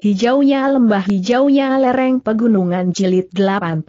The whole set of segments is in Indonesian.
Hijaunya lembah hijaunya lereng pegunungan jilid 80.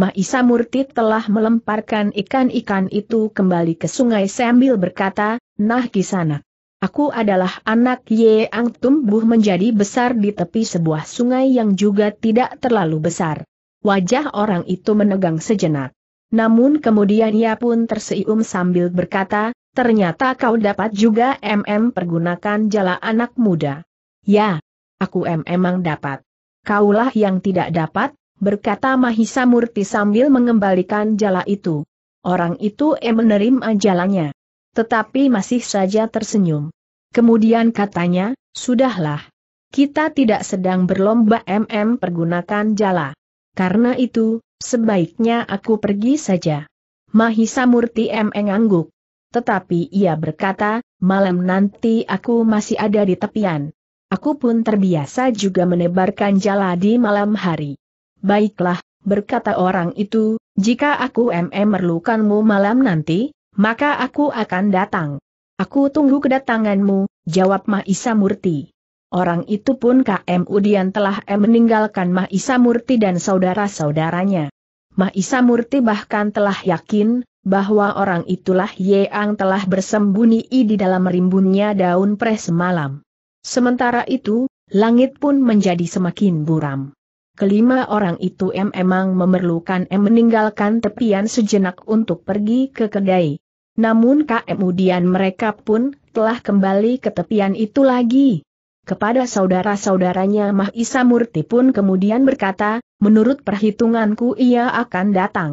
Maisa Murti telah melemparkan ikan-ikan itu kembali ke sungai sambil berkata, Nah kisanak. Aku adalah anak Ang tumbuh menjadi besar di tepi sebuah sungai yang juga tidak terlalu besar. Wajah orang itu menegang sejenak. Namun kemudian ia pun tersium sambil berkata, ternyata kau dapat juga MM pergunakan jala anak muda. Ya, aku em emang dapat. Kaulah yang tidak dapat, berkata Mahisa Murti sambil mengembalikan jala itu. Orang itu em menerima jalannya. Tetapi masih saja tersenyum. Kemudian katanya, sudahlah. Kita tidak sedang berlomba MM pergunakan jala. Karena itu, sebaiknya aku pergi saja. Mahisa Murti M ngangguk. Tetapi ia berkata, malam nanti aku masih ada di tepian. Aku pun terbiasa juga menebarkan jala di malam hari. Baiklah, berkata orang itu, jika aku mm memerlukanmu malam nanti, maka aku akan datang. Aku tunggu kedatanganmu, jawab Mahisa Murti. Orang itu pun KM Udian telah M meninggalkan Mahisa Murti dan saudara-saudaranya. Mahisa Murti bahkan telah yakin, bahwa orang itulah Yeang telah bersembunyi di dalam rimbunnya daun pres malam. Sementara itu, langit pun menjadi semakin buram. Kelima orang itu em emang memerlukan em meninggalkan tepian sejenak untuk pergi ke kedai. Namun kemudian mereka pun telah kembali ke tepian itu lagi. Kepada saudara-saudaranya Mahisa Murti pun kemudian berkata, menurut perhitunganku ia akan datang.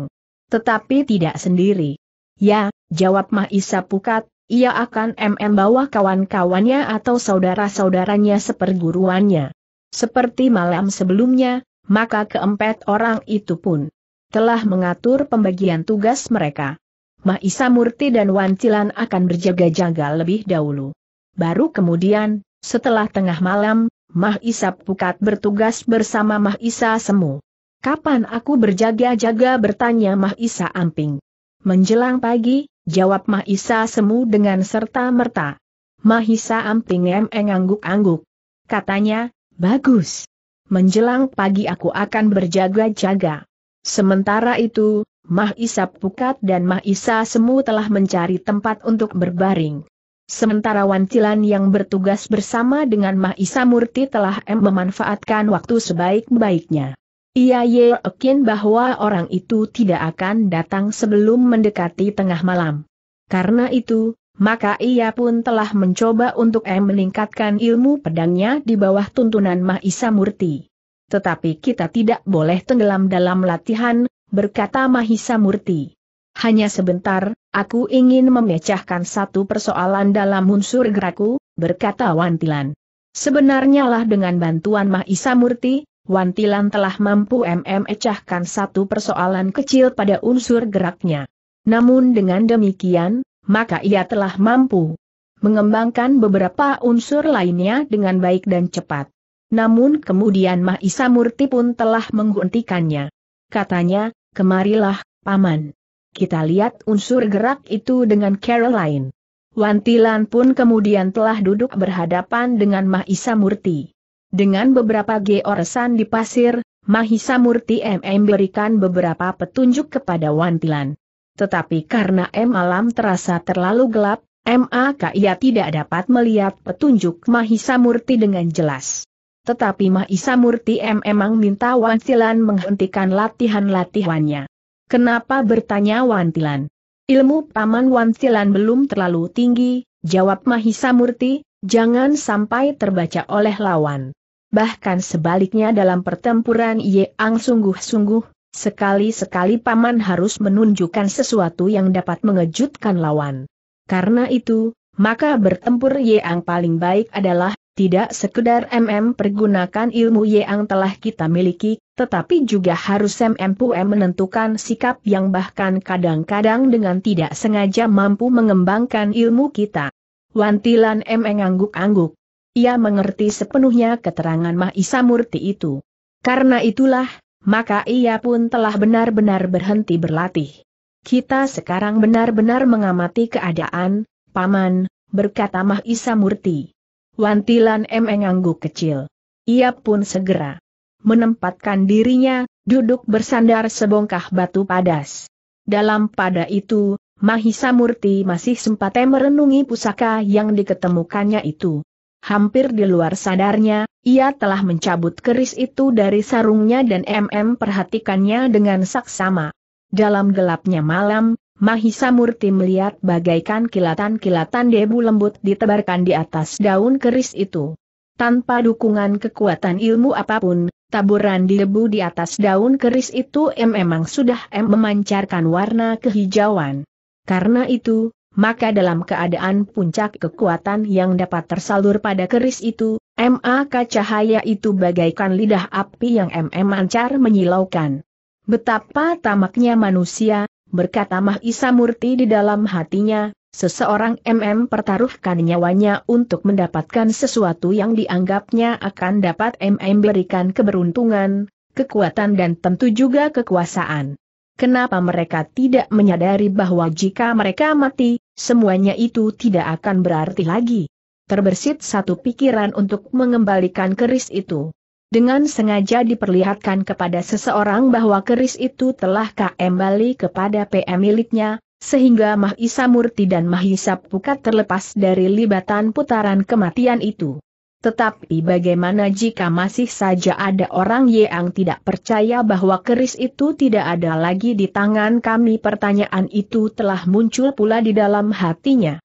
Tetapi tidak sendiri. Ya, jawab Mahisa Pukat, ia akan MM bawa kawan-kawannya atau saudara-saudaranya seperguruannya. Seperti malam sebelumnya, maka keempat orang itu pun telah mengatur pembagian tugas mereka. Mahisa Murti dan Wancilan akan berjaga-jaga lebih dahulu. Baru kemudian, setelah tengah malam, Mahisa Pukat bertugas bersama Mahisa Semu. Kapan aku berjaga-jaga bertanya Mahisa Amping. Menjelang pagi, jawab Mahisa Semu dengan serta-merta. Mahisa Amping Emeng angguk-angguk. Katanya, bagus. Menjelang pagi aku akan berjaga-jaga. Sementara itu, Mahisa Pukat dan Mahisa Semu telah mencari tempat untuk berbaring. Sementara Wantilan yang bertugas bersama dengan Mahisa Murti telah memanfaatkan waktu sebaik-baiknya. Ia yakin bahwa orang itu tidak akan datang sebelum mendekati tengah malam. Karena itu, maka ia pun telah mencoba untuk M meningkatkan ilmu pedangnya di bawah tuntunan Mahisa Murti. Tetapi kita tidak boleh tenggelam dalam latihan, berkata Mahisa Murti. Hanya sebentar, aku ingin memecahkan satu persoalan dalam unsur gerakku, berkata Wantilan. Sebenarnya lah dengan bantuan Mahisa Murti, Wantilan telah mampu memecahkan satu persoalan kecil pada unsur geraknya. Namun dengan demikian, maka ia telah mampu mengembangkan beberapa unsur lainnya dengan baik dan cepat. Namun kemudian Mahisa Murti pun telah menghentikannya. Katanya, kemarilah, Paman. Kita lihat unsur gerak itu dengan Caroline. Wantilan pun kemudian telah duduk berhadapan dengan Mahisa Murti. Dengan beberapa georesan di pasir, Mahisa Murti MM berikan beberapa petunjuk kepada Wantilan. Tetapi karena M malam terasa terlalu gelap, maka ia tidak dapat melihat petunjuk Mahisa Murti dengan jelas. Tetapi Mahisa Murti M emang minta Wantilan menghentikan latihan-latihannya. Kenapa bertanya Wantilan? Ilmu paman Wantilan belum terlalu tinggi, jawab Mahisa Murti, Jangan sampai terbaca oleh lawan. Bahkan sebaliknya dalam pertempuran Yeang sungguh-sungguh, sekali-sekali paman harus menunjukkan sesuatu yang dapat mengejutkan lawan. Karena itu, maka bertempur Yeang paling baik adalah tidak sekedar MM pergunakan ilmu Yeang telah kita miliki, tetapi juga harus MMPUM menentukan sikap yang bahkan kadang-kadang dengan tidak sengaja mampu mengembangkan ilmu kita. Wantilan M angguk-angguk. Ia mengerti sepenuhnya keterangan Mahisa Murti itu. Karena itulah, maka ia pun telah benar-benar berhenti berlatih. Kita sekarang benar-benar mengamati keadaan, Paman, berkata Mahisa Murti. Wantilan M mengangguk kecil. Ia pun segera menempatkan dirinya, duduk bersandar sebongkah batu padas. Dalam pada itu, Mahisa Murti masih sempat merenungi pusaka yang diketemukannya itu. Hampir di luar sadarnya, ia telah mencabut keris itu dari sarungnya dan MM perhatikannya dengan saksama. Dalam gelapnya malam, Mahisa Murti melihat bagaikan kilatan-kilatan debu lembut ditebarkan di atas daun keris itu. Tanpa dukungan kekuatan ilmu apapun, Taburan debu di atas daun keris itu memang sudah memancarkan warna kehijauan. Karena itu, maka dalam keadaan puncak kekuatan yang dapat tersalur pada keris itu, MAK cahaya itu bagaikan lidah api yang MM ancar menyilaukan. Betapa tamaknya manusia, berkata Mahisa Murti di dalam hatinya, seseorang MM pertaruhkan nyawanya untuk mendapatkan sesuatu yang dianggapnya akan dapat MM berikan keberuntungan, kekuatan dan tentu juga kekuasaan. Kenapa mereka tidak menyadari bahwa jika mereka mati, semuanya itu tidak akan berarti lagi? Terbersit satu pikiran untuk mengembalikan keris itu. Dengan sengaja diperlihatkan kepada seseorang bahwa keris itu telah kembali kepada PM miliknya, sehingga Mahisa Murti dan Mahisa Pukat terlepas dari libatan putaran kematian itu. Tetapi bagaimana jika masih saja ada orang yang tidak percaya bahwa keris itu tidak ada lagi di tangan kami pertanyaan itu telah muncul pula di dalam hatinya.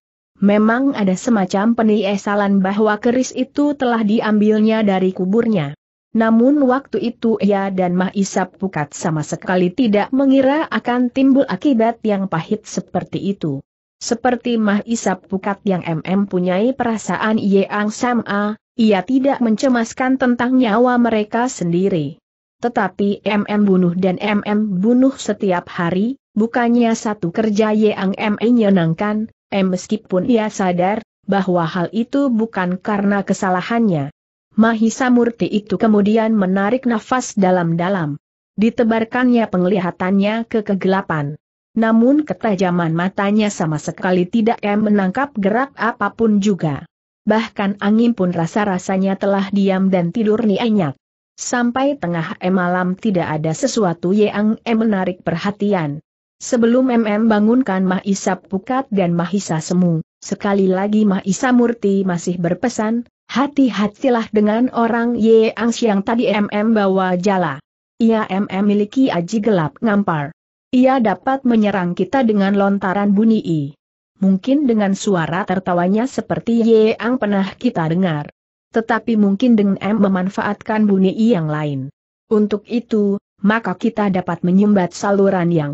Memang ada semacam peniesalan bahwa keris itu telah diambilnya dari kuburnya. Namun waktu itu ia dan Mahisap Pukat sama sekali tidak mengira akan timbul akibat yang pahit seperti itu. Seperti Mahisap Pukat yang MM punyai perasaan yang sama, ia tidak mencemaskan tentang nyawa mereka sendiri. Tetapi MM bunuh dan MM bunuh setiap hari, bukannya satu kerja yang M menyenangkan, M meskipun ia sadar, bahwa hal itu bukan karena kesalahannya. Mahisa Murti itu kemudian menarik nafas dalam-dalam. Ditebarkannya penglihatannya ke kegelapan. Namun ketajaman matanya sama sekali tidak M menangkap gerak apapun juga bahkan angin pun rasa-rasanya telah diam dan tidur nianyak. Sampai tengah e malam tidak ada sesuatu yang e menarik perhatian. Sebelum MM bangunkan Mahisa Pukat dan Mahisa Semu, sekali lagi Mahisa Murti masih berpesan, hati-hatilah dengan orang yang siang tadi MM bawa jala. Ia MM miliki aji gelap ngampar. Ia dapat menyerang kita dengan lontaran bunyi mungkin dengan suara tertawanya seperti yang pernah kita dengar. Tetapi mungkin dengan M memanfaatkan bunyi yang lain. Untuk itu, maka kita dapat menyumbat saluran yang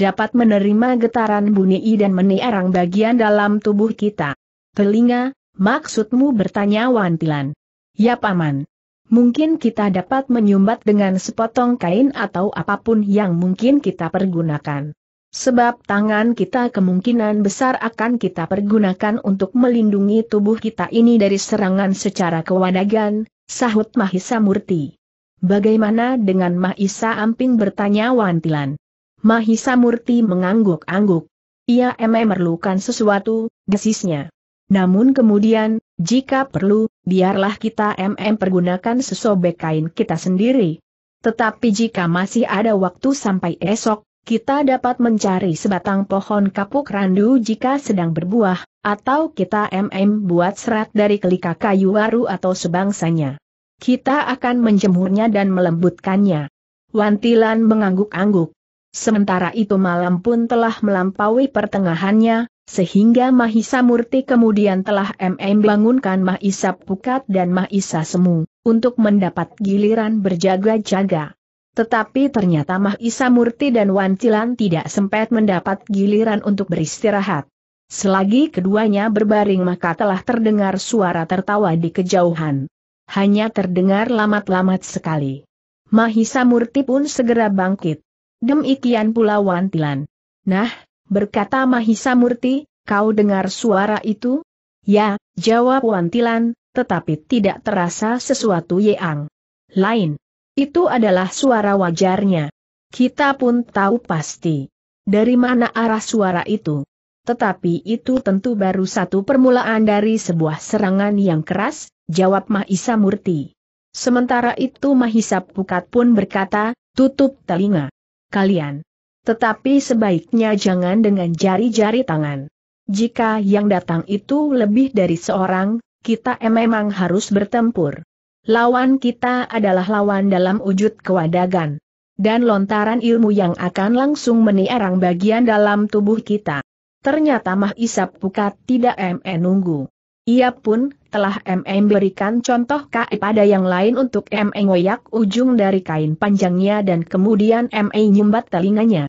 dapat menerima getaran bunyi dan menierang bagian dalam tubuh kita. Telinga, maksudmu bertanya Wantilan. Ya Paman. Mungkin kita dapat menyumbat dengan sepotong kain atau apapun yang mungkin kita pergunakan. Sebab tangan kita kemungkinan besar akan kita pergunakan untuk melindungi tubuh kita ini dari serangan secara kewadagan, sahut Mahisa Murti. Bagaimana dengan Mahisa Amping bertanya Wantilan? Mahisa Murti mengangguk-angguk. Ia emang memerlukan sesuatu, gesisnya. Namun kemudian, jika perlu, biarlah kita MM pergunakan sesobek kain kita sendiri. Tetapi jika masih ada waktu sampai esok, kita dapat mencari sebatang pohon kapuk randu jika sedang berbuah, atau kita MM buat serat dari kelika kayu waru atau sebangsanya. Kita akan menjemurnya dan melembutkannya. Wantilan mengangguk-angguk. Sementara itu malam pun telah melampaui pertengahannya, sehingga Mahisa Murti kemudian telah MM bangunkan Mahisa Pukat dan Mahisa Semu, untuk mendapat giliran berjaga-jaga. Tetapi ternyata Mahisa Murti dan Cilan tidak sempat mendapat giliran untuk beristirahat. Selagi keduanya berbaring maka telah terdengar suara tertawa di kejauhan. Hanya terdengar lamat-lamat sekali. Mahisa Murti pun segera bangkit. Demikian pula Wantilan. Nah, berkata Mahisa Murti, kau dengar suara itu? Ya, jawab Wantilan, tetapi tidak terasa sesuatu yang lain. Itu adalah suara wajarnya. Kita pun tahu pasti dari mana arah suara itu. Tetapi itu tentu baru satu permulaan dari sebuah serangan yang keras, jawab Mahisa Murti. Sementara itu Mahisa Pukat pun berkata, tutup telinga. Kalian. Tetapi sebaiknya jangan dengan jari-jari tangan. Jika yang datang itu lebih dari seorang, kita memang harus bertempur. Lawan kita adalah lawan dalam wujud kewadagan. Dan lontaran ilmu yang akan langsung meniarang bagian dalam tubuh kita. Ternyata Mah Isap Pukat tidak MN e nunggu. Ia pun telah memberikan berikan contoh KE pada yang lain untuk ME ngoyak ujung dari kain panjangnya dan kemudian ME nyumbat telinganya.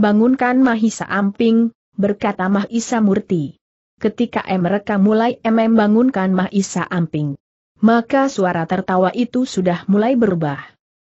Bangunkan Mahisa Amping, berkata Mahisa Murti. Ketika M e mereka mulai membangunkan bangunkan Mahisa Amping maka suara tertawa itu sudah mulai berubah.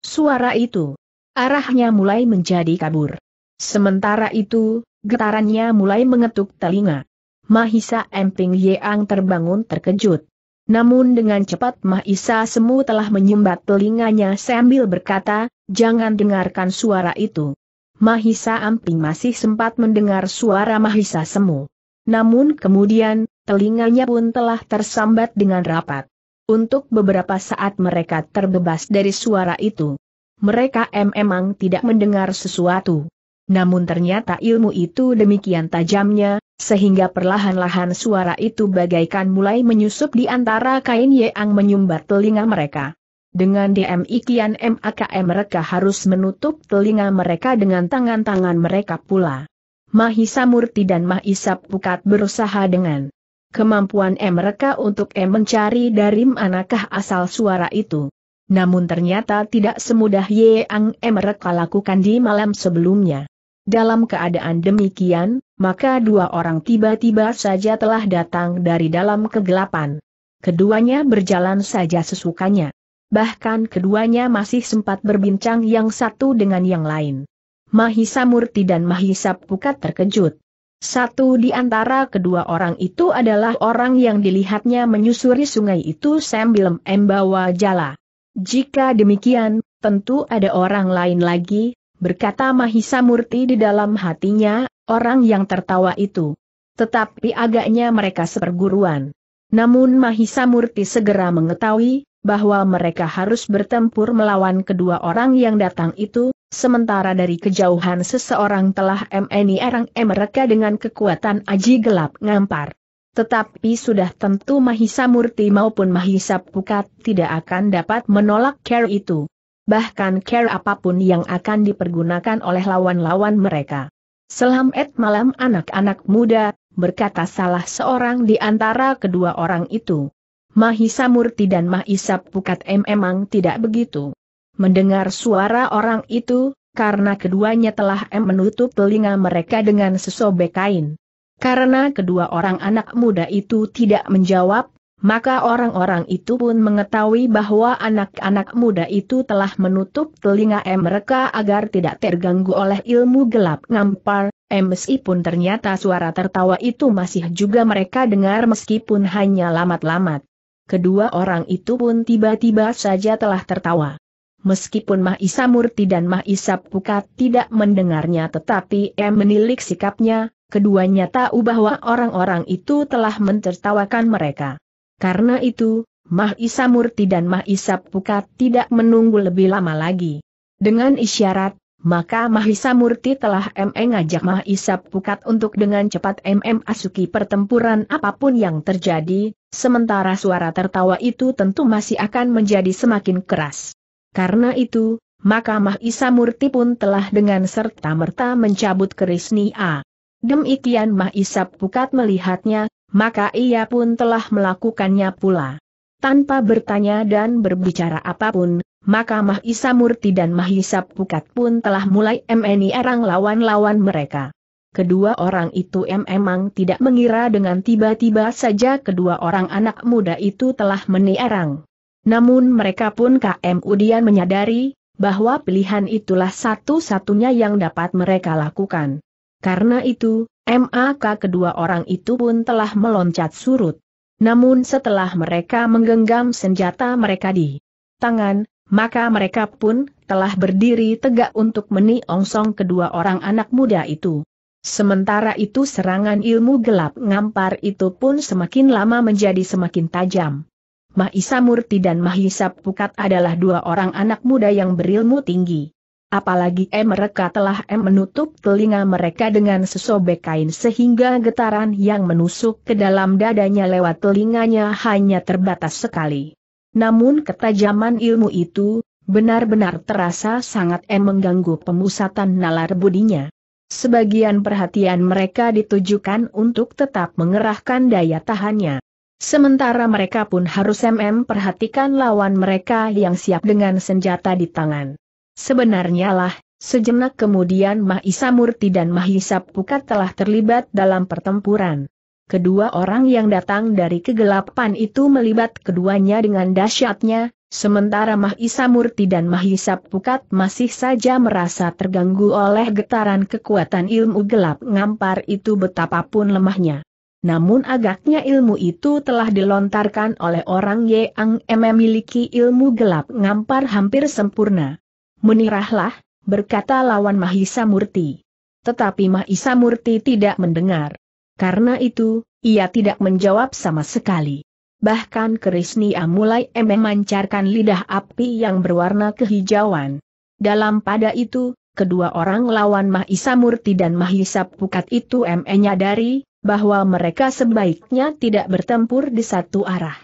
Suara itu, arahnya mulai menjadi kabur. Sementara itu, getarannya mulai mengetuk telinga. Mahisa Emping Yeang terbangun terkejut. Namun dengan cepat Mahisa Semu telah menyumbat telinganya sambil berkata, jangan dengarkan suara itu. Mahisa Emping masih sempat mendengar suara Mahisa Semu. Namun kemudian, telinganya pun telah tersambat dengan rapat. Untuk beberapa saat mereka terbebas dari suara itu. Mereka memang tidak mendengar sesuatu. Namun ternyata ilmu itu demikian tajamnya, sehingga perlahan-lahan suara itu bagaikan mulai menyusup di antara kain yang menyumbat telinga mereka. Dengan DM Ikian MAKM mereka harus menutup telinga mereka dengan tangan-tangan mereka pula. Mahisa Murti dan Mahisa Pukat berusaha dengan kemampuan M mereka untuk M mencari dari manakah asal suara itu. Namun ternyata tidak semudah Yeang M mereka lakukan di malam sebelumnya. Dalam keadaan demikian, maka dua orang tiba-tiba saja telah datang dari dalam kegelapan. Keduanya berjalan saja sesukanya. Bahkan keduanya masih sempat berbincang yang satu dengan yang lain. Mahisa Murti dan Mahisa Pukat terkejut. Satu di antara kedua orang itu adalah orang yang dilihatnya menyusuri sungai itu sambil membawa jala. Jika demikian, tentu ada orang lain lagi, berkata Mahisa Murti di dalam hatinya, orang yang tertawa itu. Tetapi agaknya mereka seperguruan. Namun Mahisa Murti segera mengetahui, bahwa mereka harus bertempur melawan kedua orang yang datang itu, Sementara dari kejauhan seseorang telah MNI erang mereka dengan kekuatan aji gelap ngampar. Tetapi sudah tentu Mahisa Murti maupun Mahisa Pukat tidak akan dapat menolak care itu. Bahkan care apapun yang akan dipergunakan oleh lawan-lawan mereka. Selamat malam anak-anak muda, berkata salah seorang di antara kedua orang itu. Mahisa Murti dan Mahisa Pukat memang tidak begitu mendengar suara orang itu, karena keduanya telah menutup telinga mereka dengan sesobek kain. Karena kedua orang anak muda itu tidak menjawab, maka orang-orang itu pun mengetahui bahwa anak-anak muda itu telah menutup telinga M mereka agar tidak terganggu oleh ilmu gelap ngampar, M meskipun ternyata suara tertawa itu masih juga mereka dengar meskipun hanya lamat-lamat. Kedua orang itu pun tiba-tiba saja telah tertawa. Meskipun Mahisa Murti dan Mah Pukat tidak mendengarnya tetapi M menilik sikapnya, keduanya tahu bahwa orang-orang itu telah mentertawakan mereka. Karena itu, Mahisa Murti dan Mah Pukat tidak menunggu lebih lama lagi. Dengan isyarat, maka Mahisa Murti telah M e ngajak Mah Pukat untuk dengan cepat M e asuki pertempuran apapun yang terjadi, sementara suara tertawa itu tentu masih akan menjadi semakin keras. Karena itu, maka Mahisa Murti pun telah dengan serta-merta mencabut keris Nia. Demikian Mahisa Pukat melihatnya, maka ia pun telah melakukannya pula. Tanpa bertanya dan berbicara apapun, maka Mahisa Murti dan Mahisa Pukat pun telah mulai MNI erang lawan-lawan mereka. Kedua orang itu emang tidak mengira dengan tiba-tiba saja kedua orang anak muda itu telah menierang. Namun mereka pun KM Udian menyadari, bahwa pilihan itulah satu-satunya yang dapat mereka lakukan. Karena itu, MAK kedua orang itu pun telah meloncat surut. Namun setelah mereka menggenggam senjata mereka di tangan, maka mereka pun telah berdiri tegak untuk meniongsong kedua orang anak muda itu. Sementara itu serangan ilmu gelap ngampar itu pun semakin lama menjadi semakin tajam. Mahisa Murti dan Mahisa Pukat adalah dua orang anak muda yang berilmu tinggi. Apalagi M mereka telah M menutup telinga mereka dengan sesobek kain sehingga getaran yang menusuk ke dalam dadanya lewat telinganya hanya terbatas sekali. Namun ketajaman ilmu itu, benar-benar terasa sangat M mengganggu pemusatan nalar budinya. Sebagian perhatian mereka ditujukan untuk tetap mengerahkan daya tahannya. Sementara mereka pun harus MM perhatikan lawan mereka yang siap dengan senjata di tangan. Sebenarnya lah, sejenak kemudian Mahisa Murti dan Mahisa Pukat telah terlibat dalam pertempuran. Kedua orang yang datang dari kegelapan itu melibat keduanya dengan dahsyatnya, sementara Mahisa Murti dan Mahisa Pukat masih saja merasa terganggu oleh getaran kekuatan ilmu gelap ngampar itu betapapun lemahnya. Namun agaknya ilmu itu telah dilontarkan oleh orang yang memiliki ilmu gelap ngampar hampir sempurna. Menirahlah, berkata lawan Mahisa Murti. Tetapi Mahisa Murti tidak mendengar. Karena itu, ia tidak menjawab sama sekali. Bahkan Krisnia mulai memancarkan lidah api yang berwarna kehijauan. Dalam pada itu, kedua orang lawan Mahisa Murti dan Mahisa Pukat itu menyadari bahwa mereka sebaiknya tidak bertempur di satu arah.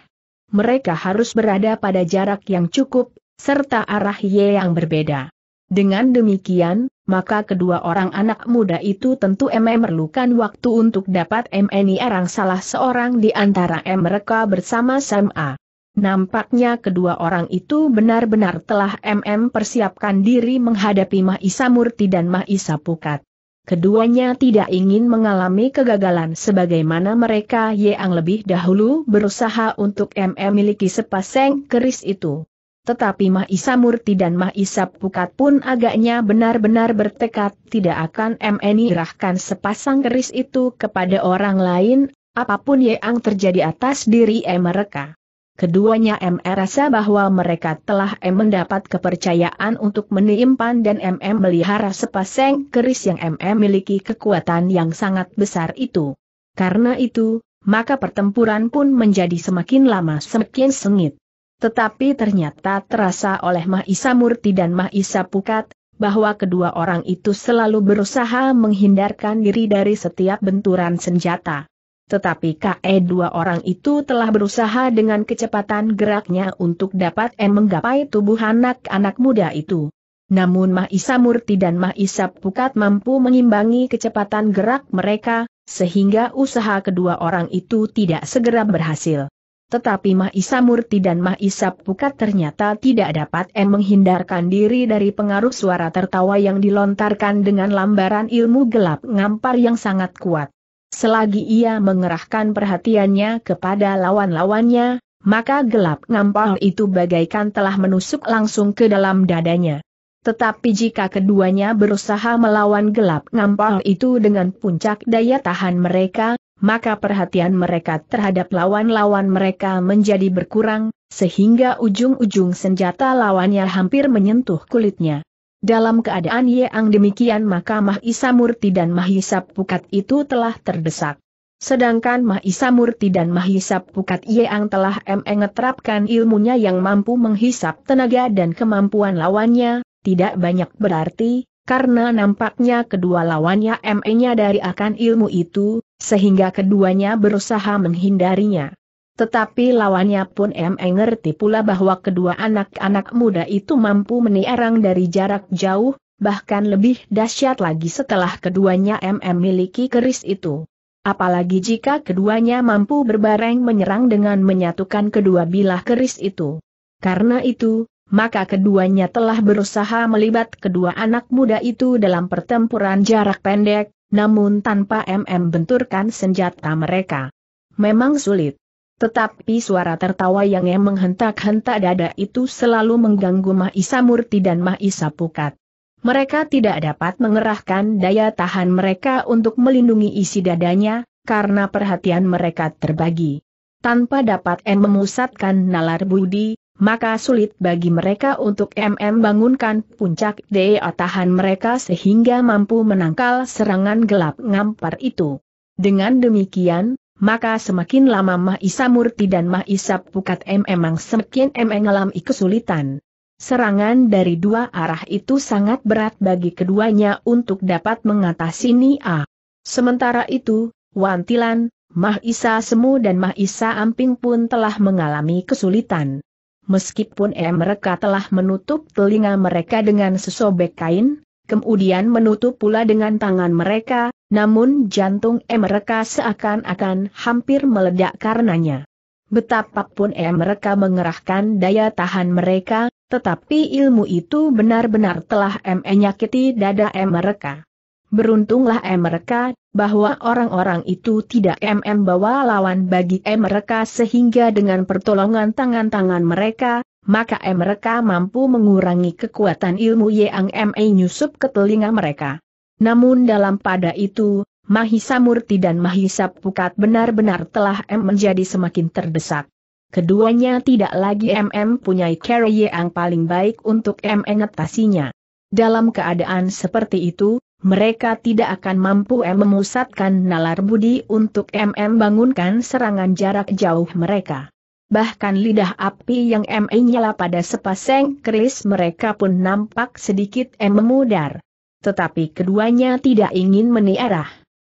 Mereka harus berada pada jarak yang cukup, serta arah Y yang berbeda. Dengan demikian, maka kedua orang anak muda itu tentu MM memerlukan waktu untuk dapat MNI arang salah seorang di antara M mereka bersama-sama. Nampaknya kedua orang itu benar-benar telah MM persiapkan diri menghadapi Mahisa Murti dan Mahisa Pukat keduanya tidak ingin mengalami kegagalan sebagaimana mereka yang lebih dahulu berusaha untuk MM miliki sepasang keris itu. Tetapi Mahisa Murti dan Mahisa Pukat pun agaknya benar-benar bertekad tidak akan MN irahkan sepasang keris itu kepada orang lain, apapun yang terjadi atas diri mereka. Keduanya M merasa bahwa mereka telah M mendapat kepercayaan untuk menimpan dan MM melihara sepasang keris yang MM miliki kekuatan yang sangat besar itu. Karena itu, maka pertempuran pun menjadi semakin lama semakin sengit. Tetapi ternyata terasa oleh Mahisa Murti dan Mahisa Pukat, bahwa kedua orang itu selalu berusaha menghindarkan diri dari setiap benturan senjata. Tetapi KE dua orang itu telah berusaha dengan kecepatan geraknya untuk dapat M menggapai tubuh anak-anak muda itu. Namun Mahisa Murti dan Mahisa Pukat mampu mengimbangi kecepatan gerak mereka, sehingga usaha kedua orang itu tidak segera berhasil. Tetapi Mahisa Murti dan Mahisa Pukat ternyata tidak dapat M menghindarkan diri dari pengaruh suara tertawa yang dilontarkan dengan lambaran ilmu gelap ngampar yang sangat kuat. Selagi ia mengerahkan perhatiannya kepada lawan-lawannya, maka gelap ngampal itu bagaikan telah menusuk langsung ke dalam dadanya. Tetapi jika keduanya berusaha melawan gelap ngampal itu dengan puncak daya tahan mereka, maka perhatian mereka terhadap lawan-lawan mereka menjadi berkurang, sehingga ujung-ujung senjata lawannya hampir menyentuh kulitnya. Dalam keadaan yang demikian maka Mahisa Murti dan Mahisa Pukat itu telah terdesak. Sedangkan Mahisa Murti dan Mahisa Pukat Yeang telah mengetrapkan ilmunya yang mampu menghisap tenaga dan kemampuan lawannya, tidak banyak berarti, karena nampaknya kedua lawannya ME-nya dari akan ilmu itu, sehingga keduanya berusaha menghindarinya. Tetapi lawannya pun M. ngerti pula bahwa kedua anak-anak muda itu mampu meniarang dari jarak jauh, bahkan lebih dahsyat lagi setelah keduanya M. miliki keris itu. Apalagi jika keduanya mampu berbareng menyerang dengan menyatukan kedua bilah keris itu. Karena itu, maka keduanya telah berusaha melibat kedua anak muda itu dalam pertempuran jarak pendek, namun tanpa MM benturkan senjata mereka. Memang sulit. Tetapi suara tertawa yang menghentak-hentak dada itu selalu mengganggu Mahisa Murti dan Mahisa Pukat. Mereka tidak dapat mengerahkan daya tahan mereka untuk melindungi isi dadanya, karena perhatian mereka terbagi. Tanpa dapat M memusatkan nalar budi, maka sulit bagi mereka untuk MM bangunkan puncak daya tahan mereka sehingga mampu menangkal serangan gelap ngampar itu. Dengan demikian, maka semakin lama Mah Isa Murti dan Mah Isa Pukat M memang semakin M mengalami kesulitan. Serangan dari dua arah itu sangat berat bagi keduanya untuk dapat mengatasi Nia. Sementara itu, Wantilan, Mah Isa Semu dan Mah Isa Amping pun telah mengalami kesulitan. Meskipun M mereka telah menutup telinga mereka dengan sesobek kain, kemudian menutup pula dengan tangan mereka, namun jantung e mereka seakan-akan hampir meledak karenanya. Betapapun e mereka mengerahkan daya tahan mereka, tetapi ilmu itu benar-benar telah menyakiti dada e mereka. Beruntunglah e mereka, bahwa orang-orang itu tidak mm membawa lawan bagi e mereka sehingga dengan pertolongan tangan-tangan mereka, maka e mereka mampu mengurangi kekuatan ilmu yang me nyusup ke telinga mereka. Namun dalam pada itu, Mahisa Murti dan Mahisa Pukat benar-benar telah M menjadi semakin terdesak. Keduanya tidak lagi MM punya cara yang paling baik untuk M mengatasinya. Dalam keadaan seperti itu, mereka tidak akan mampu M memusatkan nalar budi untuk MM bangunkan serangan jarak jauh mereka. Bahkan lidah api yang M e nyala pada sepasang keris mereka pun nampak sedikit M memudar tetapi keduanya tidak ingin meniarah.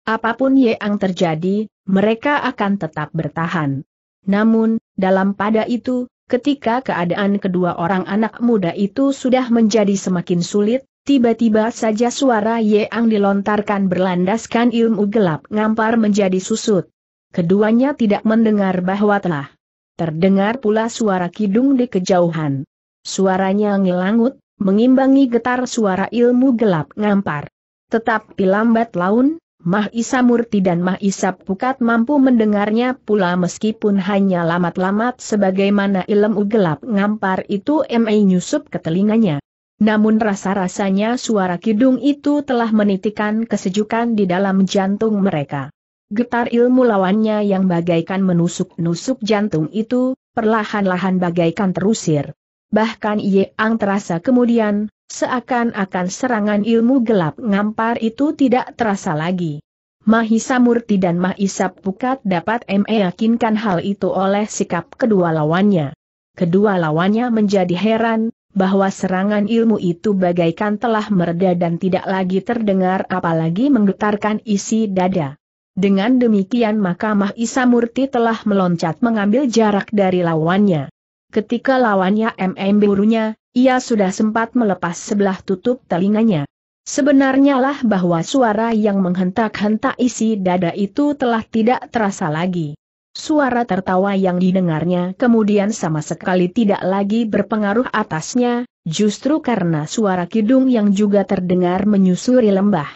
Apapun yang terjadi, mereka akan tetap bertahan. Namun, dalam pada itu, ketika keadaan kedua orang anak muda itu sudah menjadi semakin sulit, Tiba-tiba saja suara Yang dilontarkan berlandaskan ilmu gelap ngampar menjadi susut. Keduanya tidak mendengar bahwa telah terdengar pula suara kidung di kejauhan. Suaranya ngelangut, mengimbangi getar suara ilmu gelap ngampar. Tetapi lambat laun, Mah Isa Murti dan Mah Isa Pukat mampu mendengarnya pula meskipun hanya lamat-lamat sebagaimana ilmu gelap ngampar itu M.A. nyusup ke telinganya. Namun rasa-rasanya suara kidung itu telah menitikan kesejukan di dalam jantung mereka. Getar ilmu lawannya yang bagaikan menusuk-nusuk jantung itu, perlahan-lahan bagaikan terusir bahkan Ye Ang terasa kemudian, seakan-akan serangan ilmu gelap ngampar itu tidak terasa lagi. Mahisa Murti dan Mahisa Pukat dapat meyakinkan hal itu oleh sikap kedua lawannya. Kedua lawannya menjadi heran, bahwa serangan ilmu itu bagaikan telah mereda dan tidak lagi terdengar apalagi menggetarkan isi dada. Dengan demikian maka Mahisa Murti telah meloncat mengambil jarak dari lawannya. Ketika lawannya MM burunya, ia sudah sempat melepas sebelah tutup telinganya. Sebenarnya lah bahwa suara yang menghentak-hentak isi dada itu telah tidak terasa lagi. Suara tertawa yang didengarnya kemudian sama sekali tidak lagi berpengaruh atasnya, justru karena suara kidung yang juga terdengar menyusuri lembah.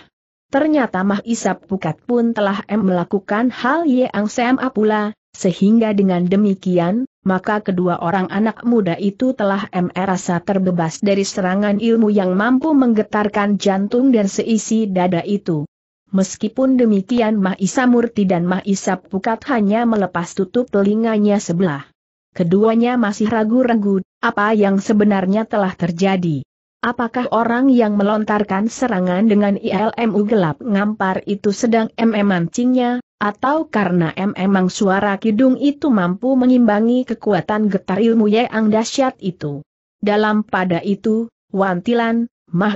Ternyata Mah Isap Pukat pun telah M melakukan hal yang sama pula, sehingga dengan demikian, maka kedua orang anak muda itu telah merasa terbebas dari serangan ilmu yang mampu menggetarkan jantung dan seisi dada itu. Meskipun demikian Mahisa Murti dan Mahisa Pukat hanya melepas tutup telinganya sebelah. Keduanya masih ragu-ragu, apa yang sebenarnya telah terjadi. Apakah orang yang melontarkan serangan dengan ILMU gelap ngampar itu sedang MM mancingnya, atau karena em emang suara kidung itu mampu mengimbangi kekuatan getar ilmu yang dahsyat itu. Dalam pada itu, Wantilan,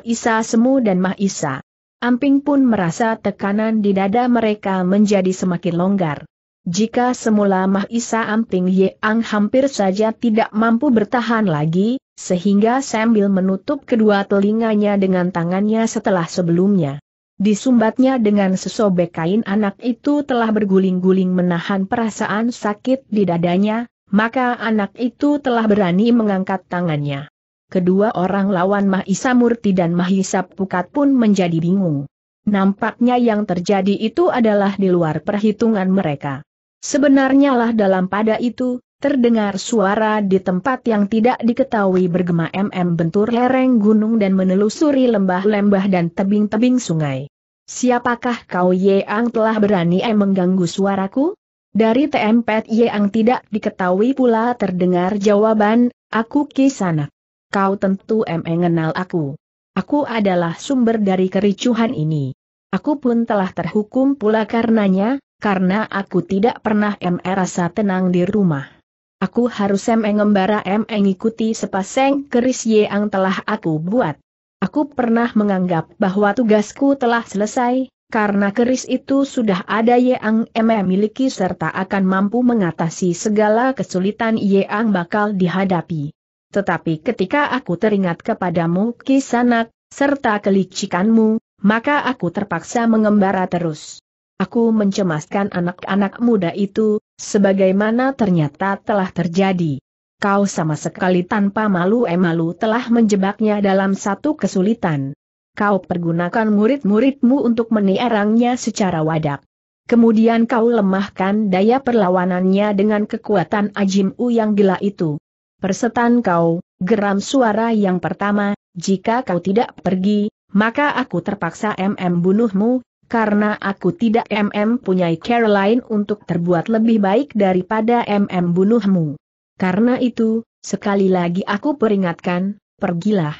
isa Semu dan mah isa Amping pun merasa tekanan di dada mereka menjadi semakin longgar. Jika semula mah isa Amping ang hampir saja tidak mampu bertahan lagi, sehingga sambil menutup kedua telinganya dengan tangannya setelah sebelumnya. Disumbatnya dengan sesobek kain anak itu telah berguling-guling menahan perasaan sakit di dadanya, maka anak itu telah berani mengangkat tangannya. Kedua orang lawan Mahisa Murti dan Mahisa Pukat pun menjadi bingung. Nampaknya yang terjadi itu adalah di luar perhitungan mereka. Sebenarnya lah dalam pada itu, Terdengar suara di tempat yang tidak diketahui bergema MM bentur lereng gunung dan menelusuri lembah-lembah dan tebing-tebing sungai. Siapakah kau Yeang telah berani em eh, mengganggu suaraku? Dari Ye Yeang tidak diketahui pula terdengar jawaban, aku sana. Kau tentu em mengenal aku. Aku adalah sumber dari kericuhan ini. Aku pun telah terhukum pula karenanya, karena aku tidak pernah em rasa tenang di rumah. Aku harus mengembara mengikuti sepasang keris yang telah aku buat. Aku pernah menganggap bahwa tugasku telah selesai, karena keris itu sudah ada yang MM miliki serta akan mampu mengatasi segala kesulitan yang bakal dihadapi. Tetapi ketika aku teringat kepadamu kisanak, serta kelicikanmu, maka aku terpaksa mengembara terus. Aku mencemaskan anak-anak muda itu, Sebagaimana ternyata telah terjadi. Kau sama sekali tanpa malu-emalu telah menjebaknya dalam satu kesulitan. Kau pergunakan murid-muridmu untuk meniarangnya secara wadak. Kemudian kau lemahkan daya perlawanannya dengan kekuatan Ajimu yang gila itu. Persetan kau, geram suara yang pertama, jika kau tidak pergi, maka aku terpaksa mm bunuhmu, karena aku tidak MM punya cara lain untuk terbuat lebih baik daripada MM bunuhmu. Karena itu, sekali lagi aku peringatkan, pergilah.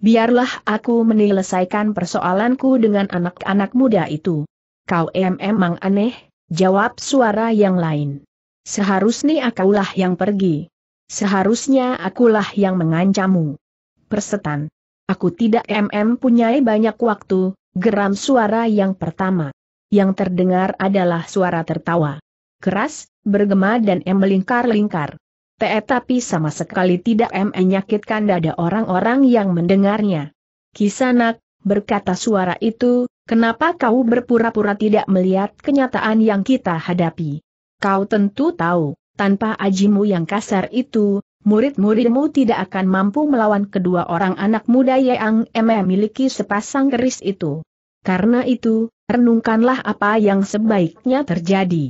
Biarlah aku menyelesaikan persoalanku dengan anak-anak muda itu. Kau mm mang aneh, jawab suara yang lain. Seharusnya akulah yang pergi. Seharusnya akulah yang mengancammu. Persetan. Aku tidak mm punyai banyak waktu, Geram suara yang pertama. Yang terdengar adalah suara tertawa. Keras, bergema dan em melingkar-lingkar. Tetapi sama sekali tidak em menyakitkan dada orang-orang yang mendengarnya. Kisanak, berkata suara itu, kenapa kau berpura-pura tidak melihat kenyataan yang kita hadapi? Kau tentu tahu, tanpa ajimu yang kasar itu, Murid-muridmu tidak akan mampu melawan kedua orang anak muda yang memiliki miliki sepasang keris itu. Karena itu, renungkanlah apa yang sebaiknya terjadi.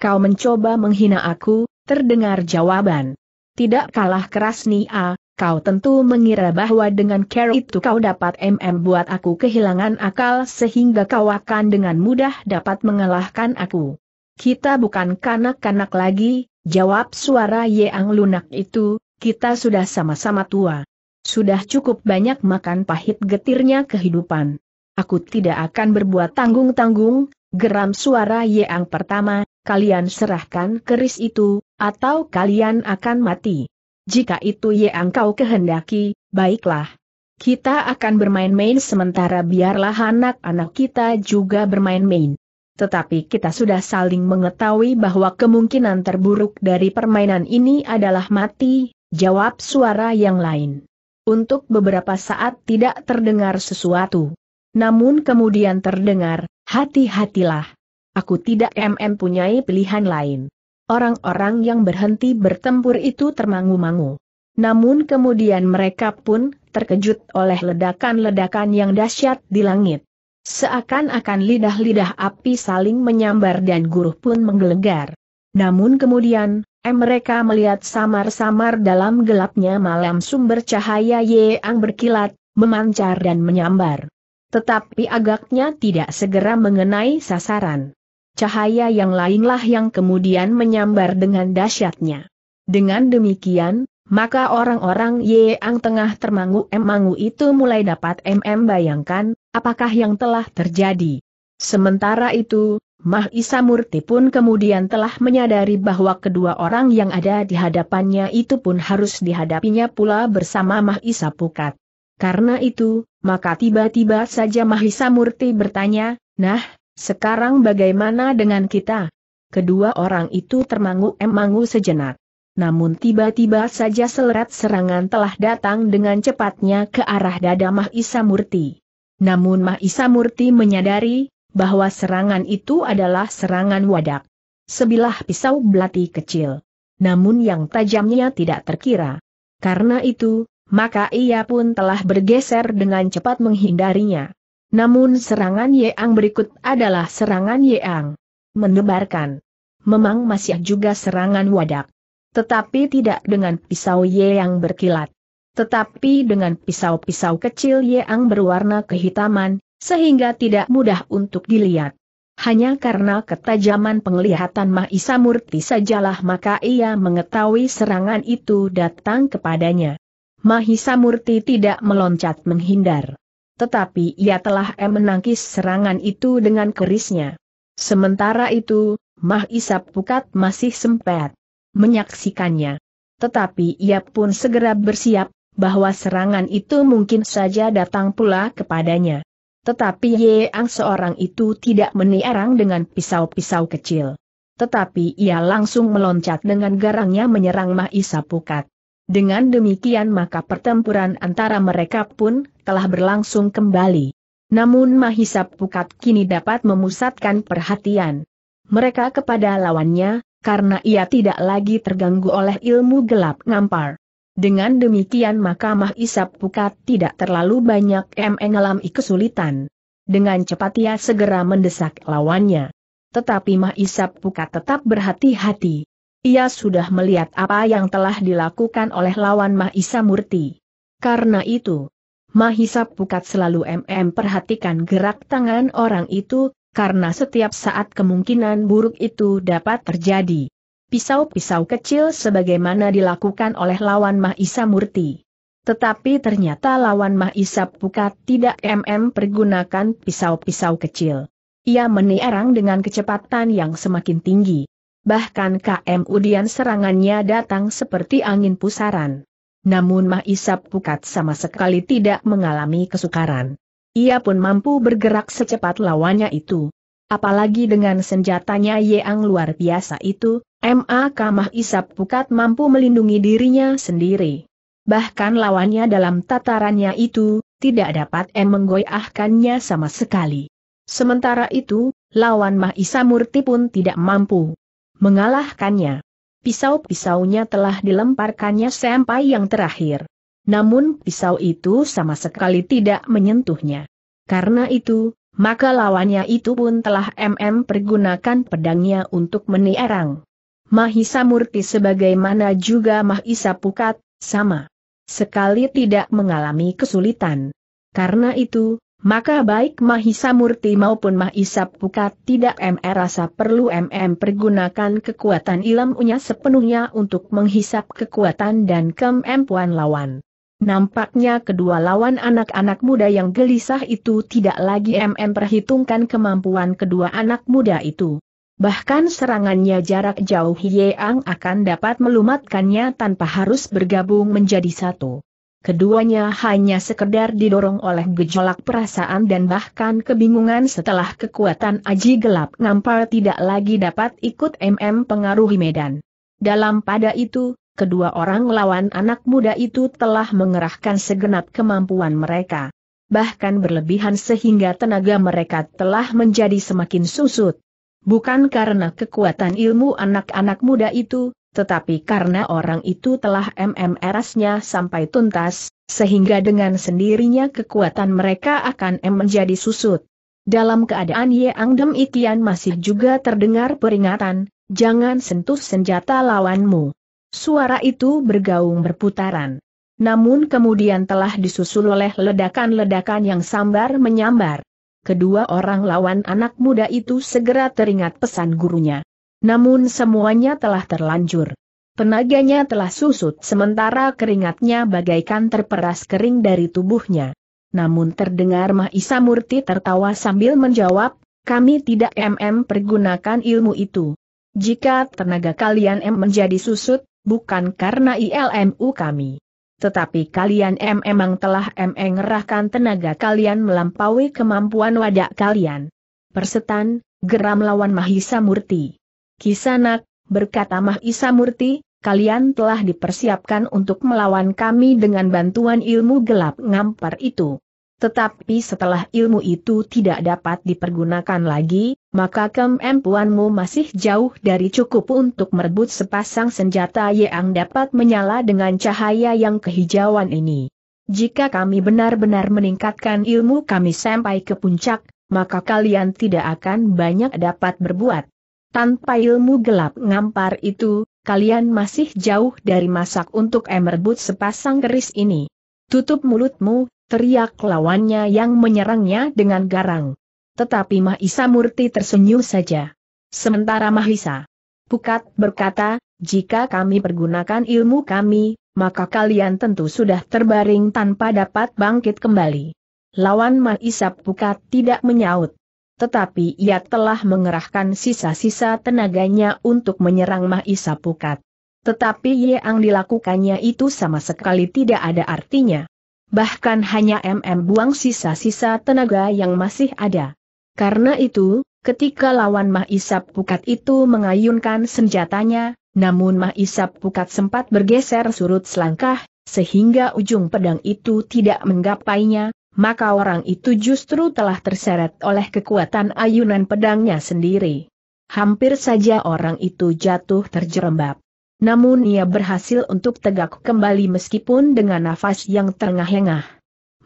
Kau mencoba menghina aku, terdengar jawaban. Tidak kalah keras Nia, kau tentu mengira bahwa dengan care itu kau dapat MM buat aku kehilangan akal sehingga kau akan dengan mudah dapat mengalahkan aku. Kita bukan kanak-kanak lagi, Jawab suara Yeang lunak itu, kita sudah sama-sama tua. Sudah cukup banyak makan pahit getirnya kehidupan. Aku tidak akan berbuat tanggung-tanggung, geram suara Yeang pertama, kalian serahkan keris itu, atau kalian akan mati. Jika itu Yeang kau kehendaki, baiklah. Kita akan bermain-main sementara biarlah anak-anak kita juga bermain-main tetapi kita sudah saling mengetahui bahwa kemungkinan terburuk dari permainan ini adalah mati, jawab suara yang lain. Untuk beberapa saat tidak terdengar sesuatu. Namun kemudian terdengar, hati-hatilah. Aku tidak mm punyai pilihan lain. Orang-orang yang berhenti bertempur itu termangu-mangu. Namun kemudian mereka pun terkejut oleh ledakan-ledakan yang dahsyat di langit. Seakan-akan lidah-lidah api saling menyambar dan guruh pun menggelegar. Namun kemudian, eh, mereka melihat samar-samar dalam gelapnya malam sumber cahaya yang berkilat, memancar dan menyambar. Tetapi agaknya tidak segera mengenai sasaran. Cahaya yang lainlah yang kemudian menyambar dengan dahsyatnya. Dengan demikian, maka orang-orang Yeang tengah termangu-emangu itu mulai dapat MM bayangkan, apakah yang telah terjadi. Sementara itu, Mah Isa Murti pun kemudian telah menyadari bahwa kedua orang yang ada di hadapannya itu pun harus dihadapinya pula bersama Mah Isa Pukat. Karena itu, maka tiba-tiba saja Mahisa Murti bertanya, Nah, sekarang bagaimana dengan kita? Kedua orang itu termangu-emangu sejenak. Namun tiba-tiba saja selerat serangan telah datang dengan cepatnya ke arah dada Mahisa Murti. Namun Mahisa Murti menyadari bahwa serangan itu adalah serangan wadak. Sebilah pisau belati kecil. Namun yang tajamnya tidak terkira. Karena itu, maka ia pun telah bergeser dengan cepat menghindarinya. Namun serangan Yeang berikut adalah serangan Yeang. menebarkan. Memang masih juga serangan wadak tetapi tidak dengan pisau Ye yang berkilat. Tetapi dengan pisau-pisau kecil Ye yang berwarna kehitaman, sehingga tidak mudah untuk dilihat. Hanya karena ketajaman penglihatan Mahisa Murti sajalah maka ia mengetahui serangan itu datang kepadanya. Mahisa Murti tidak meloncat menghindar. Tetapi ia telah menangkis serangan itu dengan kerisnya. Sementara itu, Mahisa Pukat masih sempet menyaksikannya. Tetapi ia pun segera bersiap, bahwa serangan itu mungkin saja datang pula kepadanya. Tetapi Yeang seorang itu tidak meniarang dengan pisau-pisau kecil. Tetapi ia langsung meloncat dengan garangnya menyerang Mahisa Pukat. Dengan demikian maka pertempuran antara mereka pun telah berlangsung kembali. Namun Mahisa Pukat kini dapat memusatkan perhatian mereka kepada lawannya, karena ia tidak lagi terganggu oleh ilmu gelap ngampar. Dengan demikian mahkamah isap pukat tidak terlalu banyak mengalami kesulitan. Dengan cepat ia segera mendesak lawannya. Tetapi Mah Isap Pukat tetap berhati-hati. Ia sudah melihat apa yang telah dilakukan oleh lawan Mah Isa Murti. Karena itu, Mah Isap Pukat selalu MM perhatikan gerak tangan orang itu, karena setiap saat kemungkinan buruk itu dapat terjadi. Pisau-pisau kecil sebagaimana dilakukan oleh lawan Mahisa Murti. Tetapi ternyata lawan Mahisa Pukat tidak MM pergunakan pisau-pisau kecil. Ia menierang dengan kecepatan yang semakin tinggi. Bahkan KM Udian serangannya datang seperti angin pusaran. Namun Mahisa Pukat sama sekali tidak mengalami kesukaran ia pun mampu bergerak secepat lawannya itu. Apalagi dengan senjatanya yang luar biasa itu, M.A. Kamah Isap Pukat mampu melindungi dirinya sendiri. Bahkan lawannya dalam tatarannya itu, tidak dapat M. menggoyahkannya sama sekali. Sementara itu, lawan Mahisa Murti pun tidak mampu mengalahkannya. Pisau-pisaunya telah dilemparkannya sampai yang terakhir namun pisau itu sama sekali tidak menyentuhnya. Karena itu, maka lawannya itu pun telah MM pergunakan pedangnya untuk menierang. Mahisa Murti sebagaimana juga Mahisa Pukat, sama. Sekali tidak mengalami kesulitan. Karena itu, maka baik Mahisa Murti maupun Mahisa Pukat tidak MR rasa perlu MM pergunakan kekuatan ilmunya sepenuhnya untuk menghisap kekuatan dan kemampuan lawan. Nampaknya kedua lawan anak-anak muda yang gelisah itu tidak lagi MM perhitungkan kemampuan kedua anak muda itu. Bahkan serangannya jarak jauh Yeang akan dapat melumatkannya tanpa harus bergabung menjadi satu. Keduanya hanya sekedar didorong oleh gejolak perasaan dan bahkan kebingungan setelah kekuatan Aji Gelap Ngampar tidak lagi dapat ikut MM pengaruhi medan. Dalam pada itu, kedua orang lawan anak muda itu telah mengerahkan segenap kemampuan mereka. Bahkan berlebihan sehingga tenaga mereka telah menjadi semakin susut. Bukan karena kekuatan ilmu anak-anak muda itu, tetapi karena orang itu telah MMRS-nya sampai tuntas, sehingga dengan sendirinya kekuatan mereka akan menjadi susut. Dalam keadaan Ye Dem Ikian masih juga terdengar peringatan, jangan sentuh senjata lawanmu. Suara itu bergaung berputaran. Namun kemudian telah disusul oleh ledakan-ledakan yang sambar menyambar. Kedua orang lawan anak muda itu segera teringat pesan gurunya. Namun semuanya telah terlanjur. Tenaganya telah susut sementara keringatnya bagaikan terperas kering dari tubuhnya. Namun terdengar Mahisa Murti tertawa sambil menjawab, kami tidak MM pergunakan ilmu itu. Jika tenaga kalian M menjadi susut, bukan karena ILMU kami. Tetapi kalian em emang telah mengerahkan tenaga kalian melampaui kemampuan wadah kalian. Persetan, geram lawan Mahisa Murti. Kisanak, berkata Mahisa Murti, kalian telah dipersiapkan untuk melawan kami dengan bantuan ilmu gelap ngampar itu. Tetapi setelah ilmu itu tidak dapat dipergunakan lagi, maka kemampuanmu masih jauh dari cukup untuk merebut sepasang senjata yang dapat menyala dengan cahaya yang kehijauan ini. Jika kami benar-benar meningkatkan ilmu kami sampai ke puncak, maka kalian tidak akan banyak dapat berbuat. Tanpa ilmu gelap ngampar itu, kalian masih jauh dari masak untuk merebut sepasang keris ini. Tutup mulutmu, teriak lawannya yang menyerangnya dengan garang. Tetapi Mahisa Murti tersenyum saja. Sementara Mahisa Pukat berkata, jika kami pergunakan ilmu kami, maka kalian tentu sudah terbaring tanpa dapat bangkit kembali. Lawan Mahisa Pukat tidak menyaut. Tetapi ia telah mengerahkan sisa-sisa tenaganya untuk menyerang Mahisa Pukat. Tetapi yang dilakukannya itu sama sekali tidak ada artinya bahkan hanya MM buang sisa-sisa tenaga yang masih ada. Karena itu, ketika lawan Mahisap Pukat itu mengayunkan senjatanya, namun Mahisap Pukat sempat bergeser surut selangkah, sehingga ujung pedang itu tidak menggapainya, maka orang itu justru telah terseret oleh kekuatan ayunan pedangnya sendiri. Hampir saja orang itu jatuh terjerembab. Namun ia berhasil untuk tegak kembali meskipun dengan nafas yang tengah engah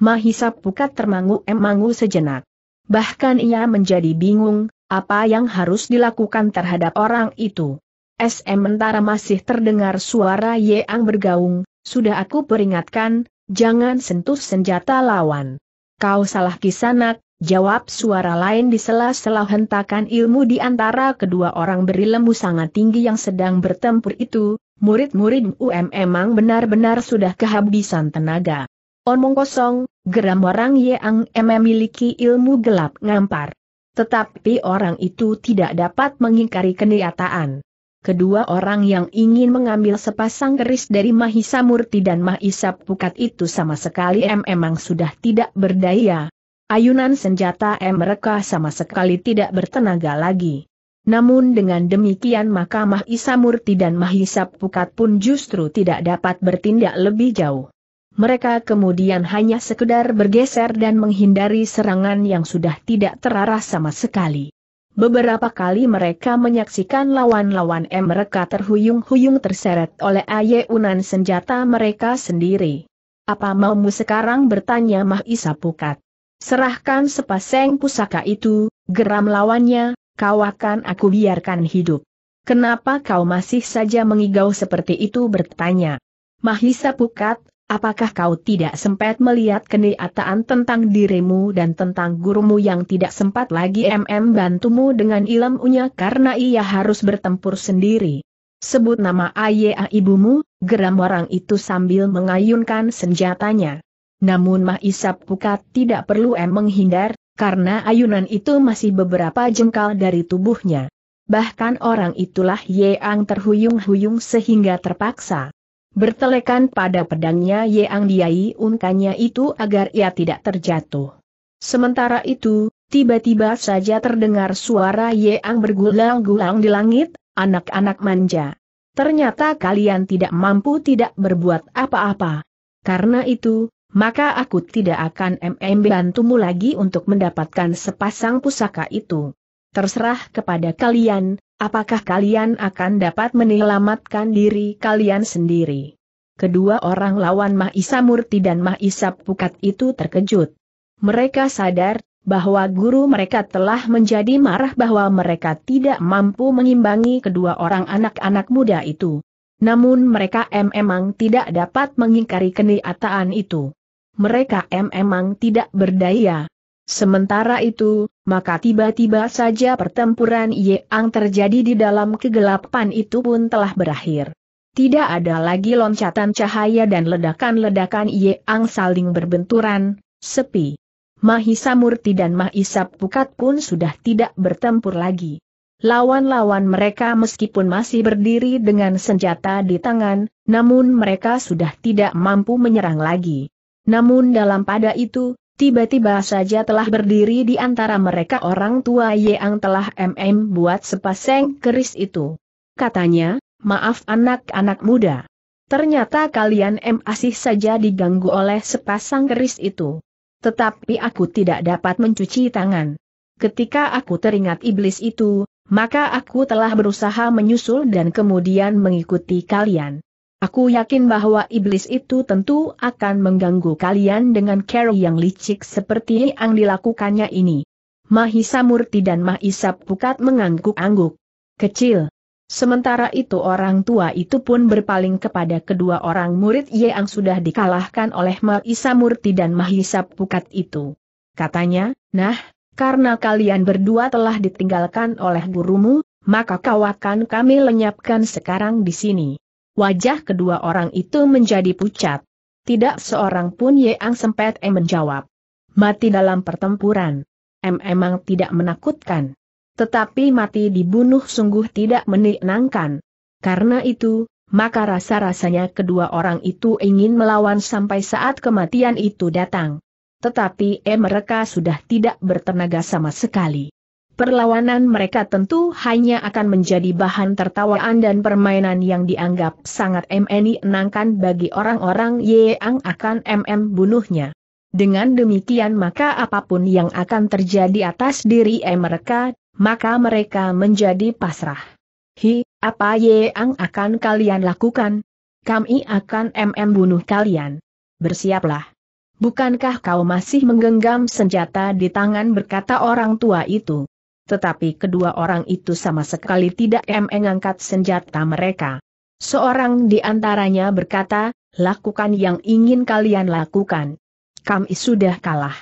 Mahisa pukat termangu-emangu sejenak. Bahkan ia menjadi bingung, apa yang harus dilakukan terhadap orang itu. SM mentara masih terdengar suara Yeang bergaung, sudah aku peringatkan, jangan sentuh senjata lawan. Kau salah kisanak, Jawab suara lain di sela-sela hentakan ilmu di antara kedua orang berilmu sangat tinggi yang sedang bertempur itu, murid-murid UM emang benar-benar sudah kehabisan tenaga. Omong kosong, geram orang yang memiliki ilmu gelap ngampar. Tetapi orang itu tidak dapat mengingkari kenyataan. Kedua orang yang ingin mengambil sepasang keris dari Mahisa Murti dan Mahisa Pukat itu sama sekali memang sudah tidak berdaya, ayunan senjata M mereka sama sekali tidak bertenaga lagi. Namun dengan demikian maka Mahisa Murti dan Mahisa Pukat pun justru tidak dapat bertindak lebih jauh. Mereka kemudian hanya sekedar bergeser dan menghindari serangan yang sudah tidak terarah sama sekali. Beberapa kali mereka menyaksikan lawan-lawan M mereka terhuyung-huyung terseret oleh ayunan senjata mereka sendiri. Apa maumu sekarang bertanya Mahisa Pukat? Serahkan sepasang pusaka itu, geram lawannya, kau akan aku biarkan hidup. Kenapa kau masih saja mengigau seperti itu bertanya. Mahisa Pukat, apakah kau tidak sempat melihat kenyataan tentang dirimu dan tentang gurumu yang tidak sempat lagi MM bantumu dengan ilmunya karena ia harus bertempur sendiri? Sebut nama Ayah ibumu, geram orang itu sambil mengayunkan senjatanya. Namun Mahisap Pukat tidak perlu em menghindar, karena ayunan itu masih beberapa jengkal dari tubuhnya. Bahkan orang itulah Yeang terhuyung-huyung sehingga terpaksa. Bertelekan pada pedangnya Yeang diai unkannya itu agar ia tidak terjatuh. Sementara itu, tiba-tiba saja terdengar suara Yeang bergulang-gulang di langit, anak-anak manja. Ternyata kalian tidak mampu tidak berbuat apa-apa. Karena itu, maka aku tidak akan membantumu lagi untuk mendapatkan sepasang pusaka itu. Terserah kepada kalian, apakah kalian akan dapat menyelamatkan diri kalian sendiri. Kedua orang lawan Mahisa Murti dan Mahisa Pukat itu terkejut. Mereka sadar bahwa guru mereka telah menjadi marah bahwa mereka tidak mampu mengimbangi kedua orang anak-anak muda itu. Namun mereka memang tidak dapat mengingkari kenyataan itu mereka memang tidak berdaya. Sementara itu, maka tiba-tiba saja pertempuran yang terjadi di dalam kegelapan itu pun telah berakhir. Tidak ada lagi loncatan cahaya dan ledakan-ledakan yang saling berbenturan, sepi. Mahisa Murti dan Mahisa Pukat pun sudah tidak bertempur lagi. Lawan-lawan mereka meskipun masih berdiri dengan senjata di tangan, namun mereka sudah tidak mampu menyerang lagi. Namun dalam pada itu, tiba-tiba saja telah berdiri di antara mereka orang tua yang telah MM buat sepasang keris itu. Katanya, maaf anak-anak muda. Ternyata kalian M asih saja diganggu oleh sepasang keris itu. Tetapi aku tidak dapat mencuci tangan. Ketika aku teringat iblis itu, maka aku telah berusaha menyusul dan kemudian mengikuti kalian. Aku yakin bahwa iblis itu tentu akan mengganggu kalian dengan cara yang licik seperti yang dilakukannya ini. Mahisa Murti dan Mahisa Pukat mengangguk-angguk. Kecil. Sementara itu orang tua itu pun berpaling kepada kedua orang murid yang sudah dikalahkan oleh Mahisa Murti dan Mahisa Pukat itu. Katanya, nah, karena kalian berdua telah ditinggalkan oleh gurumu, maka kau akan kami lenyapkan sekarang di sini. Wajah kedua orang itu menjadi pucat. Tidak seorang pun Yang sempat M menjawab. Mati dalam pertempuran. M emang tidak menakutkan. Tetapi mati dibunuh sungguh tidak menenangkan. Karena itu, maka rasa-rasanya kedua orang itu ingin melawan sampai saat kematian itu datang. Tetapi eh mereka sudah tidak bertenaga sama sekali. Perlawanan mereka tentu hanya akan menjadi bahan tertawaan dan permainan yang dianggap sangat menyenangkan bagi orang-orang yang akan MM bunuhnya. Dengan demikian maka apapun yang akan terjadi atas diri mereka, maka mereka menjadi pasrah. Hi, apa yang akan kalian lakukan? Kami akan MM bunuh kalian. Bersiaplah. Bukankah kau masih menggenggam senjata di tangan berkata orang tua itu? tetapi kedua orang itu sama sekali tidak mengangkat senjata mereka. Seorang di antaranya berkata, lakukan yang ingin kalian lakukan. Kami sudah kalah.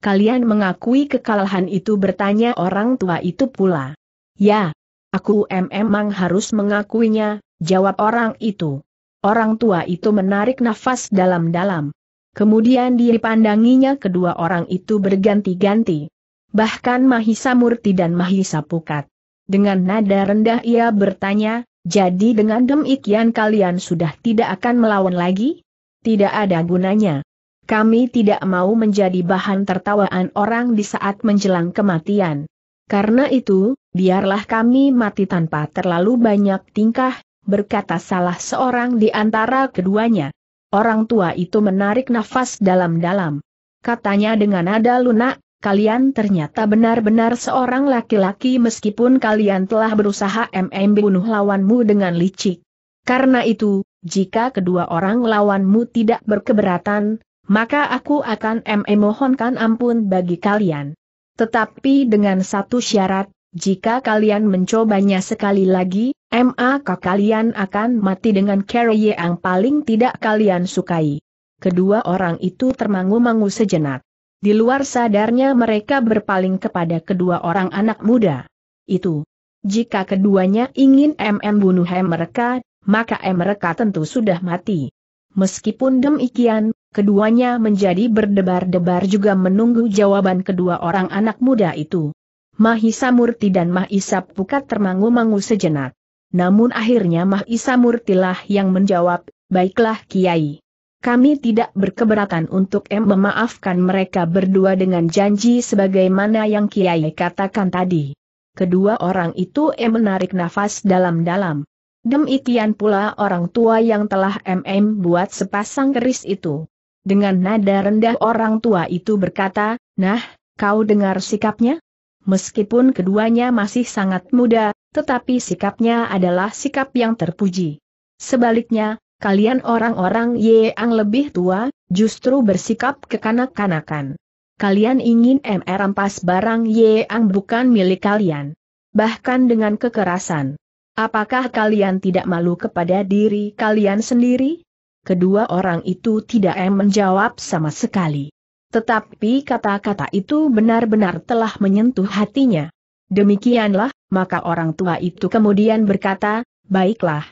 Kalian mengakui kekalahan itu bertanya orang tua itu pula. Ya, aku memang harus mengakuinya, jawab orang itu. Orang tua itu menarik nafas dalam-dalam. Kemudian dipandanginya kedua orang itu berganti-ganti bahkan Mahisa Murti dan Mahisa Pukat. Dengan nada rendah ia bertanya, jadi dengan demikian kalian sudah tidak akan melawan lagi? Tidak ada gunanya. Kami tidak mau menjadi bahan tertawaan orang di saat menjelang kematian. Karena itu, biarlah kami mati tanpa terlalu banyak tingkah, berkata salah seorang di antara keduanya. Orang tua itu menarik nafas dalam-dalam. Katanya dengan nada lunak, kalian ternyata benar-benar seorang laki-laki meskipun kalian telah berusaha MM bunuh lawanmu dengan licik. Karena itu, jika kedua orang lawanmu tidak berkeberatan, maka aku akan MM mohonkan ampun bagi kalian. Tetapi dengan satu syarat, jika kalian mencobanya sekali lagi, maka kalian akan mati dengan cara yang paling tidak kalian sukai. Kedua orang itu termangu-mangu sejenak. Di luar sadarnya mereka berpaling kepada kedua orang anak muda. Itu. Jika keduanya ingin MM bunuh mereka, maka mereka tentu sudah mati. Meskipun demikian, keduanya menjadi berdebar-debar juga menunggu jawaban kedua orang anak muda itu. Mahisa Murti dan Mahisa Pukat termangu-mangu sejenak. Namun akhirnya Mahisa Murtilah yang menjawab, baiklah Kiai kami tidak berkeberatan untuk M memaafkan mereka berdua dengan janji sebagaimana yang Kiai katakan tadi. Kedua orang itu M menarik nafas dalam-dalam. Demikian pula orang tua yang telah MM buat sepasang keris itu. Dengan nada rendah orang tua itu berkata, Nah, kau dengar sikapnya? Meskipun keduanya masih sangat muda, tetapi sikapnya adalah sikap yang terpuji. Sebaliknya, kalian orang-orang yang lebih tua, justru bersikap kekanak-kanakan. Kalian ingin MR rampas barang yang bukan milik kalian. Bahkan dengan kekerasan. Apakah kalian tidak malu kepada diri kalian sendiri? Kedua orang itu tidak menjawab sama sekali. Tetapi kata-kata itu benar-benar telah menyentuh hatinya. Demikianlah, maka orang tua itu kemudian berkata, baiklah,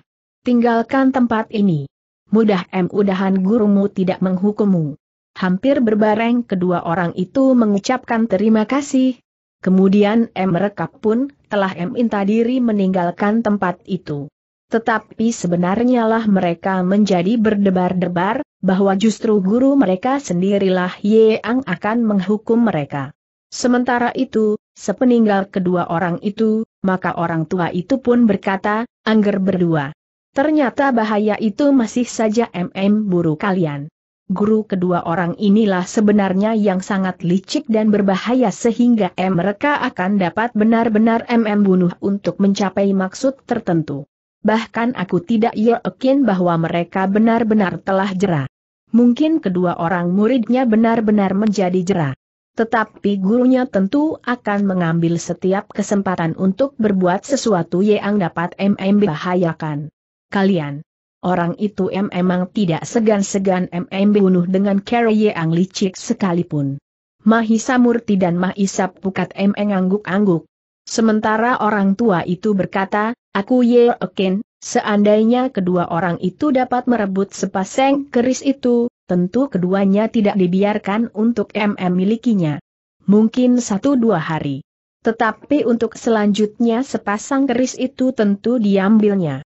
Tinggalkan tempat ini. Mudah mudahan gurumu tidak menghukummu. Hampir berbareng kedua orang itu mengucapkan terima kasih. Kemudian M rekap pun telah M minta diri meninggalkan tempat itu. Tetapi sebenarnya lah mereka menjadi berdebar-debar, bahwa justru guru mereka sendirilah yang akan menghukum mereka. Sementara itu, sepeninggal kedua orang itu, maka orang tua itu pun berkata, Angger berdua. Ternyata bahaya itu masih saja MM buru kalian. Guru kedua orang inilah sebenarnya yang sangat licik dan berbahaya sehingga M mereka akan dapat benar-benar MM bunuh untuk mencapai maksud tertentu. Bahkan aku tidak yakin bahwa mereka benar-benar telah jera. Mungkin kedua orang muridnya benar-benar menjadi jera. Tetapi gurunya tentu akan mengambil setiap kesempatan untuk berbuat sesuatu yang dapat MM bahayakan kalian. Orang itu emang tidak segan-segan MM bunuh dengan cara Yang licik sekalipun. Mahisa Murti dan Mahisa Pukat MM angguk angguk Sementara orang tua itu berkata, aku yakin, seandainya kedua orang itu dapat merebut sepasang keris itu, tentu keduanya tidak dibiarkan untuk MM milikinya. Mungkin satu dua hari. Tetapi untuk selanjutnya sepasang keris itu tentu diambilnya.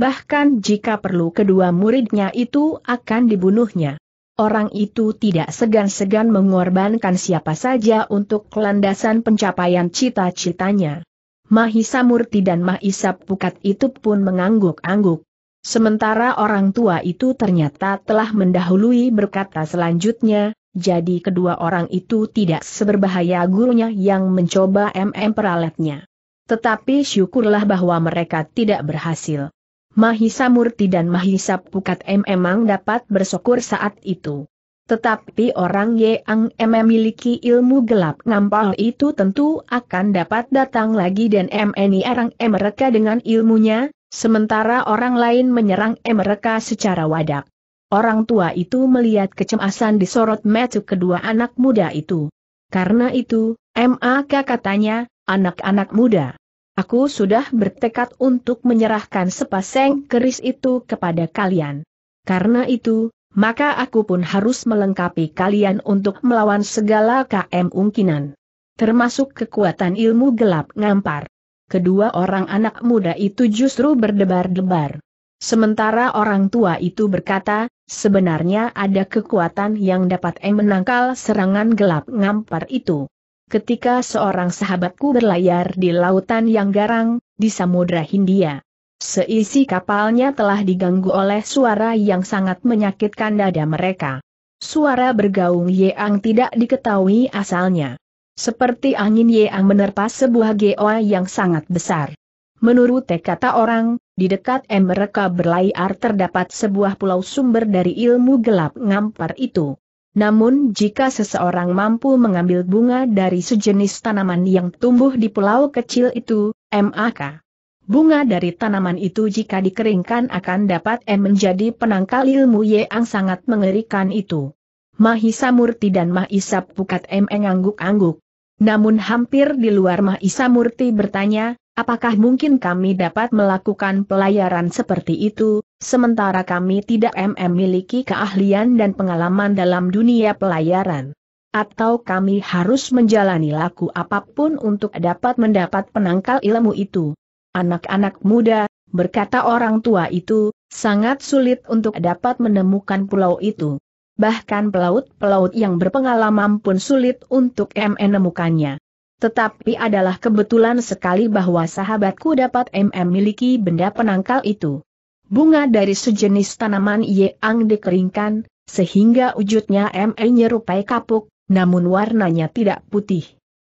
Bahkan jika perlu kedua muridnya itu akan dibunuhnya. Orang itu tidak segan-segan mengorbankan siapa saja untuk landasan pencapaian cita-citanya. Mahisa Murti dan Mahisa Pukat itu pun mengangguk-angguk. Sementara orang tua itu ternyata telah mendahului berkata selanjutnya, jadi kedua orang itu tidak seberbahaya gurunya yang mencoba MM peralatnya. Tetapi syukurlah bahwa mereka tidak berhasil. Mahisa Murti dan Mahisa Pukat M emang dapat bersyukur saat itu. Tetapi orang M memiliki ilmu gelap nampal itu tentu akan dapat datang lagi dan M MNI M mereka dengan ilmunya, sementara orang lain menyerang M mereka secara wadak. Orang tua itu melihat kecemasan di sorot mata kedua anak muda itu. Karena itu, MAK katanya, anak-anak muda. Aku sudah bertekad untuk menyerahkan sepasang keris itu kepada kalian. Karena itu, maka aku pun harus melengkapi kalian untuk melawan segala kemungkinan. Termasuk kekuatan ilmu gelap ngampar. Kedua orang anak muda itu justru berdebar-debar. Sementara orang tua itu berkata, sebenarnya ada kekuatan yang dapat menangkal serangan gelap ngampar itu ketika seorang sahabatku berlayar di lautan yang garang, di Samudra Hindia. Seisi kapalnya telah diganggu oleh suara yang sangat menyakitkan dada mereka. Suara bergaung Yeang tidak diketahui asalnya. Seperti angin Yeang menerpa sebuah goa yang sangat besar. Menurut kata orang, di dekat mereka berlayar terdapat sebuah pulau sumber dari ilmu gelap ngampar itu. Namun jika seseorang mampu mengambil bunga dari sejenis tanaman yang tumbuh di pulau kecil itu, MAK. Bunga dari tanaman itu jika dikeringkan akan dapat M menjadi penangkal ilmu yang sangat mengerikan itu. Mahisa Murti dan Mahisa Pukat M mengangguk-angguk. Namun hampir di luar Mahisa Murti bertanya, apakah mungkin kami dapat melakukan pelayaran seperti itu, sementara kami tidak memiliki keahlian dan pengalaman dalam dunia pelayaran. Atau kami harus menjalani laku apapun untuk dapat mendapat penangkal ilmu itu. Anak-anak muda, berkata orang tua itu, sangat sulit untuk dapat menemukan pulau itu. Bahkan pelaut-pelaut yang berpengalaman pun sulit untuk menemukannya. Tetapi adalah kebetulan sekali bahwa sahabatku dapat memiliki benda penangkal itu bunga dari sejenis tanaman yang dikeringkan, sehingga wujudnya ME nyerupai kapuk, namun warnanya tidak putih.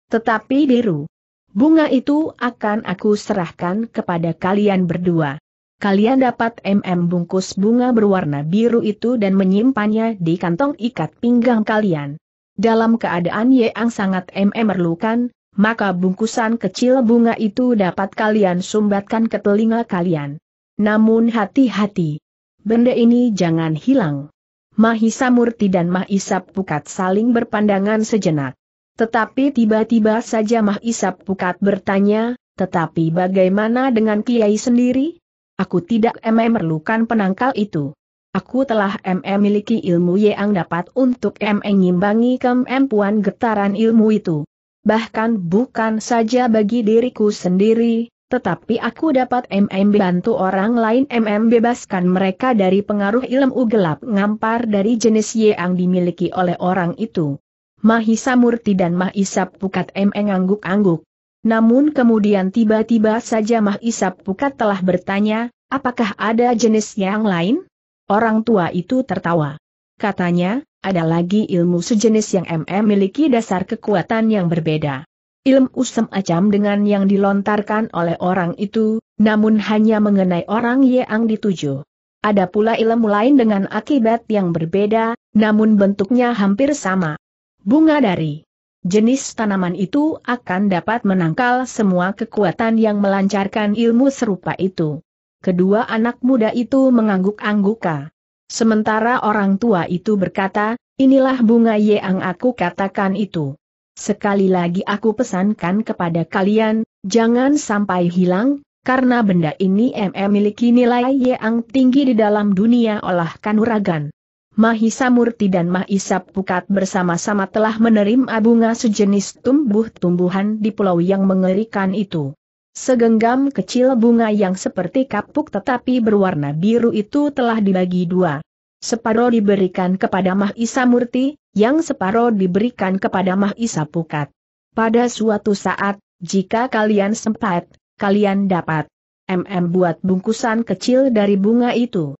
Tetapi biru. Bunga itu akan aku serahkan kepada kalian berdua. Kalian dapat MM bungkus bunga berwarna biru itu dan menyimpannya di kantong ikat pinggang kalian. Dalam keadaan yang sangat MM e merlukan, maka bungkusan kecil bunga itu dapat kalian sumbatkan ke telinga kalian. Namun hati-hati. Benda ini jangan hilang. Mahisa Murti dan Mahisa Pukat saling berpandangan sejenak. Tetapi tiba-tiba saja Mahisa Pukat bertanya, tetapi bagaimana dengan Kiai sendiri? Aku tidak memerlukan penangkal itu. Aku telah memiliki miliki ilmu yang dapat untuk MM kemampuan getaran ilmu itu. Bahkan bukan saja bagi diriku sendiri, tetapi aku dapat MM bantu orang lain MM bebaskan mereka dari pengaruh ilmu gelap ngampar dari jenis yang dimiliki oleh orang itu. Mahisa Murti dan Mahisa Pukat MM ngangguk-angguk. Namun kemudian tiba-tiba saja Mahisa Pukat telah bertanya, apakah ada jenis yang lain? Orang tua itu tertawa. Katanya, ada lagi ilmu sejenis yang MM miliki dasar kekuatan yang berbeda. Ilmu semacam dengan yang dilontarkan oleh orang itu, namun hanya mengenai orang yang dituju. Ada pula ilmu lain dengan akibat yang berbeda, namun bentuknya hampir sama. Bunga dari jenis tanaman itu akan dapat menangkal semua kekuatan yang melancarkan ilmu serupa itu. Kedua anak muda itu mengangguk-angguka. Sementara orang tua itu berkata, inilah bunga yang aku katakan itu. Sekali lagi aku pesankan kepada kalian, jangan sampai hilang, karena benda ini MM miliki nilai yang tinggi di dalam dunia olah kanuragan. Mahisa Murti dan Mahisa Pukat bersama-sama telah menerima bunga sejenis tumbuh-tumbuhan di pulau yang mengerikan itu. Segenggam kecil bunga yang seperti kapuk tetapi berwarna biru itu telah dibagi dua. Separuh diberikan kepada Mahisa Murti, yang separoh diberikan kepada Mahisa Pukat. Pada suatu saat, jika kalian sempat, kalian dapat. MM buat bungkusan kecil dari bunga itu.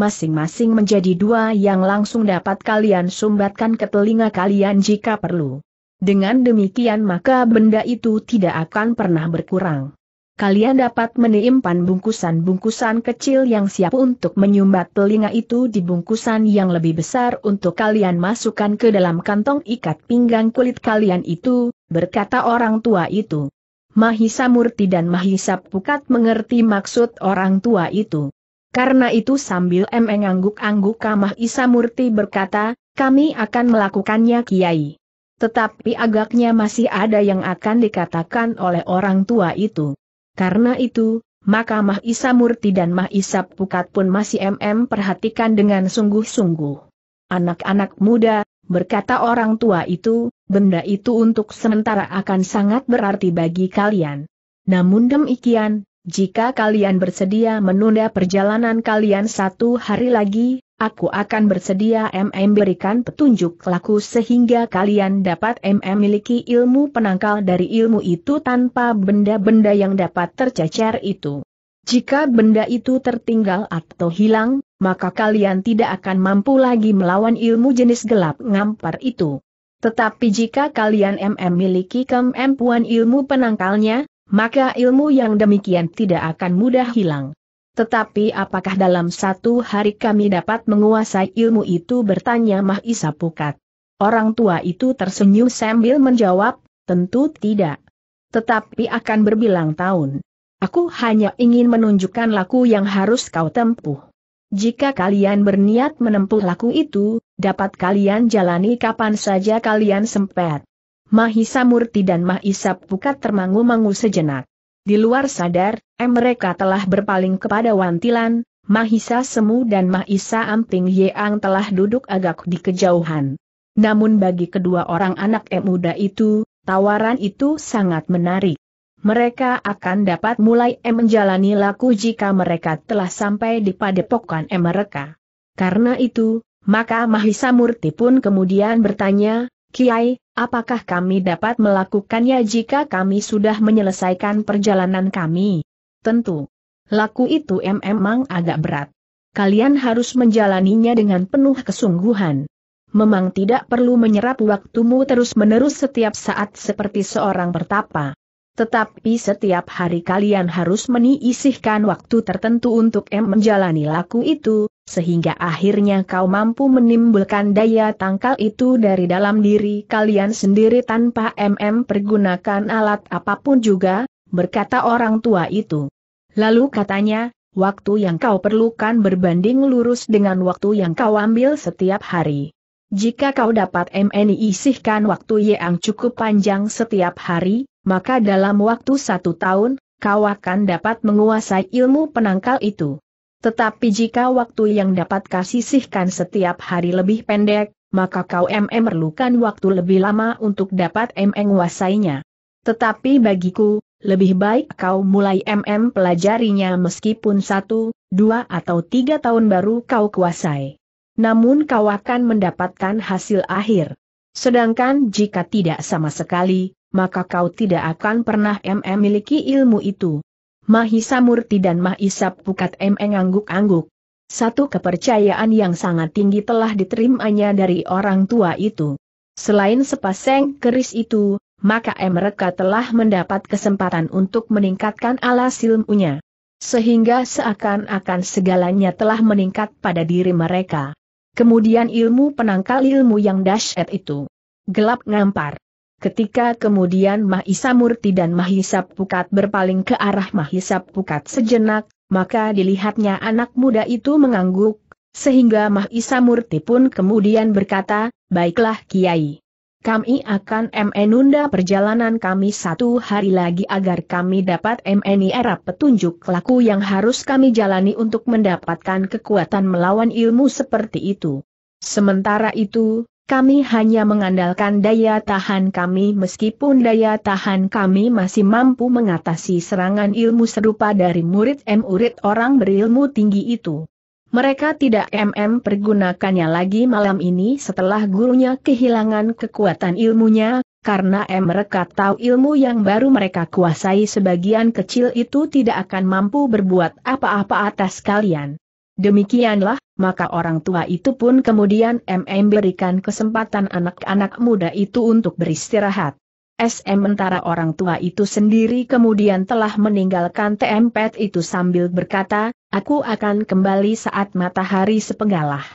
Masing-masing menjadi dua yang langsung dapat kalian sumbatkan ke telinga kalian jika perlu. Dengan demikian maka benda itu tidak akan pernah berkurang kalian dapat menimpan bungkusan-bungkusan kecil yang siap untuk menyumbat telinga itu di bungkusan yang lebih besar untuk kalian masukkan ke dalam kantong ikat pinggang kulit kalian itu, berkata orang tua itu. Mahisa Murti dan Mahisa Pukat mengerti maksud orang tua itu. Karena itu sambil mengangguk angguk kamah Isa Murti berkata, kami akan melakukannya Kiai. Tetapi agaknya masih ada yang akan dikatakan oleh orang tua itu. Karena itu, maka Mah Isa Murti dan Mah Isa Pukat pun masih MM perhatikan dengan sungguh-sungguh. Anak-anak muda, berkata orang tua itu, benda itu untuk sementara akan sangat berarti bagi kalian. Namun demikian, jika kalian bersedia menunda perjalanan kalian satu hari lagi, Aku akan bersedia MM berikan petunjuk laku sehingga kalian dapat MM miliki ilmu penangkal dari ilmu itu tanpa benda-benda yang dapat tercecer itu. Jika benda itu tertinggal atau hilang, maka kalian tidak akan mampu lagi melawan ilmu jenis gelap ngampar itu. Tetapi jika kalian MM miliki kemampuan ilmu penangkalnya, maka ilmu yang demikian tidak akan mudah hilang. Tetapi apakah dalam satu hari kami dapat menguasai ilmu itu bertanya Mahisa Pukat. Orang tua itu tersenyum sambil menjawab, tentu tidak. Tetapi akan berbilang tahun. Aku hanya ingin menunjukkan laku yang harus kau tempuh. Jika kalian berniat menempuh laku itu, dapat kalian jalani kapan saja kalian sempat. Mahisa Murti dan Mahisa Pukat termangu-mangu sejenak. Di luar sadar, mereka telah berpaling kepada Wantilan, Mahisa Semu dan Mahisa Amping Yeang telah duduk agak di kejauhan. Namun bagi kedua orang anak eh, muda itu, tawaran itu sangat menarik. Mereka akan dapat mulai eh, menjalani laku jika mereka telah sampai di padepokan eh, mereka. Karena itu, maka Mahisa Murti pun kemudian bertanya, Kiai, apakah kami dapat melakukannya jika kami sudah menyelesaikan perjalanan kami? Tentu. Laku itu memang agak berat. Kalian harus menjalaninya dengan penuh kesungguhan. Memang tidak perlu menyerap waktumu terus-menerus setiap saat seperti seorang bertapa. Tetapi setiap hari kalian harus menyisihkan waktu tertentu untuk M menjalani laku itu, sehingga akhirnya kau mampu menimbulkan daya tangkal itu dari dalam diri kalian sendiri tanpa MM pergunakan alat apapun juga, berkata orang tua itu. Lalu katanya, waktu yang kau perlukan berbanding lurus dengan waktu yang kau ambil setiap hari. Jika kau dapat MNI mm isihkan waktu yang cukup panjang setiap hari, maka dalam waktu satu tahun, kau akan dapat menguasai ilmu penangkal itu. Tetapi jika waktu yang dapat kasisihkan setiap hari lebih pendek, maka kau MM memerlukan waktu lebih lama untuk dapat MM menguasainya. Tetapi bagiku, lebih baik kau mulai MM pelajarinya meskipun satu, dua atau tiga tahun baru kau kuasai. Namun kau akan mendapatkan hasil akhir. Sedangkan jika tidak sama sekali, maka kau tidak akan pernah MM miliki ilmu itu. Mahisa Murti dan Mahisa Pukat M e angguk-angguk. Satu kepercayaan yang sangat tinggi telah diterimanya dari orang tua itu. Selain sepasang keris itu, maka mereka telah mendapat kesempatan untuk meningkatkan ala ilmunya. Sehingga seakan-akan segalanya telah meningkat pada diri mereka. Kemudian ilmu penangkal ilmu yang dahsyat itu. Gelap ngampar. Ketika kemudian Mahisa Murti dan Mahisa Pukat berpaling ke arah Mahisa Pukat sejenak, maka dilihatnya anak muda itu mengangguk, sehingga Mahisa Murti pun kemudian berkata, Baiklah Kiai. Kami akan menunda perjalanan kami satu hari lagi agar kami dapat menira petunjuk laku yang harus kami jalani untuk mendapatkan kekuatan melawan ilmu seperti itu. Sementara itu, kami hanya mengandalkan daya tahan kami meskipun daya tahan kami masih mampu mengatasi serangan ilmu serupa dari murid-murid orang berilmu tinggi itu. Mereka tidak MM pergunakannya lagi malam ini setelah gurunya kehilangan kekuatan ilmunya, karena M mereka tahu ilmu yang baru mereka kuasai sebagian kecil itu tidak akan mampu berbuat apa-apa atas kalian. Demikianlah, maka orang tua itu pun kemudian MM berikan kesempatan anak-anak muda itu untuk beristirahat. SM mentara orang tua itu sendiri kemudian telah meninggalkan TMP itu sambil berkata, aku akan kembali saat matahari sepenggalah.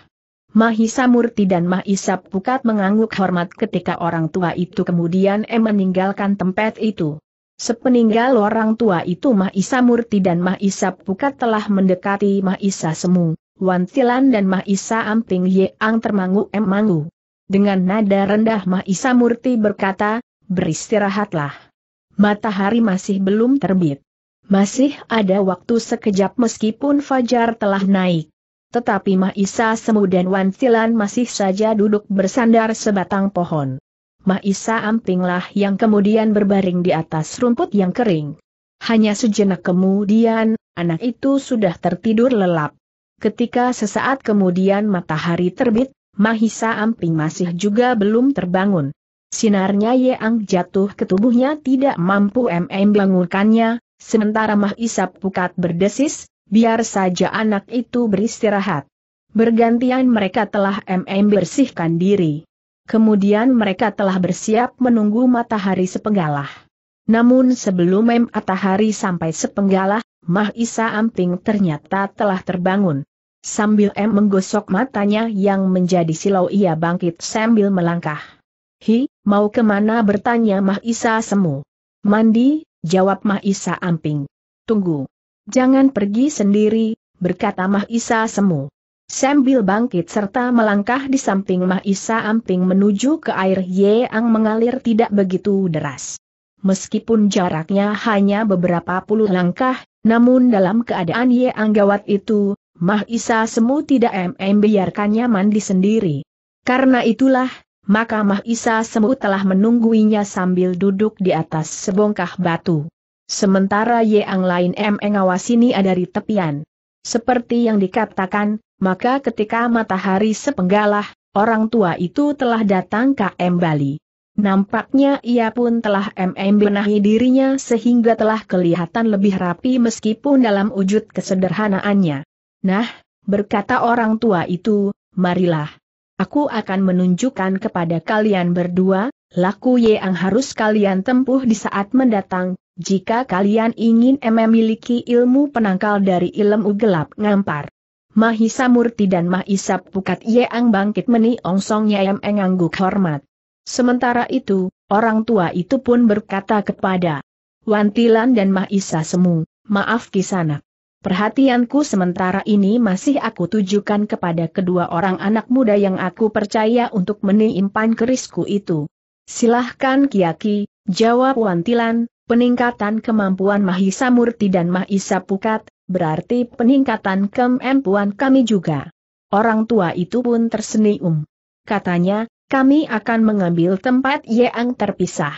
Mahisa Murti dan Mahisa Pukat mengangguk hormat ketika orang tua itu kemudian M meninggalkan tempat itu. Sepeninggal orang tua itu Mah Isa Murti dan Mah Isa Pukat telah mendekati Mah Isa Semu, Wantilan dan Mah Isa Amping Yeang termangu emangu. Dengan nada rendah Mah Isa Murti berkata, beristirahatlah. Matahari masih belum terbit. Masih ada waktu sekejap meskipun fajar telah naik. Tetapi Mah Isa Semu dan Wantilan masih saja duduk bersandar sebatang pohon. Maisa Ampinglah yang kemudian berbaring di atas rumput yang kering. Hanya sejenak kemudian, anak itu sudah tertidur lelap. Ketika sesaat kemudian matahari terbit, Mahisa Amping masih juga belum terbangun. Sinarnya Yeang jatuh ke tubuhnya tidak mampu MM bangunkannya, sementara Mahisa Pukat berdesis, biar saja anak itu beristirahat. Bergantian mereka telah MM bersihkan diri. Kemudian mereka telah bersiap menunggu matahari sepenggalah. Namun sebelum matahari sampai sepenggalah, Mah Isa Amping ternyata telah terbangun. Sambil M menggosok matanya yang menjadi silau ia bangkit sambil melangkah. Hi, mau kemana bertanya Mah Isa Semu. Mandi, jawab Mah Isa Amping. Tunggu. Jangan pergi sendiri, berkata Mah Isa Semu. Sambil bangkit serta melangkah di samping Mahisa Amping menuju ke air Yeang mengalir tidak begitu deras. Meskipun jaraknya hanya beberapa puluh langkah, namun dalam keadaan Yeang gawat itu, Mahisa Semu tidak mm biarkannya mandi sendiri. Karena itulah, maka Mahisa Semu telah menungguinya sambil duduk di atas sebongkah batu. Sementara Yeang lain mm ngawasini dari tepian seperti yang dikatakan, maka ketika matahari sepenggalah, orang tua itu telah datang ke M Bali. Nampaknya ia pun telah MM benahi dirinya sehingga telah kelihatan lebih rapi meskipun dalam wujud kesederhanaannya. Nah, berkata orang tua itu, marilah. Aku akan menunjukkan kepada kalian berdua, laku yang harus kalian tempuh di saat mendatang, jika kalian ingin memiliki ilmu penangkal dari ilmu gelap ngampar. Mahisa Murti dan Mahisa Pukat Yeang bangkit meni ongsongnya yang mengangguk hormat. Sementara itu, orang tua itu pun berkata kepada Wantilan dan Mahisa Semu, maaf kisanak. Perhatianku sementara ini masih aku tujukan kepada kedua orang anak muda yang aku percaya untuk meniimpan kerisku itu. Silahkan Kiaki, jawab Wantilan, peningkatan kemampuan Mahisa Murti dan Mahisa Pukat, berarti peningkatan kemampuan kami juga. Orang tua itu pun tersenyum. Katanya, kami akan mengambil tempat yang terpisah.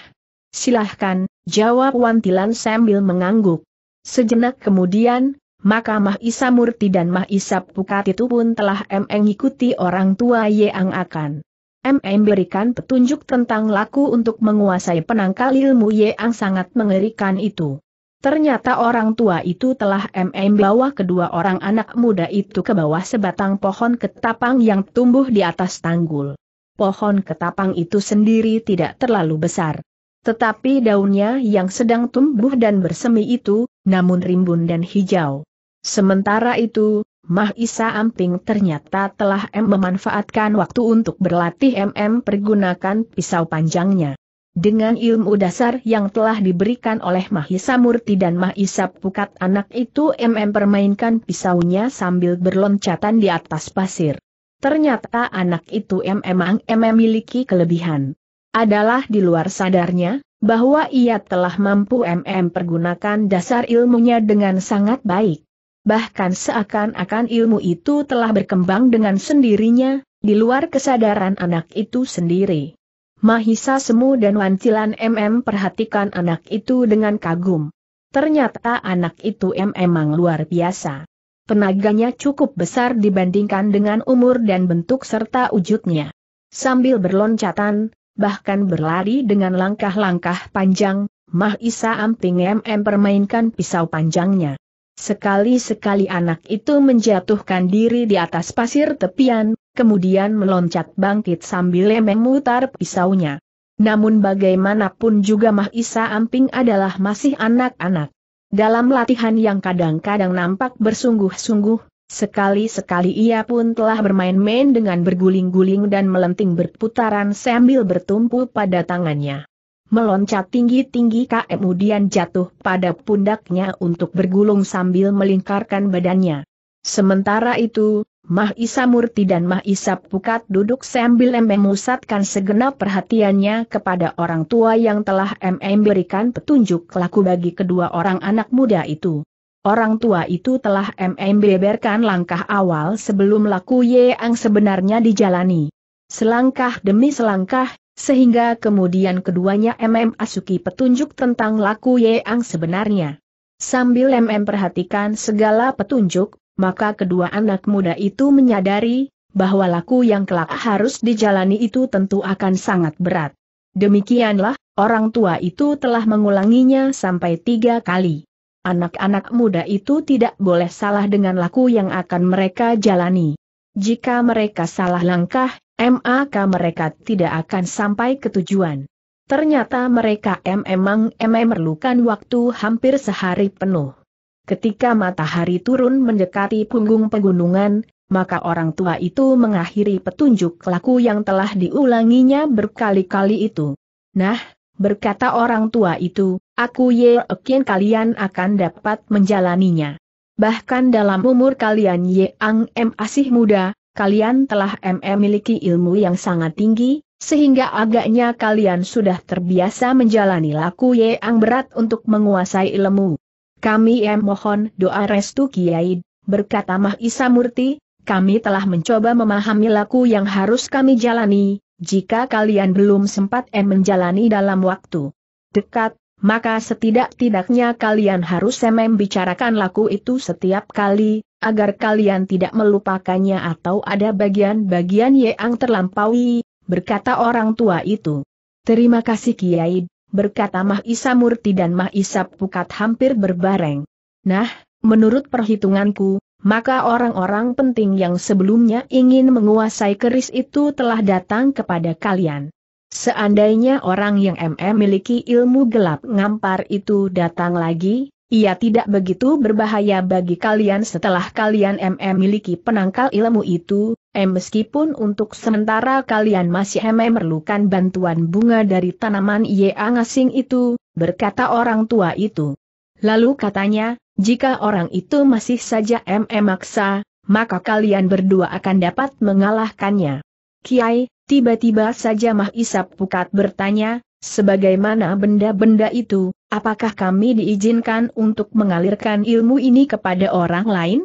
Silahkan, jawab Wantilan sambil mengangguk. Sejenak kemudian, maka Mahisa Murti dan Mahisa Pukat itu pun telah mengikuti orang tua yang akan MM berikan petunjuk tentang laku untuk menguasai penangkal ilmu yang sangat mengerikan itu. Ternyata orang tua itu telah MM bawa kedua orang anak muda itu ke bawah sebatang pohon ketapang yang tumbuh di atas tanggul. Pohon ketapang itu sendiri tidak terlalu besar. Tetapi daunnya yang sedang tumbuh dan bersemi itu, namun rimbun dan hijau. Sementara itu, Mahisa Amping ternyata telah M memanfaatkan waktu untuk berlatih MM pergunakan pisau panjangnya. Dengan ilmu dasar yang telah diberikan oleh Mahisa Murti dan Mahisa Pukat anak itu MM permainkan pisaunya sambil berloncatan di atas pasir. Ternyata anak itu MM memang MM miliki kelebihan. Adalah di luar sadarnya, bahwa ia telah mampu MM pergunakan dasar ilmunya dengan sangat baik bahkan seakan-akan ilmu itu telah berkembang dengan sendirinya, di luar kesadaran anak itu sendiri. Mahisa Semu dan Wancilan MM perhatikan anak itu dengan kagum. Ternyata anak itu MM memang luar biasa. Tenaganya cukup besar dibandingkan dengan umur dan bentuk serta wujudnya. Sambil berloncatan, bahkan berlari dengan langkah-langkah panjang, Mahisa Amping MM permainkan pisau panjangnya. Sekali-sekali anak itu menjatuhkan diri di atas pasir tepian, kemudian meloncat bangkit sambil mutar pisaunya. Namun bagaimanapun juga Mahisa Amping adalah masih anak-anak. Dalam latihan yang kadang-kadang nampak bersungguh-sungguh, sekali-sekali ia pun telah bermain-main dengan berguling-guling dan melenting berputaran sambil bertumpu pada tangannya meloncat tinggi-tinggi kemudian jatuh pada pundaknya untuk bergulung sambil melingkarkan badannya. Sementara itu, Mah Isa Murti dan Mah Isa Pukat duduk sambil memusatkan segenap perhatiannya kepada orang tua yang telah memberikan petunjuk laku bagi kedua orang anak muda itu. Orang tua itu telah memberikan langkah awal sebelum laku Yeang sebenarnya dijalani. Selangkah demi selangkah, sehingga kemudian keduanya MM Asuki petunjuk tentang laku Yeang sebenarnya. Sambil MM perhatikan segala petunjuk, maka kedua anak muda itu menyadari, bahwa laku yang kelak harus dijalani itu tentu akan sangat berat. Demikianlah, orang tua itu telah mengulanginya sampai tiga kali. Anak-anak muda itu tidak boleh salah dengan laku yang akan mereka jalani. Jika mereka salah langkah, maka mereka tidak akan sampai ke tujuan. Ternyata mereka memang memerlukan waktu hampir sehari penuh. Ketika matahari turun mendekati punggung pegunungan, maka orang tua itu mengakhiri petunjuk laku yang telah diulanginya berkali-kali itu. Nah, berkata orang tua itu, aku yakin kalian akan dapat menjalaninya. Bahkan dalam umur kalian yang masih muda, kalian telah memiliki ilmu yang sangat tinggi, sehingga agaknya kalian sudah terbiasa menjalani laku yang berat untuk menguasai ilmu. Kami mohon doa restu Kiai, berkata Mah Isa Murti, kami telah mencoba memahami laku yang harus kami jalani, jika kalian belum sempat em menjalani dalam waktu dekat, maka setidak-tidaknya kalian harus em bicarakan laku itu setiap kali, agar kalian tidak melupakannya atau ada bagian-bagian yang terlampaui, berkata orang tua itu. Terima kasih Kiai, berkata Mah Isa Murti dan Mah Pukat hampir berbareng. Nah, menurut perhitunganku, maka orang-orang penting yang sebelumnya ingin menguasai keris itu telah datang kepada kalian. Seandainya orang yang MM miliki ilmu gelap ngampar itu datang lagi, ia tidak begitu berbahaya bagi kalian setelah kalian MM miliki penangkal ilmu itu, M meskipun untuk sementara kalian masih MM memerlukan bantuan bunga dari tanaman Ia ngasing itu, berkata orang tua itu. Lalu katanya, jika orang itu masih saja MM maksa, maka kalian berdua akan dapat mengalahkannya. Kiai, tiba-tiba saja Mah Isap Pukat bertanya, sebagaimana benda-benda itu, Apakah kami diizinkan untuk mengalirkan ilmu ini kepada orang lain?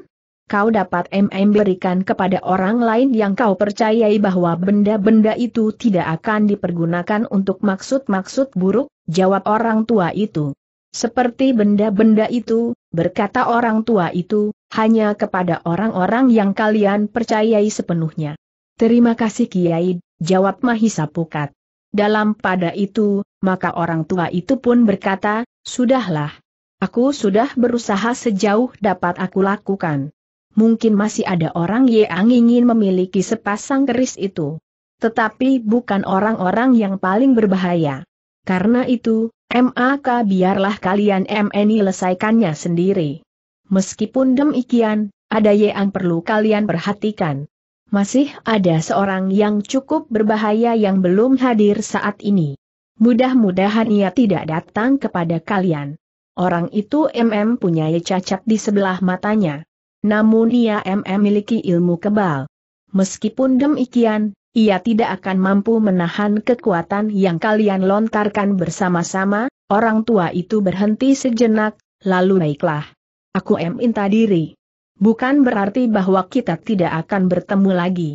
Kau dapat MM berikan kepada orang lain yang kau percayai bahwa benda-benda itu tidak akan dipergunakan untuk maksud-maksud buruk, jawab orang tua itu. Seperti benda-benda itu, berkata orang tua itu, hanya kepada orang-orang yang kalian percayai sepenuhnya. Terima kasih Kiai, jawab Mahisa Pukat. Dalam pada itu, maka orang tua itu pun berkata, Sudahlah. Aku sudah berusaha sejauh dapat aku lakukan. Mungkin masih ada orang yang ingin memiliki sepasang keris itu. Tetapi bukan orang-orang yang paling berbahaya. Karena itu, MAK biarlah kalian MNI lesaikannya sendiri. Meskipun demikian, ada yang perlu kalian perhatikan masih ada seorang yang cukup berbahaya yang belum hadir saat ini. Mudah-mudahan ia tidak datang kepada kalian. Orang itu MM punya cacat di sebelah matanya. Namun ia MM miliki ilmu kebal. Meskipun demikian, ia tidak akan mampu menahan kekuatan yang kalian lontarkan bersama-sama, orang tua itu berhenti sejenak, lalu naiklah. Aku M minta diri bukan berarti bahwa kita tidak akan bertemu lagi.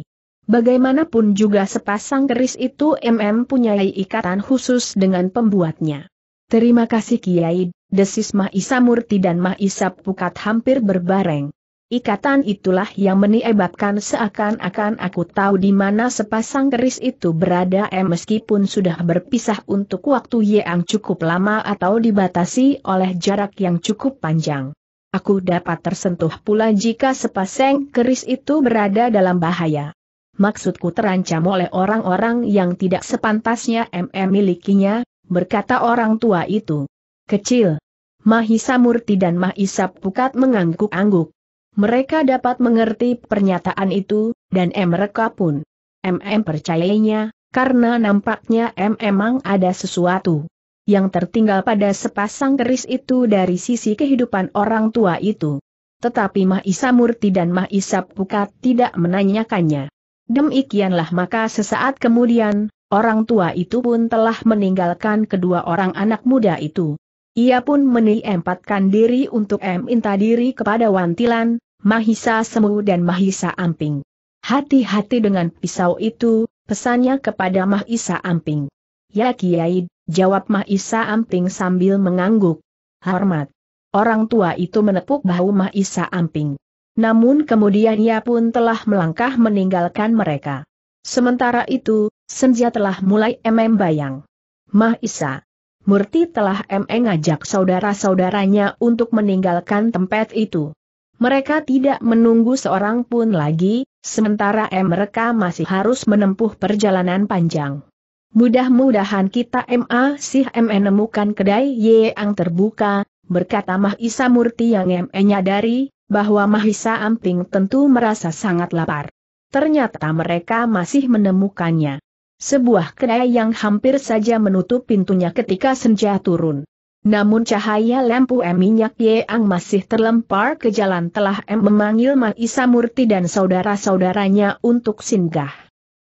Bagaimanapun juga sepasang keris itu MM punyai ikatan khusus dengan pembuatnya. Terima kasih Kiai, desis Mahisa Murti dan Mahisa Pukat hampir berbareng. Ikatan itulah yang menyebabkan seakan-akan aku tahu di mana sepasang keris itu berada eh, meskipun sudah berpisah untuk waktu yang cukup lama atau dibatasi oleh jarak yang cukup panjang. Aku dapat tersentuh pula jika sepasang keris itu berada dalam bahaya. Maksudku terancam oleh orang-orang yang tidak sepantasnya MM milikinya, berkata orang tua itu. Kecil. Mahisa Murti dan Mahisa Pukat mengangguk-angguk. Mereka dapat mengerti pernyataan itu, dan M mereka pun. MM percayainya, karena nampaknya M memang ada sesuatu yang tertinggal pada sepasang keris itu dari sisi kehidupan orang tua itu. Tetapi Mahisa Murti dan Mahisa Pukat tidak menanyakannya. Demikianlah maka sesaat kemudian, orang tua itu pun telah meninggalkan kedua orang anak muda itu. Ia pun meniempatkan diri untuk minta diri kepada Wantilan, Mahisa Semu dan Mahisa Amping. Hati-hati dengan pisau itu, pesannya kepada Mahisa Amping. Ya Kiai, jawab Mahisa Amping sambil mengangguk. Hormat. Orang tua itu menepuk bahu Mahisa Amping. Namun kemudian ia pun telah melangkah meninggalkan mereka. Sementara itu, senja telah mulai emem bayang. Mahisa. Murti telah emeng ngajak saudara-saudaranya untuk meninggalkan tempat itu. Mereka tidak menunggu seorang pun lagi, sementara mereka masih harus menempuh perjalanan panjang. Mudah-mudahan kita sih menemukan kedai yang terbuka, berkata Mahisa Murti yang menyadari bahwa Mahisa Amping tentu merasa sangat lapar. Ternyata mereka masih menemukannya. Sebuah kedai yang hampir saja menutup pintunya ketika senja turun. Namun cahaya lampu minyak yang masih terlempar ke jalan telah M memanggil Mahisa Murti dan saudara-saudaranya untuk singgah.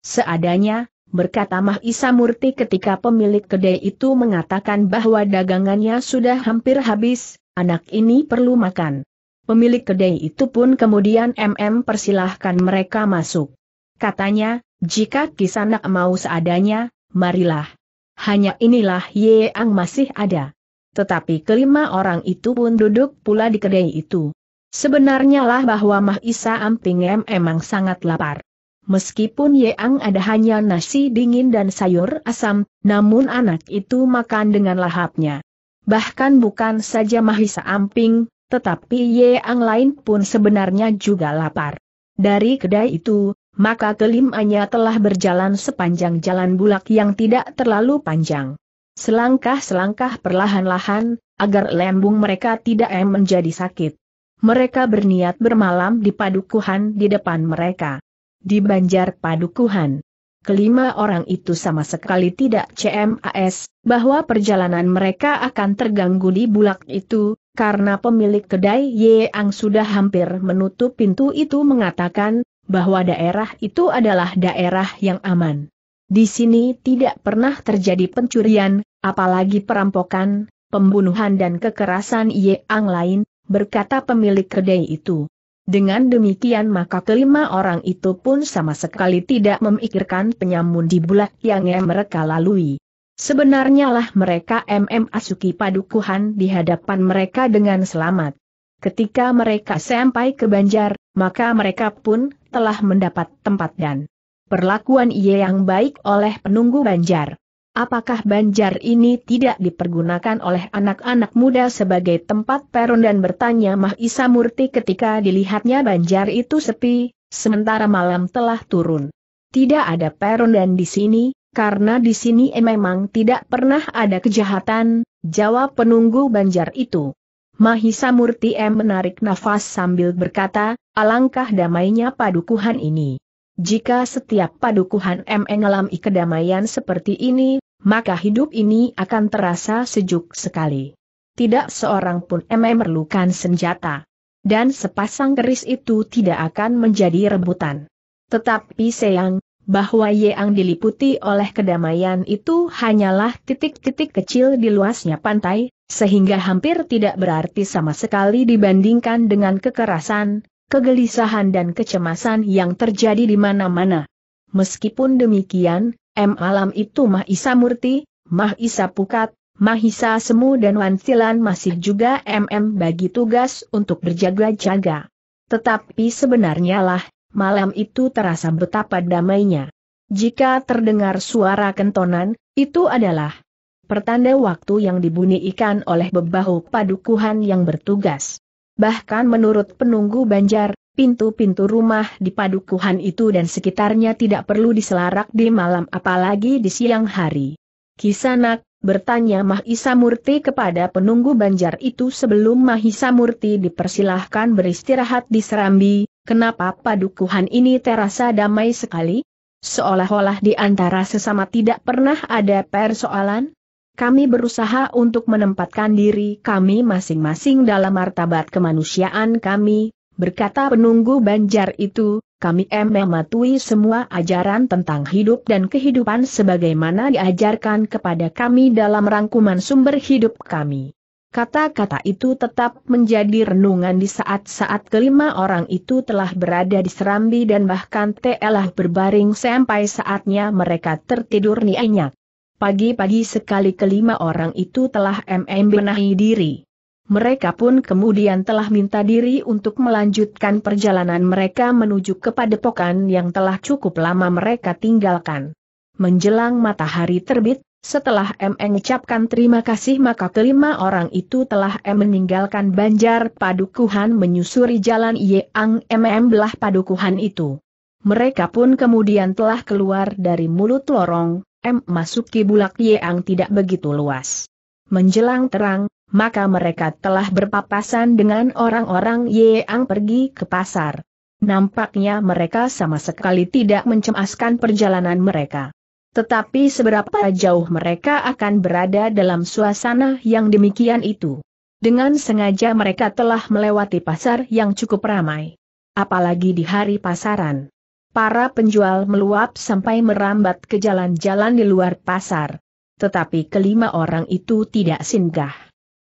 Seadanya, berkata Mahisa Murti ketika pemilik kedai itu mengatakan bahwa dagangannya sudah hampir habis, anak ini perlu makan. Pemilik kedai itu pun kemudian MM persilahkan mereka masuk. Katanya, jika kisanak mau seadanya, marilah. Hanya inilah Yeang masih ada. Tetapi kelima orang itu pun duduk pula di kedai itu. Sebenarnya lah bahwa Mahisa Isa Amping memang sangat lapar. Meskipun Yeang ada hanya nasi dingin dan sayur asam, namun anak itu makan dengan lahapnya. Bahkan bukan saja Mahisa Amping, tetapi Yeang lain pun sebenarnya juga lapar. Dari kedai itu, maka kelimanya telah berjalan sepanjang jalan bulak yang tidak terlalu panjang. Selangkah-selangkah perlahan-lahan, agar lembung mereka tidak menjadi sakit. Mereka berniat bermalam di padukuhan di depan mereka di Banjar Padukuhan. Kelima orang itu sama sekali tidak CMAS, bahwa perjalanan mereka akan terganggu di bulak itu, karena pemilik kedai Yeang sudah hampir menutup pintu itu mengatakan, bahwa daerah itu adalah daerah yang aman. Di sini tidak pernah terjadi pencurian, apalagi perampokan, pembunuhan dan kekerasan Ang lain, berkata pemilik kedai itu. Dengan demikian maka kelima orang itu pun sama sekali tidak memikirkan penyamun di bulat yang mereka lalui. Sebenarnya lah mereka MM Asuki Padukuhan di hadapan mereka dengan selamat. Ketika mereka sampai ke Banjar, maka mereka pun telah mendapat tempat dan perlakuan ia yang baik oleh penunggu Banjar. Apakah banjar ini tidak dipergunakan oleh anak-anak muda sebagai tempat peron dan bertanya Mahisa Murti ketika dilihatnya banjar itu sepi, sementara malam telah turun. Tidak ada peron dan di sini, karena di sini eh memang tidak pernah ada kejahatan, jawab penunggu banjar itu. Mahisa Murti M eh menarik nafas sambil berkata, alangkah damainya padukuhan ini. Jika setiap padukuhan M mengalami eh kedamaian seperti ini, maka hidup ini akan terasa sejuk sekali. Tidak seorang pun memerlukan senjata. Dan sepasang keris itu tidak akan menjadi rebutan. Tetapi sayang, bahwa yang diliputi oleh kedamaian itu hanyalah titik-titik kecil di luasnya pantai, sehingga hampir tidak berarti sama sekali dibandingkan dengan kekerasan, kegelisahan dan kecemasan yang terjadi di mana-mana. Meskipun demikian, M. Alam itu Mahisa Murti, Mahisa Pukat, Mahisa Semu dan Wantilan masih juga MM bagi tugas untuk berjaga-jaga. Tetapi sebenarnya lah, malam itu terasa betapa damainya. Jika terdengar suara kentonan, itu adalah pertanda waktu yang dibunyikan oleh bebahu padukuhan yang bertugas. Bahkan menurut penunggu Banjar, pintu-pintu rumah di padukuhan itu dan sekitarnya tidak perlu diselarak di malam apalagi di siang hari. Kisanak, bertanya Mahisa Murti kepada penunggu banjar itu sebelum Mahisa Murti dipersilahkan beristirahat di Serambi, kenapa padukuhan ini terasa damai sekali? Seolah-olah di antara sesama tidak pernah ada persoalan? kami berusaha untuk menempatkan diri kami masing-masing dalam martabat kemanusiaan kami, Berkata penunggu banjar itu, kami mematui semua ajaran tentang hidup dan kehidupan sebagaimana diajarkan kepada kami dalam rangkuman sumber hidup kami. Kata-kata itu tetap menjadi renungan di saat-saat kelima orang itu telah berada di serambi dan bahkan telah berbaring sampai saatnya mereka tertidur nyenyak Pagi-pagi sekali kelima orang itu telah MM benahi diri mereka pun kemudian telah minta diri untuk melanjutkan perjalanan mereka menuju ke padepokan yang telah cukup lama mereka tinggalkan. Menjelang matahari terbit, setelah M mengucapkan terima kasih maka kelima orang itu telah M meninggalkan banjar padukuhan menyusuri jalan Yeang MM belah padukuhan itu. Mereka pun kemudian telah keluar dari mulut lorong, M masuki bulak Yeang tidak begitu luas. Menjelang terang, maka mereka telah berpapasan dengan orang-orang yang pergi ke pasar. Nampaknya mereka sama sekali tidak mencemaskan perjalanan mereka. Tetapi seberapa jauh mereka akan berada dalam suasana yang demikian itu. Dengan sengaja mereka telah melewati pasar yang cukup ramai. Apalagi di hari pasaran. Para penjual meluap sampai merambat ke jalan-jalan di luar pasar. Tetapi kelima orang itu tidak singgah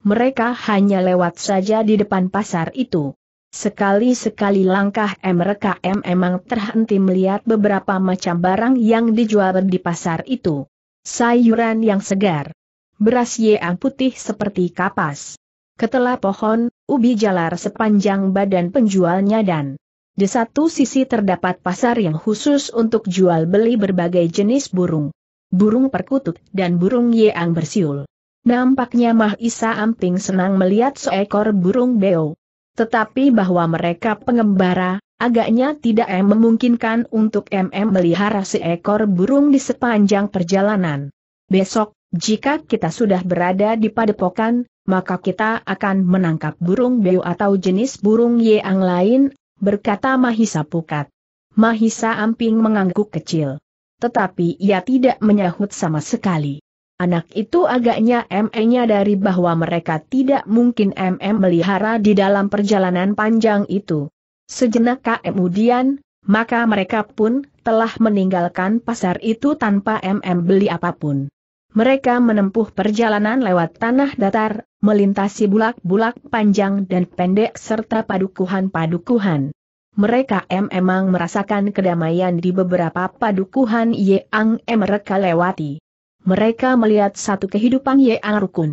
mereka hanya lewat saja di depan pasar itu. Sekali-sekali langkah MRKM memang terhenti melihat beberapa macam barang yang dijual di pasar itu. Sayuran yang segar. Beras yang putih seperti kapas. Ketela pohon, ubi jalar sepanjang badan penjualnya dan di satu sisi terdapat pasar yang khusus untuk jual beli berbagai jenis burung. Burung perkutut dan burung yang bersiul. Nampaknya Mahisa Amping senang melihat seekor burung beo. Tetapi bahwa mereka pengembara, agaknya tidak memungkinkan untuk MM melihara seekor burung di sepanjang perjalanan. Besok, jika kita sudah berada di padepokan, maka kita akan menangkap burung beo atau jenis burung yang lain, berkata Mahisa Pukat. Mahisa Amping mengangguk kecil. Tetapi ia tidak menyahut sama sekali. Anak itu agaknya ME dari bahwa mereka tidak mungkin mm melihara di dalam perjalanan panjang itu. Sejenak kemudian, maka mereka pun telah meninggalkan pasar itu tanpa MM beli apapun. Mereka menempuh perjalanan lewat tanah datar, melintasi bulak-bulak panjang dan pendek serta padukuhan-padukuhan. Mereka M e emang merasakan kedamaian di beberapa padukuhan yang mereka lewati mereka melihat satu kehidupan Ye Ang rukun.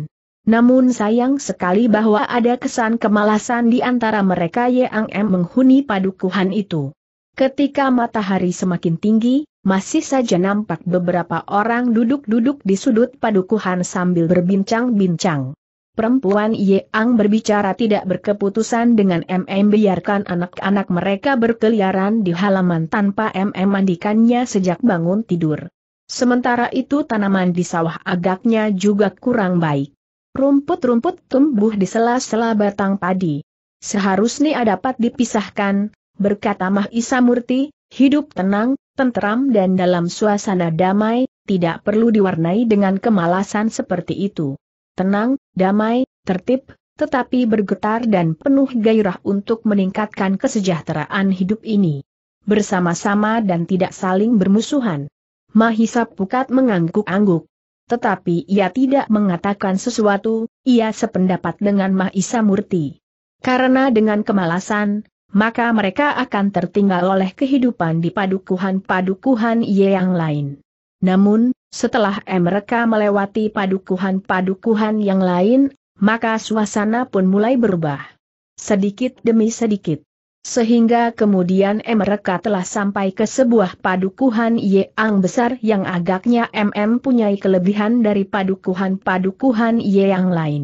Namun sayang sekali bahwa ada kesan kemalasan di antara mereka Ye Ang yang menghuni padukuhan itu. Ketika matahari semakin tinggi, masih saja nampak beberapa orang duduk-duduk di sudut padukuhan sambil berbincang-bincang. Perempuan Ye Ang berbicara tidak berkeputusan dengan MM biarkan anak-anak mereka berkeliaran di halaman tanpa MM mandikannya sejak bangun tidur. Sementara itu tanaman di sawah agaknya juga kurang baik. Rumput-rumput tumbuh di sela-sela batang padi. Seharusnya dapat dipisahkan, berkata Mahisa Murti, hidup tenang, tentram dan dalam suasana damai, tidak perlu diwarnai dengan kemalasan seperti itu. Tenang, damai, tertib, tetapi bergetar dan penuh gairah untuk meningkatkan kesejahteraan hidup ini. Bersama-sama dan tidak saling bermusuhan. Mahisa Pukat mengangguk-angguk. Tetapi ia tidak mengatakan sesuatu, ia sependapat dengan Mahisa Murti. Karena dengan kemalasan, maka mereka akan tertinggal oleh kehidupan di padukuhan-padukuhan yang lain. Namun, setelah mereka melewati padukuhan-padukuhan yang lain, maka suasana pun mulai berubah. Sedikit demi sedikit. Sehingga kemudian mereka telah sampai ke sebuah padukuhan Yeang besar yang agaknya MM punyai kelebihan dari padukuhan-padukuhan Yeang lain.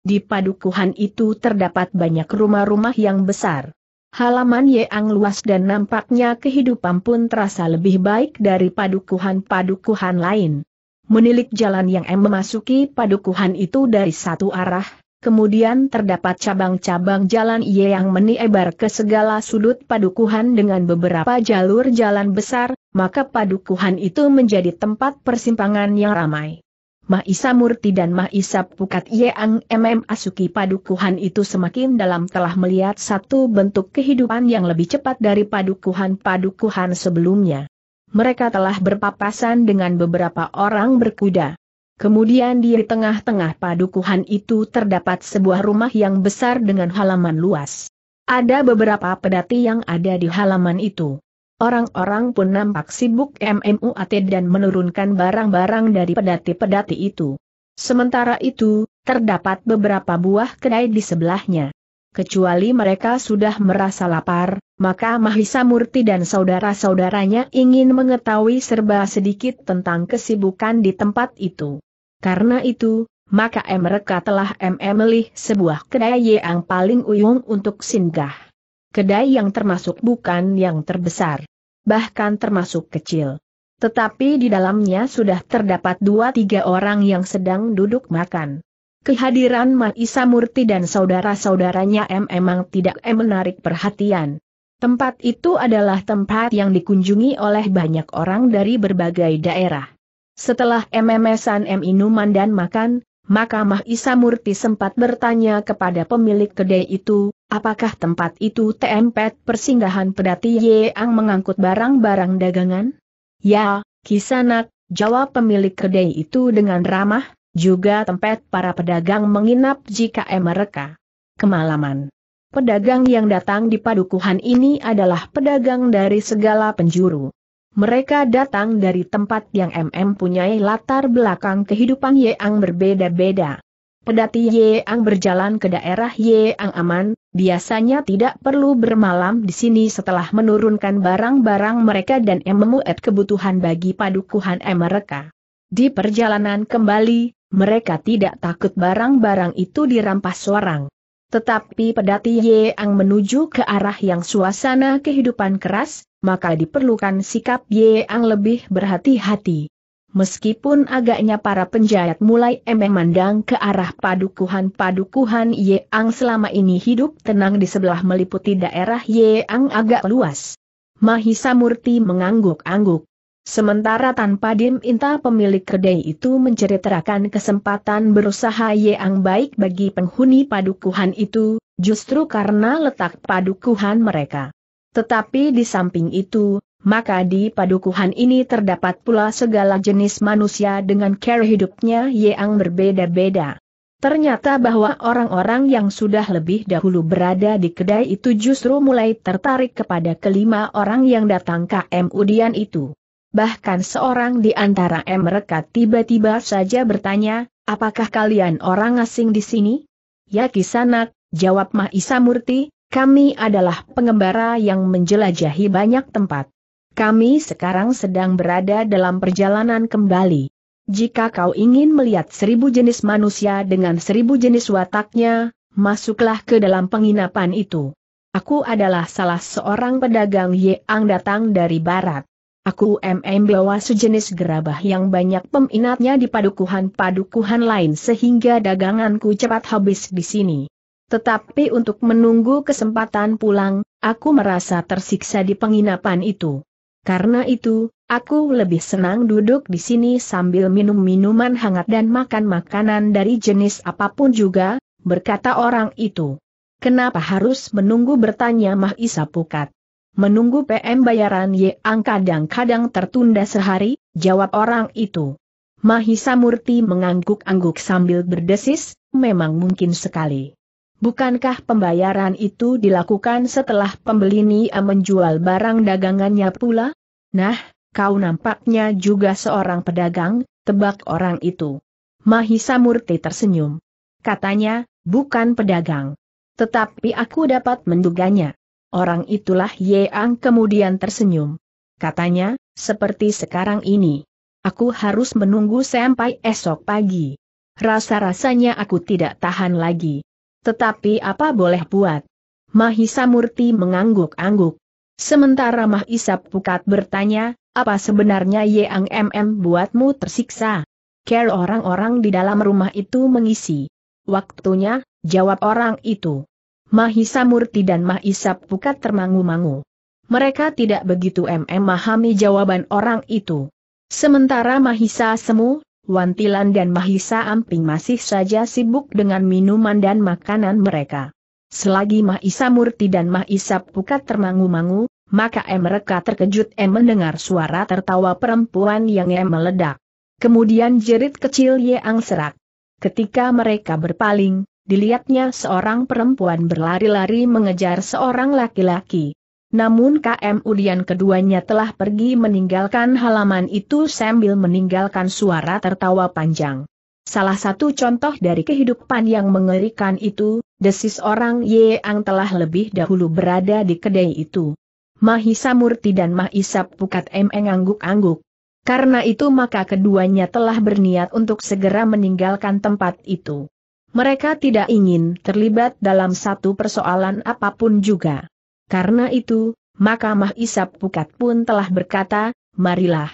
Di padukuhan itu terdapat banyak rumah-rumah yang besar. Halaman Yeang luas dan nampaknya kehidupan pun terasa lebih baik dari padukuhan-padukuhan lain. Menilik jalan yang M memasuki padukuhan itu dari satu arah, Kemudian terdapat cabang-cabang jalan ye yang menyebar ke segala sudut padukuhan dengan beberapa jalur jalan besar, maka padukuhan itu menjadi tempat persimpangan yang ramai. Mahisa Murti dan Mahisa Pukat Yeang MM Asuki padukuhan itu semakin dalam telah melihat satu bentuk kehidupan yang lebih cepat dari padukuhan-padukuhan sebelumnya. Mereka telah berpapasan dengan beberapa orang berkuda. Kemudian di tengah-tengah padukuhan itu terdapat sebuah rumah yang besar dengan halaman luas. Ada beberapa pedati yang ada di halaman itu. Orang-orang pun nampak sibuk MMUAT dan menurunkan barang-barang dari pedati-pedati itu. Sementara itu, terdapat beberapa buah kedai di sebelahnya. Kecuali mereka sudah merasa lapar, maka Mahisa Murti dan saudara-saudaranya ingin mengetahui serba sedikit tentang kesibukan di tempat itu. Karena itu, maka mereka telah memilih sebuah kedai yang paling uyung untuk singgah. Kedai yang termasuk bukan yang terbesar. Bahkan termasuk kecil. Tetapi di dalamnya sudah terdapat dua tiga orang yang sedang duduk makan. Kehadiran Maisa Murti dan saudara-saudaranya M memang tidak M menarik perhatian. Tempat itu adalah tempat yang dikunjungi oleh banyak orang dari berbagai daerah. Setelah MMSan M minuman dan makan, maka Mah Murti sempat bertanya kepada pemilik kedai itu, apakah tempat itu tempat persinggahan pedati yang mengangkut barang-barang dagangan? Ya, kisanak, jawab pemilik kedai itu dengan ramah, juga tempat para pedagang menginap jika mereka kemalaman. Pedagang yang datang di padukuhan ini adalah pedagang dari segala penjuru. Mereka datang dari tempat yang MM punyai latar belakang kehidupan Yeang berbeda-beda. Pedati Yeang berjalan ke daerah Yeang aman, biasanya tidak perlu bermalam di sini setelah menurunkan barang-barang mereka dan memuat kebutuhan bagi padukuhan mereka. Di perjalanan kembali, mereka tidak takut barang-barang itu dirampas orang. Tetapi pedati Yang menuju ke arah yang suasana kehidupan keras, maka diperlukan sikap Yeang lebih berhati-hati. Meskipun agaknya para penjahat mulai emeh mandang ke arah padukuhan-padukuhan Yeang selama ini hidup tenang di sebelah meliputi daerah Yeang agak luas. Mahisa Murti mengangguk-angguk. Sementara tanpa diminta pemilik kedai itu menceritakan kesempatan berusaha yang baik bagi penghuni padukuhan itu, justru karena letak padukuhan mereka. Tetapi di samping itu, maka di padukuhan ini terdapat pula segala jenis manusia dengan cara hidupnya yang berbeda-beda. Ternyata bahwa orang-orang yang sudah lebih dahulu berada di kedai itu justru mulai tertarik kepada kelima orang yang datang ke Udian itu bahkan seorang di antara mereka tiba-tiba saja bertanya, apakah kalian orang asing di sini? Ya kisanak, jawab Isa Murti, kami adalah pengembara yang menjelajahi banyak tempat. Kami sekarang sedang berada dalam perjalanan kembali. Jika kau ingin melihat seribu jenis manusia dengan seribu jenis wataknya, masuklah ke dalam penginapan itu. Aku adalah salah seorang pedagang yang datang dari barat. Aku mm bawa sejenis gerabah yang banyak peminatnya di padukuhan-padukuhan lain sehingga daganganku cepat habis di sini. Tetapi untuk menunggu kesempatan pulang, aku merasa tersiksa di penginapan itu. Karena itu, aku lebih senang duduk di sini sambil minum minuman hangat dan makan makanan dari jenis apapun juga, berkata orang itu. Kenapa harus menunggu bertanya Mahisa Pukat? Menunggu PM bayaran yang kadang-kadang tertunda sehari, jawab orang itu. Mahisa Murti mengangguk-angguk sambil berdesis, memang mungkin sekali. Bukankah pembayaran itu dilakukan setelah pembeli ini menjual barang dagangannya pula? Nah, kau nampaknya juga seorang pedagang, tebak orang itu. Mahisa Murti tersenyum. Katanya, bukan pedagang. Tetapi aku dapat menduganya. Orang itulah Yeang kemudian tersenyum. Katanya, seperti sekarang ini. Aku harus menunggu sampai esok pagi. Rasa-rasanya aku tidak tahan lagi. Tetapi apa boleh buat? Mahisa Murti mengangguk-angguk. Sementara Mahisa Pukat bertanya, apa sebenarnya Yeang MM buatmu tersiksa? Care orang-orang di dalam rumah itu mengisi. Waktunya, jawab orang itu. Mahisa Murti dan Mahisa Pukat termangu-mangu. Mereka tidak begitu memahami jawaban orang itu. Sementara Mahisa Semu, Wantilan dan Mahisa Amping masih saja sibuk dengan minuman dan makanan mereka. Selagi Mahisa Murti dan Mahisa Pukat termangu-mangu, maka M mereka terkejut em mendengar suara tertawa perempuan yang M meledak. Kemudian jerit kecil Ang serak. Ketika mereka berpaling, dilihatnya seorang perempuan berlari-lari mengejar seorang laki-laki. Namun KM Udian keduanya telah pergi meninggalkan halaman itu sambil meninggalkan suara tertawa panjang. Salah satu contoh dari kehidupan yang mengerikan itu, desis orang Yeang telah lebih dahulu berada di kedai itu. Mahisa Murti dan Mahisa Pukat Emeng angguk-angguk. Karena itu maka keduanya telah berniat untuk segera meninggalkan tempat itu mereka tidak ingin terlibat dalam satu persoalan apapun juga. Karena itu, Mahkamah Isap Pukat pun telah berkata, marilah.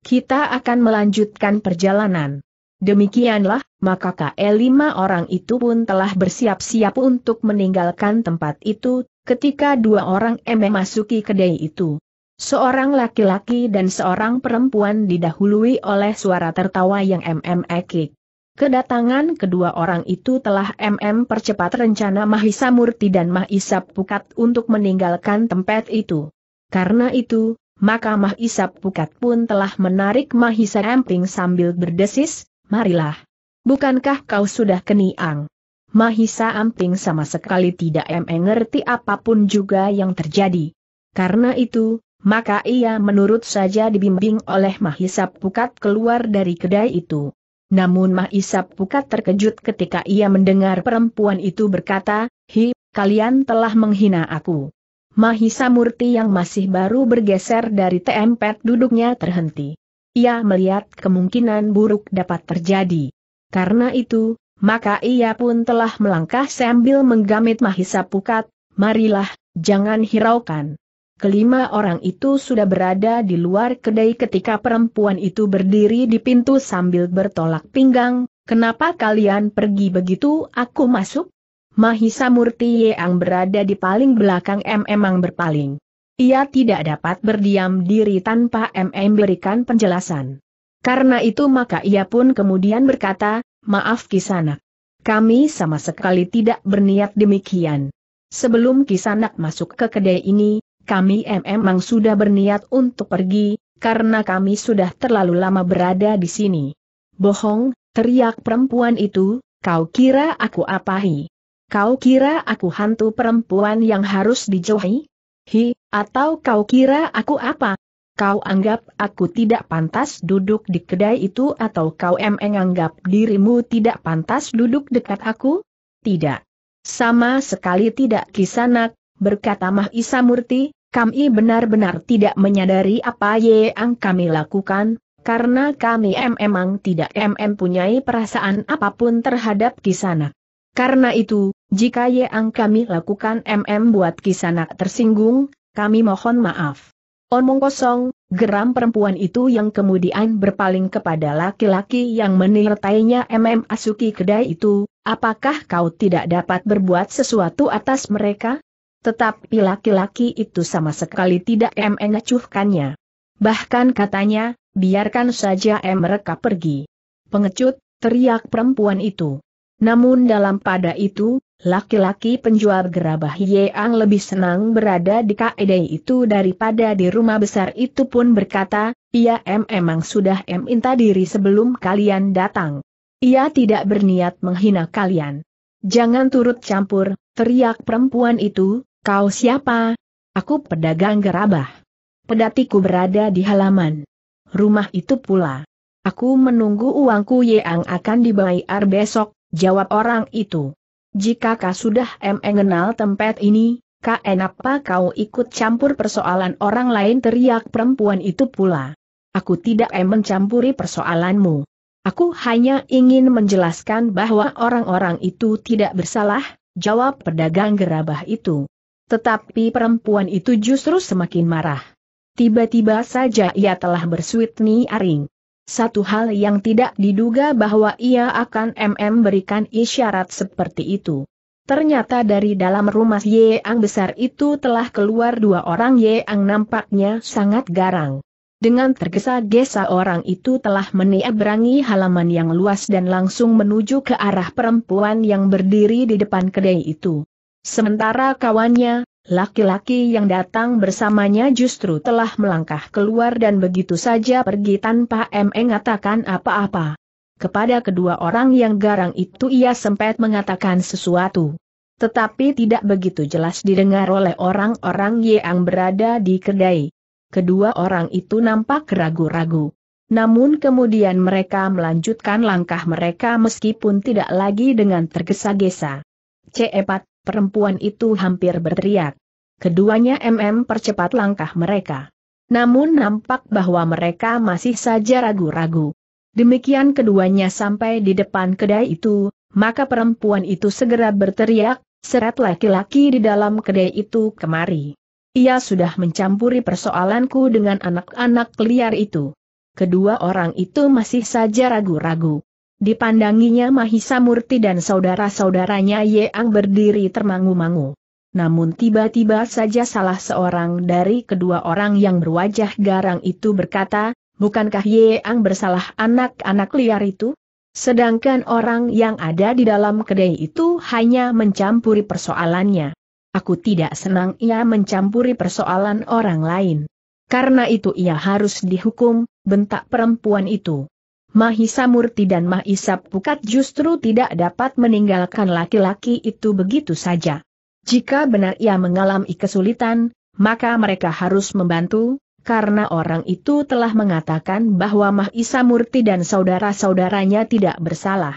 Kita akan melanjutkan perjalanan. Demikianlah, maka ke lima orang itu pun telah bersiap-siap untuk meninggalkan tempat itu, ketika dua orang M masuki kedai itu. Seorang laki-laki dan seorang perempuan didahului oleh suara tertawa yang ekik. Kedatangan kedua orang itu telah MM percepat rencana Mahisa Murti dan Mahisa Pukat untuk meninggalkan tempat itu. Karena itu, maka Mahisa Pukat pun telah menarik Mahisa Emping sambil berdesis, marilah. Bukankah kau sudah keniang? Mahisa Amping sama sekali tidak mengerti apapun juga yang terjadi. Karena itu, maka ia menurut saja dibimbing oleh Mahisa Pukat keluar dari kedai itu. Namun Mahisa Pukat terkejut ketika ia mendengar perempuan itu berkata, Hi, kalian telah menghina aku. Mahisa Murti yang masih baru bergeser dari tempat duduknya terhenti. Ia melihat kemungkinan buruk dapat terjadi. Karena itu, maka ia pun telah melangkah sambil menggamit Mahisa Pukat, marilah, jangan hiraukan. Kelima orang itu sudah berada di luar kedai ketika perempuan itu berdiri di pintu sambil bertolak pinggang, kenapa kalian pergi begitu aku masuk? Mahisa Murti yang berada di paling belakang M memang berpaling. Ia tidak dapat berdiam diri tanpa M berikan penjelasan. Karena itu maka ia pun kemudian berkata, maaf Kisanak. Kami sama sekali tidak berniat demikian. Sebelum Kisanak masuk ke kedai ini, kami memang sudah berniat untuk pergi, karena kami sudah terlalu lama berada di sini. Bohong, teriak perempuan itu, kau kira aku apahi? Kau kira aku hantu perempuan yang harus dijauhi? Hi, atau kau kira aku apa? Kau anggap aku tidak pantas duduk di kedai itu atau kau emeng anggap dirimu tidak pantas duduk dekat aku? Tidak. Sama sekali tidak kisanak, berkata Mahisa Murti, kami benar-benar tidak menyadari apa yang kami lakukan, karena kami memang tidak mempunyai perasaan apapun terhadap kisana. Karena itu, jika yang kami lakukan MM buat kisana tersinggung, kami mohon maaf. Omong kosong, geram perempuan itu yang kemudian berpaling kepada laki-laki yang menirtainya MM Asuki kedai itu, apakah kau tidak dapat berbuat sesuatu atas mereka? Tetapi laki-laki itu sama sekali tidak mengacuhkannya. Bahkan katanya, biarkan saja mereka pergi. Pengecut, teriak perempuan itu. Namun dalam pada itu, laki-laki penjual gerabah Yeang lebih senang berada di KED itu daripada di rumah besar itu pun berkata, ia em emang sudah em minta diri sebelum kalian datang. Ia tidak berniat menghina kalian. Jangan turut campur, teriak perempuan itu, Kau siapa? Aku pedagang gerabah. Pedatiku berada di halaman. Rumah itu pula. Aku menunggu uangku yang akan dibayar besok, jawab orang itu. Jika kau sudah mengenal tempat ini, kenapa kau ikut campur persoalan orang lain teriak perempuan itu pula. Aku tidak mencampuri persoalanmu. Aku hanya ingin menjelaskan bahwa orang-orang itu tidak bersalah, jawab pedagang gerabah itu. Tetapi perempuan itu justru semakin marah. Tiba-tiba saja ia telah bersuitni aring. Satu hal yang tidak diduga bahwa ia akan MM berikan isyarat seperti itu. Ternyata dari dalam rumah Yeang besar itu telah keluar dua orang Yeang nampaknya sangat garang. Dengan tergesa-gesa orang itu telah menyeberangi halaman yang luas dan langsung menuju ke arah perempuan yang berdiri di depan kedai itu. Sementara kawannya, laki-laki yang datang bersamanya justru telah melangkah keluar dan begitu saja pergi tanpa mengatakan apa-apa. Kepada kedua orang yang garang itu ia sempat mengatakan sesuatu. Tetapi tidak begitu jelas didengar oleh orang-orang yang berada di kedai. Kedua orang itu nampak ragu-ragu. Namun kemudian mereka melanjutkan langkah mereka meskipun tidak lagi dengan tergesa-gesa. Cepat, perempuan itu hampir berteriak. Keduanya MM percepat langkah mereka. Namun nampak bahwa mereka masih saja ragu-ragu. Demikian keduanya sampai di depan kedai itu, maka perempuan itu segera berteriak, seret laki-laki di dalam kedai itu kemari. Ia sudah mencampuri persoalanku dengan anak-anak liar itu. Kedua orang itu masih saja ragu-ragu. Dipandanginya Mahisa Murti dan saudara-saudaranya Yeang berdiri termangu-mangu. Namun tiba-tiba saja salah seorang dari kedua orang yang berwajah garang itu berkata, bukankah Yeang bersalah anak-anak liar itu? Sedangkan orang yang ada di dalam kedai itu hanya mencampuri persoalannya. Aku tidak senang ia mencampuri persoalan orang lain. Karena itu ia harus dihukum, bentak perempuan itu. Mahisa Murti dan Mahisa Pukat justru tidak dapat meninggalkan laki-laki itu begitu saja. Jika benar ia mengalami kesulitan, maka mereka harus membantu, karena orang itu telah mengatakan bahwa Mahisa Murti dan saudara-saudaranya tidak bersalah.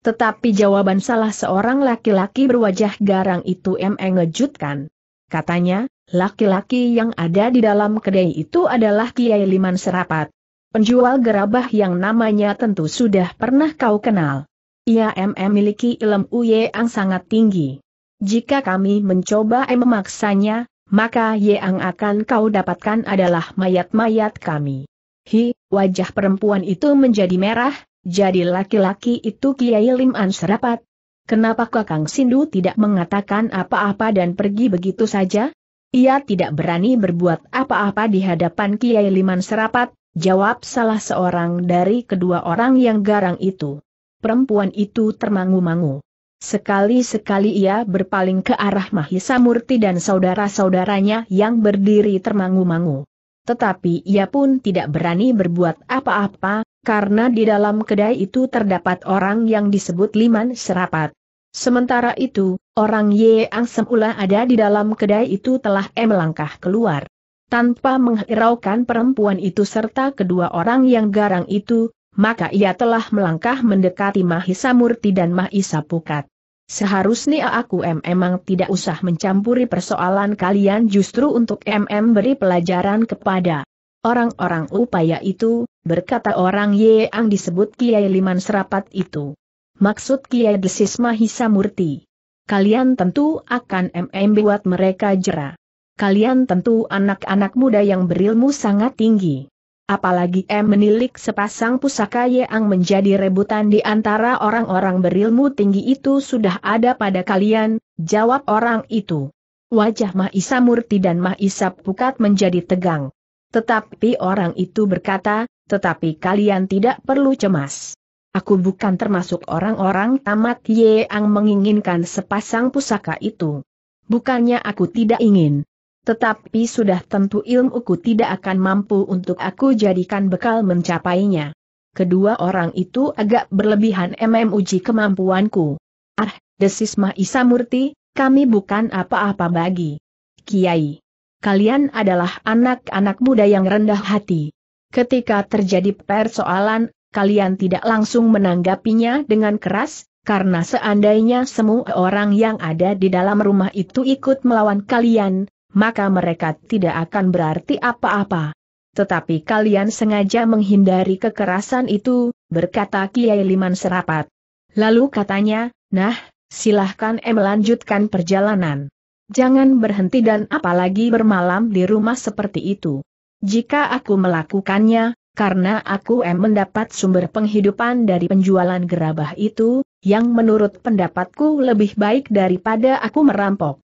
Tetapi jawaban salah seorang laki-laki berwajah garang itu mengejutkan. Katanya, laki-laki yang ada di dalam kedai itu adalah Kiai Liman Serapat penjual gerabah yang namanya tentu sudah pernah kau kenal. Ia memiliki ilmu yang sangat tinggi. Jika kami mencoba memaksanya, maka yang akan kau dapatkan adalah mayat-mayat kami. Hi, wajah perempuan itu menjadi merah, jadi laki-laki itu Kiai Lim An serapat. Kenapa Kakang Sindu tidak mengatakan apa-apa dan pergi begitu saja? Ia tidak berani berbuat apa-apa di hadapan Kiai Liman Serapat, Jawab salah seorang dari kedua orang yang garang itu. Perempuan itu termangu-mangu. Sekali-sekali ia berpaling ke arah Mahisa Murti dan saudara-saudaranya yang berdiri termangu-mangu. Tetapi ia pun tidak berani berbuat apa-apa, karena di dalam kedai itu terdapat orang yang disebut Liman Serapat. Sementara itu, orang Ye Ang Semula ada di dalam kedai itu telah melangkah keluar tanpa menghiraukan perempuan itu serta kedua orang yang garang itu, maka ia telah melangkah mendekati Mahisa Murti dan Mahisa Pukat. Seharusnya aku memang tidak usah mencampuri persoalan kalian justru untuk MM beri pelajaran kepada orang-orang upaya itu, berkata orang yang disebut Kiai Liman Serapat itu. Maksud Kiai Desis Mahisa Murti. Kalian tentu akan MM buat mereka jera kalian tentu anak-anak muda yang berilmu sangat tinggi. Apalagi M menilik sepasang pusaka yang menjadi rebutan di antara orang-orang berilmu tinggi itu sudah ada pada kalian, jawab orang itu. Wajah Mahisa Murti dan Mahisa Pukat menjadi tegang. Tetapi orang itu berkata, tetapi kalian tidak perlu cemas. Aku bukan termasuk orang-orang tamat yang menginginkan sepasang pusaka itu. Bukannya aku tidak ingin. Tetapi sudah tentu ilmuku tidak akan mampu untuk aku jadikan bekal mencapainya. Kedua orang itu agak berlebihan memuji kemampuanku. Ah, desis Mahisa Murti, kami bukan apa-apa bagi. Kiai. Kalian adalah anak-anak muda yang rendah hati. Ketika terjadi persoalan, kalian tidak langsung menanggapinya dengan keras, karena seandainya semua orang yang ada di dalam rumah itu ikut melawan kalian, maka mereka tidak akan berarti apa-apa. Tetapi kalian sengaja menghindari kekerasan itu, berkata Kiai Liman serapat. Lalu katanya, nah, silahkan em lanjutkan perjalanan. Jangan berhenti dan apalagi bermalam di rumah seperti itu. Jika aku melakukannya, karena aku em mendapat sumber penghidupan dari penjualan gerabah itu, yang menurut pendapatku lebih baik daripada aku merampok.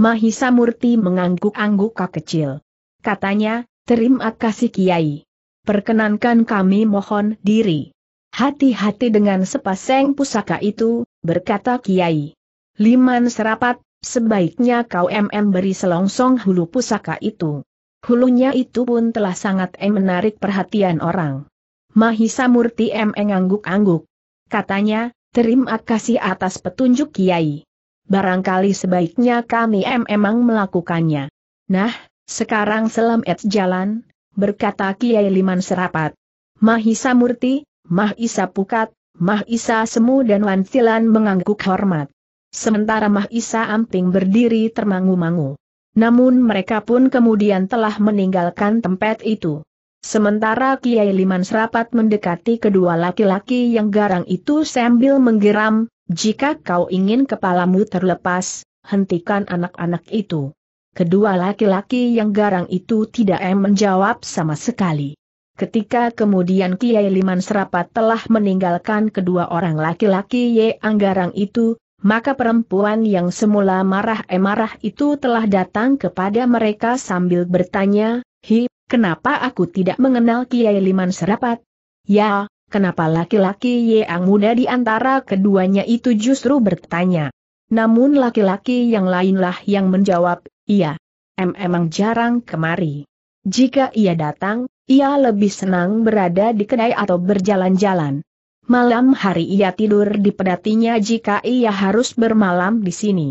Mahisa Murti mengangguk-angguk kecil. Katanya, terima kasih Kiai. Perkenankan kami mohon diri. Hati-hati dengan sepasang pusaka itu, berkata Kiai. Liman serapat, sebaiknya kau mm beri selongsong hulu pusaka itu. Hulunya itu pun telah sangat em menarik perhatian orang. Mahisa Murti em angguk-angguk. Katanya, terima kasih atas petunjuk Kiai barangkali sebaiknya kami memang melakukannya. Nah, sekarang selamat jalan, berkata Kiai Liman Serapat. Mahisa Murti, Mahisa Pukat, Mahisa Semu dan Wantilan mengangguk hormat. Sementara Mahisa Amping berdiri termangu-mangu. Namun mereka pun kemudian telah meninggalkan tempat itu. Sementara Kiai Liman serapat mendekati kedua laki-laki yang garang itu sambil menggeram, jika kau ingin kepalamu terlepas, hentikan anak-anak itu. Kedua laki-laki yang garang itu tidak em eh menjawab sama sekali. Ketika kemudian Kiai Liman Serapat telah meninggalkan kedua orang laki-laki Ye Anggarang itu, maka perempuan yang semula marah-emarah itu telah datang kepada mereka sambil bertanya, Hi, Kenapa aku tidak mengenal Kiai Liman Serapat? Ya, kenapa laki-laki yang muda di antara keduanya itu justru bertanya. Namun laki-laki yang lainlah yang menjawab, iya. Em emang jarang kemari. Jika ia datang, ia lebih senang berada di kedai atau berjalan-jalan. Malam hari ia tidur di pedatinya jika ia harus bermalam di sini.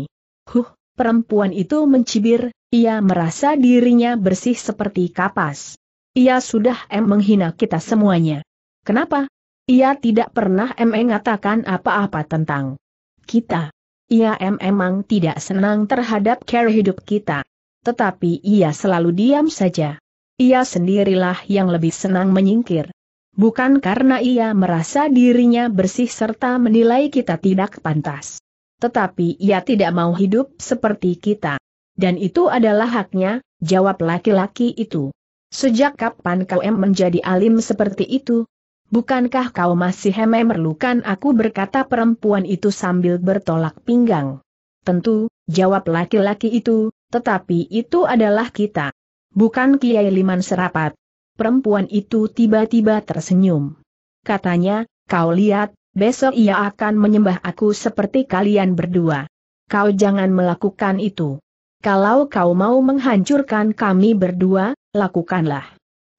Huh, perempuan itu mencibir, ia merasa dirinya bersih seperti kapas. Ia sudah em menghina kita semuanya. Kenapa? Ia tidak pernah em mengatakan apa-apa tentang kita. Ia em emang tidak senang terhadap cara hidup kita. Tetapi ia selalu diam saja. Ia sendirilah yang lebih senang menyingkir. Bukan karena ia merasa dirinya bersih serta menilai kita tidak pantas. Tetapi ia tidak mau hidup seperti kita. Dan itu adalah haknya, jawab laki-laki itu. Sejak kapan kau em menjadi alim seperti itu? Bukankah kau masih heme merlukan aku berkata perempuan itu sambil bertolak pinggang. Tentu, jawab laki-laki itu, tetapi itu adalah kita. Bukan Kiai Liman Serapat. Perempuan itu tiba-tiba tersenyum. Katanya, kau lihat, besok ia akan menyembah aku seperti kalian berdua. Kau jangan melakukan itu. Kalau kau mau menghancurkan kami berdua, lakukanlah.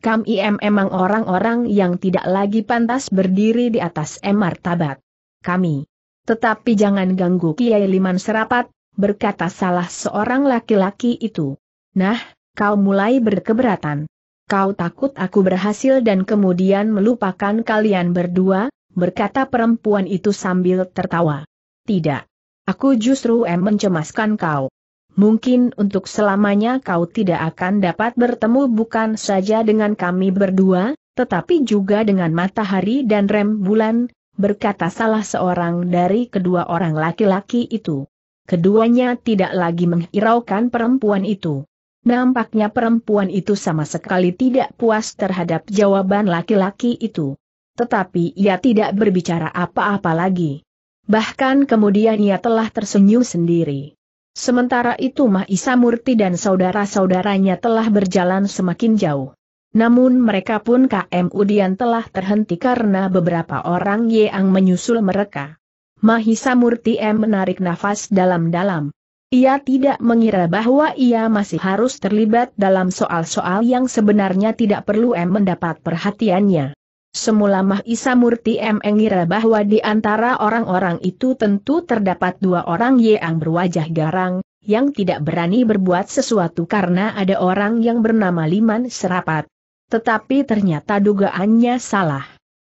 Kami memang orang-orang yang tidak lagi pantas berdiri di atas emar tabat. Kami. Tetapi jangan ganggu Kiai Liman Serapat, berkata salah seorang laki-laki itu. Nah, kau mulai berkeberatan. Kau takut aku berhasil dan kemudian melupakan kalian berdua, berkata perempuan itu sambil tertawa. Tidak. Aku justru em mencemaskan kau mungkin untuk selamanya kau tidak akan dapat bertemu bukan saja dengan kami berdua, tetapi juga dengan matahari dan rem bulan, berkata salah seorang dari kedua orang laki-laki itu. Keduanya tidak lagi menghiraukan perempuan itu. Nampaknya perempuan itu sama sekali tidak puas terhadap jawaban laki-laki itu. Tetapi ia tidak berbicara apa-apa lagi. Bahkan kemudian ia telah tersenyum sendiri. Sementara itu Mahisa Murti dan saudara-saudaranya telah berjalan semakin jauh. Namun mereka pun KM Udian telah terhenti karena beberapa orang yang menyusul mereka. Mahisa Murti M menarik nafas dalam-dalam. Ia tidak mengira bahwa ia masih harus terlibat dalam soal-soal yang sebenarnya tidak perlu M mendapat perhatiannya. Semula Mahisa Murti M. Engira bahwa di antara orang-orang itu tentu terdapat dua orang yang berwajah garang, yang tidak berani berbuat sesuatu karena ada orang yang bernama Liman Serapat. Tetapi ternyata dugaannya salah.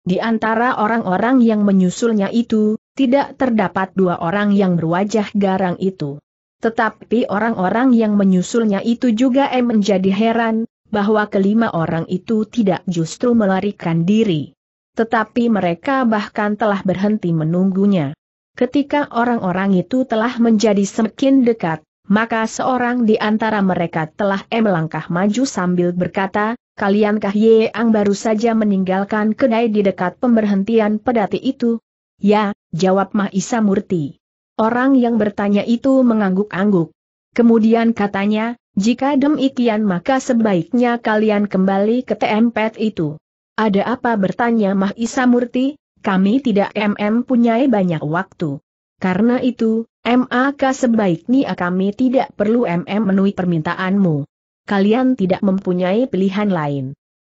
Di antara orang-orang yang menyusulnya itu, tidak terdapat dua orang yang berwajah garang itu. Tetapi orang-orang yang menyusulnya itu juga em eh menjadi heran, bahwa kelima orang itu tidak justru melarikan diri. Tetapi mereka bahkan telah berhenti menunggunya. Ketika orang-orang itu telah menjadi semakin dekat, maka seorang di antara mereka telah melangkah maju sambil berkata, Kaliankah Yeang baru saja meninggalkan kedai di dekat pemberhentian pedati itu? Ya, jawab Mahisa Murti. Orang yang bertanya itu mengangguk-angguk. Kemudian katanya, jika demikian maka sebaiknya kalian kembali ke tempat itu. Ada apa bertanya Mahisa Murti. kami tidak MM punyai banyak waktu. Karena itu, MAK sebaiknya kami tidak perlu MM menuhi permintaanmu. Kalian tidak mempunyai pilihan lain.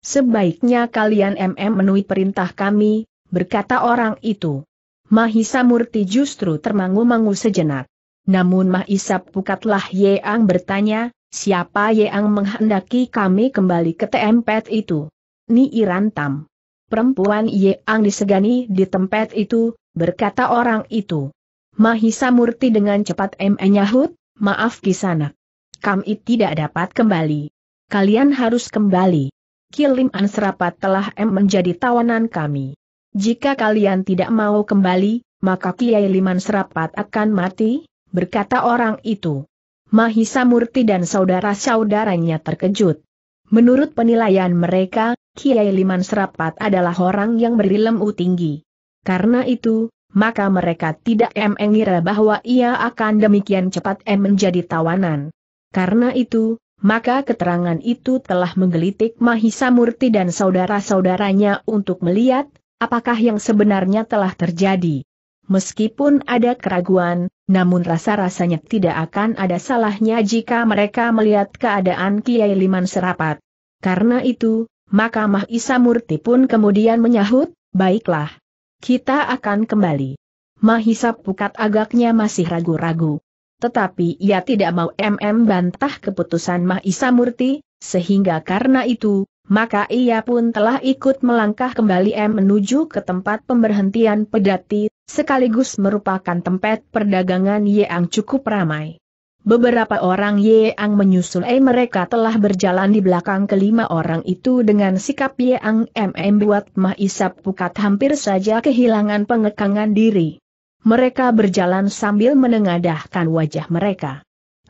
Sebaiknya kalian MM menuhi perintah kami, berkata orang itu. Mahisa Murti justru termangu-mangu sejenak. Namun Mahisa Pukatlah Yeang bertanya, Siapa yang menghendaki kami kembali ke tempat itu? Ni Irantam. Perempuan yang disegani di tempat itu, berkata orang itu. Mahisa Murti dengan cepat menyahut, maaf kisana. Kami tidak dapat kembali. Kalian harus kembali. Kilim Ansrapat telah M menjadi tawanan kami. Jika kalian tidak mau kembali, maka Kiai Liman Serapat akan mati, berkata orang itu. Mahisa Murti dan saudara-saudaranya terkejut. Menurut penilaian mereka, Kiai Liman Serapat adalah orang yang berilmu tinggi. Karena itu, maka mereka tidak mengira bahwa ia akan demikian cepat menjadi tawanan. Karena itu, maka keterangan itu telah menggelitik Mahisa Murti dan saudara-saudaranya untuk melihat, apakah yang sebenarnya telah terjadi. Meskipun ada keraguan, namun rasa-rasanya tidak akan ada salahnya jika mereka melihat keadaan Kiai Liman serapat. Karena itu, maka Mah Isa Murti pun kemudian menyahut, baiklah. Kita akan kembali. Mahisa Pukat agaknya masih ragu-ragu. Tetapi ia tidak mau MM bantah keputusan Mahisa Murti, sehingga karena itu, maka ia pun telah ikut melangkah kembali M menuju ke tempat pemberhentian pedati, sekaligus merupakan tempat perdagangan yang cukup ramai. Beberapa orang Yang menyusul eh mereka telah berjalan di belakang kelima orang itu dengan sikap Yang MM buat Isap Pukat hampir saja kehilangan pengekangan diri. Mereka berjalan sambil menengadahkan wajah mereka.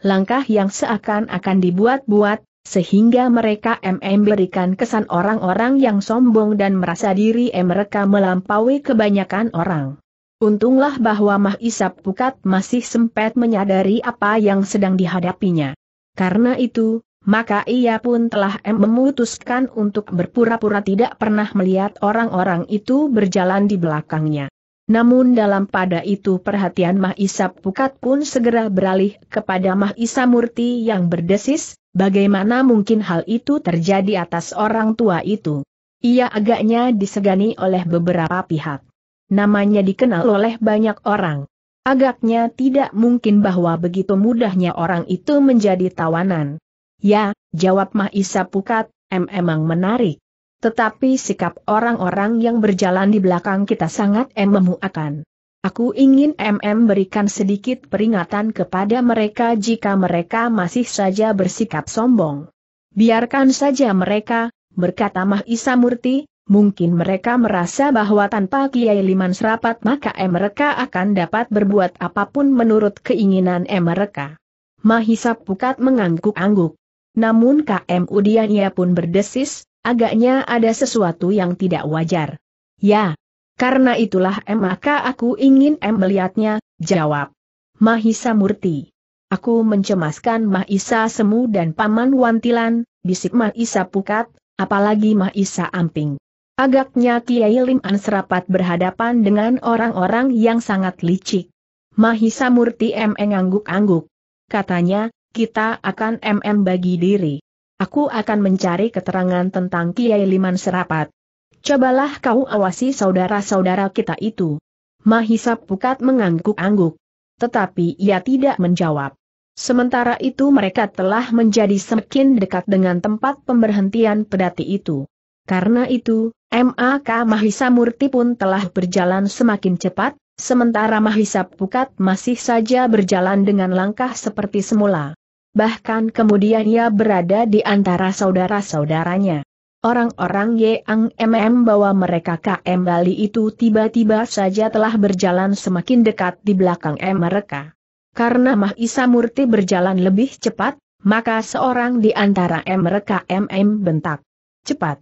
Langkah yang seakan-akan dibuat-buat, sehingga mereka MM berikan kesan orang-orang yang sombong dan merasa diri eh mereka melampaui kebanyakan orang. Untunglah bahwa Isap Pukat masih sempat menyadari apa yang sedang dihadapinya. Karena itu, maka ia pun telah memutuskan untuk berpura-pura tidak pernah melihat orang-orang itu berjalan di belakangnya. Namun dalam pada itu perhatian Mahisa Pukat pun segera beralih kepada Mahisa Murti yang berdesis, bagaimana mungkin hal itu terjadi atas orang tua itu. Ia agaknya disegani oleh beberapa pihak namanya dikenal oleh banyak orang. Agaknya tidak mungkin bahwa begitu mudahnya orang itu menjadi tawanan. Ya, jawab Mahisa Pukat, em emang menarik. Tetapi sikap orang-orang yang berjalan di belakang kita sangat em memuakan. Aku ingin MM berikan sedikit peringatan kepada mereka jika mereka masih saja bersikap sombong. Biarkan saja mereka, berkata Mahisa Murti, Mungkin mereka merasa bahwa tanpa Kiai Liman serapat maka mereka akan dapat berbuat apapun menurut keinginan mereka. Mahisa Pukat mengangguk-angguk. Namun KM Udiania pun berdesis, agaknya ada sesuatu yang tidak wajar. Ya, karena itulah maka aku ingin M melihatnya, jawab. Mahisa Murti. Aku mencemaskan Mahisa Semu dan Paman Wantilan, bisik Mahisa Pukat, apalagi Mahisa Amping. Agaknya Kiai Lim An serapat berhadapan dengan orang-orang yang sangat licik. Mahisa Murti MM angguk angguk Katanya, kita akan MM bagi diri. Aku akan mencari keterangan tentang Kiai Liman Serapat. Cobalah kau awasi saudara-saudara kita itu. Mahisa Pukat mengangguk-angguk. Tetapi ia tidak menjawab. Sementara itu mereka telah menjadi semakin dekat dengan tempat pemberhentian pedati itu. Karena itu, MAK Mahisa Murti pun telah berjalan semakin cepat, sementara Mahisa Pukat masih saja berjalan dengan langkah seperti semula. Bahkan kemudian ia berada di antara saudara-saudaranya. Orang-orang Yang MM bawa mereka M Bali itu tiba-tiba saja telah berjalan semakin dekat di belakang M mereka. Karena Mahisa Murti berjalan lebih cepat, maka seorang di antara M mereka MM bentak. Cepat!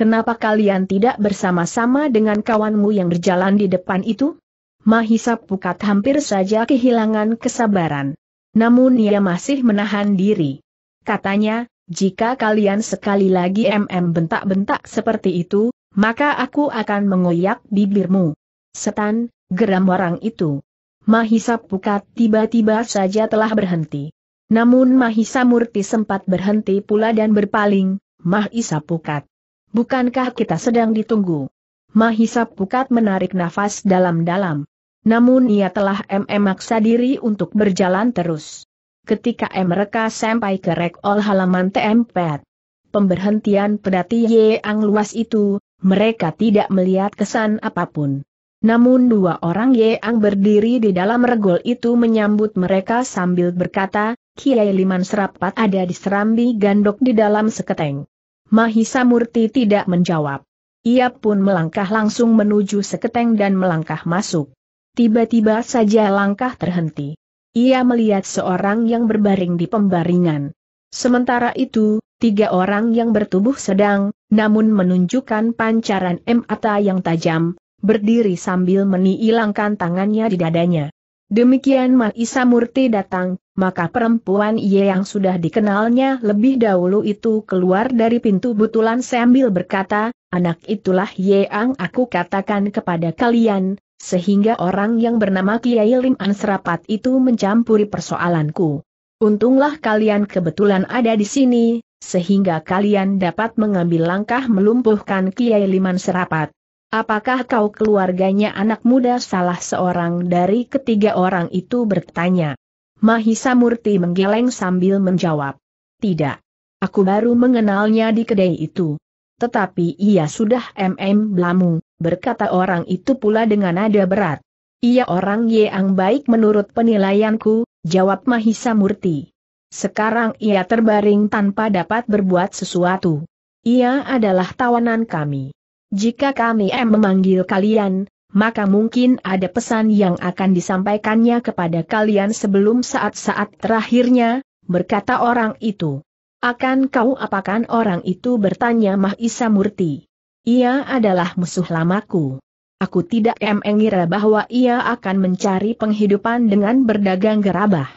Kenapa kalian tidak bersama-sama dengan kawanmu yang berjalan di depan itu? Mahisa Pukat hampir saja kehilangan kesabaran. Namun ia masih menahan diri. Katanya, jika kalian sekali lagi MM bentak-bentak seperti itu, maka aku akan mengoyak bibirmu. Setan, geram orang itu. Mahisa Pukat tiba-tiba saja telah berhenti. Namun Mahisa Murti sempat berhenti pula dan berpaling, Mahisa Pukat. Bukankah kita sedang ditunggu? Mahisa Pukat menarik nafas dalam-dalam. Namun ia telah MM maksa diri untuk berjalan terus. Ketika mereka sampai ke rekol halaman TMP, pemberhentian pedati Yeang luas itu, mereka tidak melihat kesan apapun. Namun dua orang Yeang berdiri di dalam regol itu menyambut mereka sambil berkata, Kiai Liman Serapat ada di serambi gandok di dalam seketeng. Mahisa Murti tidak menjawab. Ia pun melangkah langsung menuju seketeng dan melangkah masuk. Tiba-tiba saja langkah terhenti. Ia melihat seorang yang berbaring di pembaringan. Sementara itu, tiga orang yang bertubuh sedang, namun menunjukkan pancaran mata yang tajam, berdiri sambil meniilangkan tangannya di dadanya. Demikian Ma Isa Murti datang, maka perempuan ia yang sudah dikenalnya lebih dahulu itu keluar dari pintu butulan sambil berkata, anak itulah Ye yang aku katakan kepada kalian, sehingga orang yang bernama Kiai Lim Ansrapat itu mencampuri persoalanku. Untunglah kalian kebetulan ada di sini, sehingga kalian dapat mengambil langkah melumpuhkan Kiai Liman Serapat. Apakah kau keluarganya anak muda salah seorang dari ketiga orang itu bertanya. Mahisa Murti menggeleng sambil menjawab. Tidak. Aku baru mengenalnya di kedai itu. Tetapi ia sudah MM Blamu, berkata orang itu pula dengan nada berat. Ia orang yang baik menurut penilaianku, jawab Mahisa Murti. Sekarang ia terbaring tanpa dapat berbuat sesuatu. Ia adalah tawanan kami. Jika kami em memanggil kalian, maka mungkin ada pesan yang akan disampaikannya kepada kalian sebelum saat-saat terakhirnya, berkata orang itu. Akan kau apakan orang itu bertanya Mahisa Murti. Ia adalah musuh lamaku. Aku tidak mengira bahwa ia akan mencari penghidupan dengan berdagang gerabah.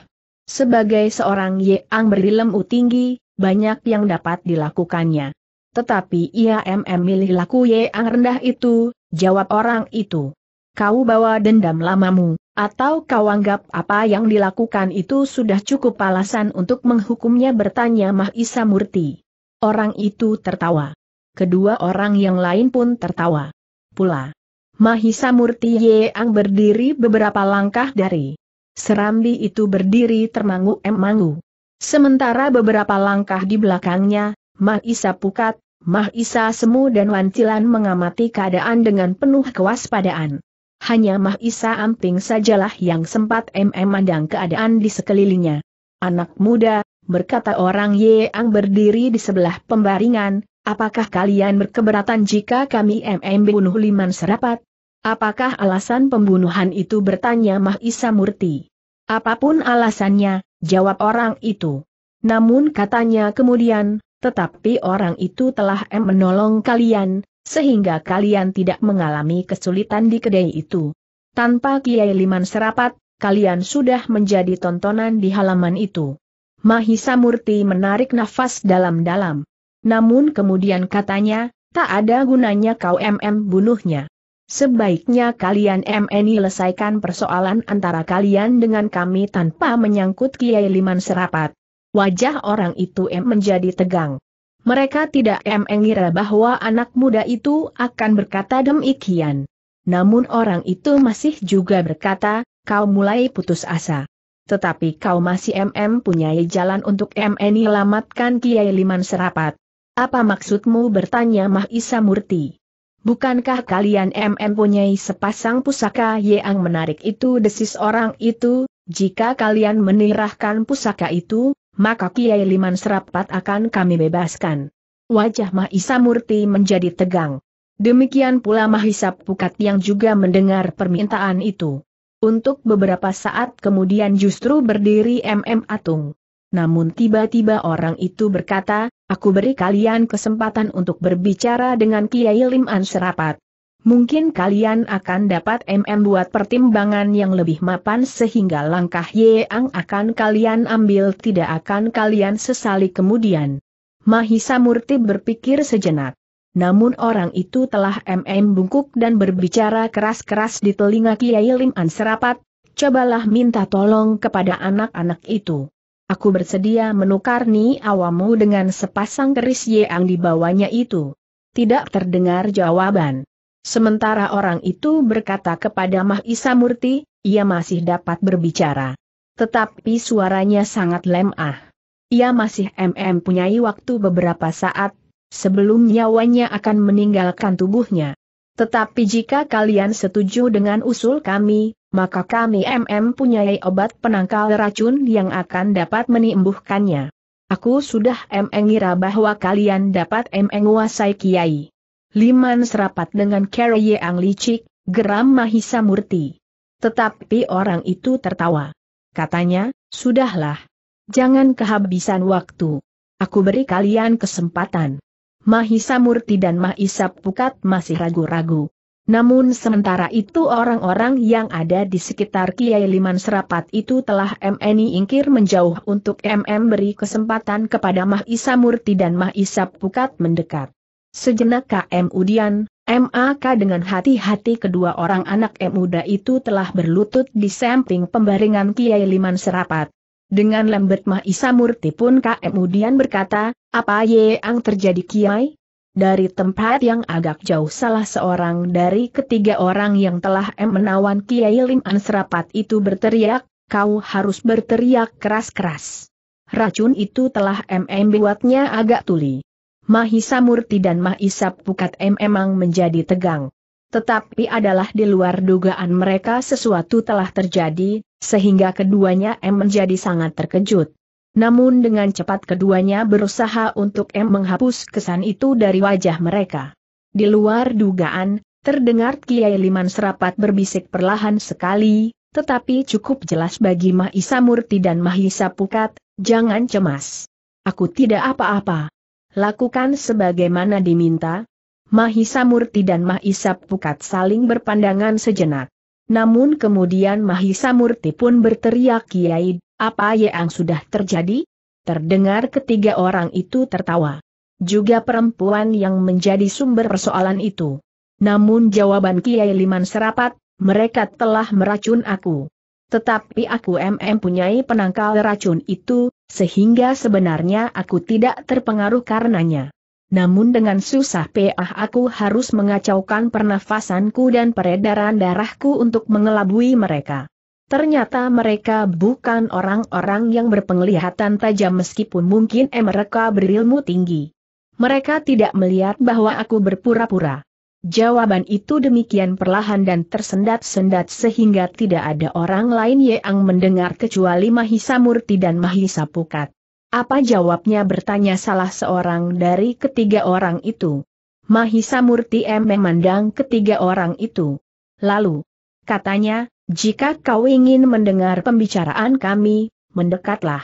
Sebagai seorang yang berilmu tinggi, banyak yang dapat dilakukannya. Tetapi ia mm milih laku ye yang rendah itu, jawab orang itu. Kau bawa dendam lamamu, atau kau anggap apa yang dilakukan itu sudah cukup alasan untuk menghukumnya bertanya Mahisa Murti. Orang itu tertawa. Kedua orang yang lain pun tertawa. Pula. Mahisa Murti ye yang berdiri beberapa langkah dari Serambi itu berdiri termangu-emangu. Sementara beberapa langkah di belakangnya, Mah Isa Pukat, Mah Isa Semu dan Wantilan mengamati keadaan dengan penuh kewaspadaan. Hanya Mah Isa Amping sajalah yang sempat MM memandang keadaan di sekelilingnya. Anak muda, berkata orang Yeang berdiri di sebelah pembaringan, apakah kalian berkeberatan jika kami MM bunuh liman serapat? Apakah alasan pembunuhan itu bertanya Mah Isa Murti? Apapun alasannya, jawab orang itu. Namun katanya kemudian, tetapi orang itu telah menolong kalian, sehingga kalian tidak mengalami kesulitan di kedai itu. Tanpa Kiai Liman Serapat, kalian sudah menjadi tontonan di halaman itu. Mahisa Murti menarik nafas dalam-dalam. Namun kemudian katanya, tak ada gunanya kau MM bunuhnya. Sebaiknya kalian MN selesaikan persoalan antara kalian dengan kami tanpa menyangkut Kiai Liman Serapat. Wajah orang itu em menjadi tegang. Mereka tidak em mengira bahwa anak muda itu akan berkata demikian. Namun orang itu masih juga berkata, kau mulai putus asa. Tetapi kau masih MM punya jalan untuk MN lamatkan Kiai Liman Serapat. Apa maksudmu bertanya Mahisa Murti? Bukankah kalian MM punya sepasang pusaka yang menarik itu desis orang itu, jika kalian menirahkan pusaka itu, maka Kiai Liman Serapat akan kami bebaskan. Wajah Mahisa Murti menjadi tegang. Demikian pula Mahisa Pukat yang juga mendengar permintaan itu. Untuk beberapa saat kemudian justru berdiri MM Atung. Namun tiba-tiba orang itu berkata, aku beri kalian kesempatan untuk berbicara dengan Kiai Liman Serapat. Mungkin kalian akan dapat MM buat pertimbangan yang lebih mapan sehingga langkah yang akan kalian ambil tidak akan kalian sesali kemudian. Mahisa Murti berpikir sejenak. Namun orang itu telah MM bungkuk dan berbicara keras-keras di telinga Kiai Lim An Serapat, cobalah minta tolong kepada anak-anak itu. Aku bersedia menukar ni awamu dengan sepasang keris yang dibawanya itu. Tidak terdengar jawaban. Sementara orang itu berkata kepada Mahisa Murti, ia masih dapat berbicara. Tetapi suaranya sangat lemah. Ia masih MM punyai waktu beberapa saat, sebelum nyawanya akan meninggalkan tubuhnya. Tetapi jika kalian setuju dengan usul kami, maka kami MM punyai obat penangkal racun yang akan dapat menimbuhkannya. Aku sudah MM ngira bahwa kalian dapat MM kiai. Liman serapat dengan Kera Yang licik, geram Mahisa Murti. Tetapi orang itu tertawa. Katanya, sudahlah. Jangan kehabisan waktu. Aku beri kalian kesempatan. Mahisa Murti dan Mahisa Pukat masih ragu-ragu. Namun sementara itu orang-orang yang ada di sekitar Kiai Liman Serapat itu telah MNI ingkir menjauh untuk MM beri kesempatan kepada Mahisa Murti dan Mahisa Pukat mendekat. Sejenak KM Udian, MAK dengan hati-hati kedua orang anak muda itu telah berlutut di samping pembaringan Kiai Liman Serapat. Dengan lembut Mahisa Murti pun KM Udian berkata, apa ye yang terjadi Kiai? Dari tempat yang agak jauh salah seorang dari ketiga orang yang telah M menawan Kiai Liman Serapat itu berteriak, kau harus berteriak keras-keras. Racun itu telah MM buatnya agak tuli. Mahisa Murti dan Mahisa Pukat M memang menjadi tegang. Tetapi adalah di luar dugaan mereka sesuatu telah terjadi, sehingga keduanya M menjadi sangat terkejut. Namun dengan cepat keduanya berusaha untuk M menghapus kesan itu dari wajah mereka. Di luar dugaan, terdengar Kiai Liman serapat berbisik perlahan sekali, tetapi cukup jelas bagi Mahisa Murti dan Mahisa Pukat, jangan cemas. Aku tidak apa-apa lakukan sebagaimana diminta. Mahisa Murti dan Mahisa Pukat saling berpandangan sejenak. Namun kemudian Mahisa Murti pun berteriak Kiai, apa yang sudah terjadi? Terdengar ketiga orang itu tertawa. Juga perempuan yang menjadi sumber persoalan itu. Namun jawaban Kiai Liman serapat, mereka telah meracun aku. Tetapi aku mm punyai penangkal racun itu, sehingga sebenarnya aku tidak terpengaruh karenanya. Namun dengan susah payah aku harus mengacaukan pernafasanku dan peredaran darahku untuk mengelabui mereka. Ternyata mereka bukan orang-orang yang berpenglihatan tajam meskipun mungkin mereka berilmu tinggi. Mereka tidak melihat bahwa aku berpura-pura. Jawaban itu demikian perlahan dan tersendat-sendat sehingga tidak ada orang lain yang mendengar kecuali Mahisa Murti dan Mahisa Pukat. Apa jawabnya bertanya salah seorang dari ketiga orang itu. Mahisa Murti memandang ketiga orang itu. Lalu, katanya, jika kau ingin mendengar pembicaraan kami, mendekatlah.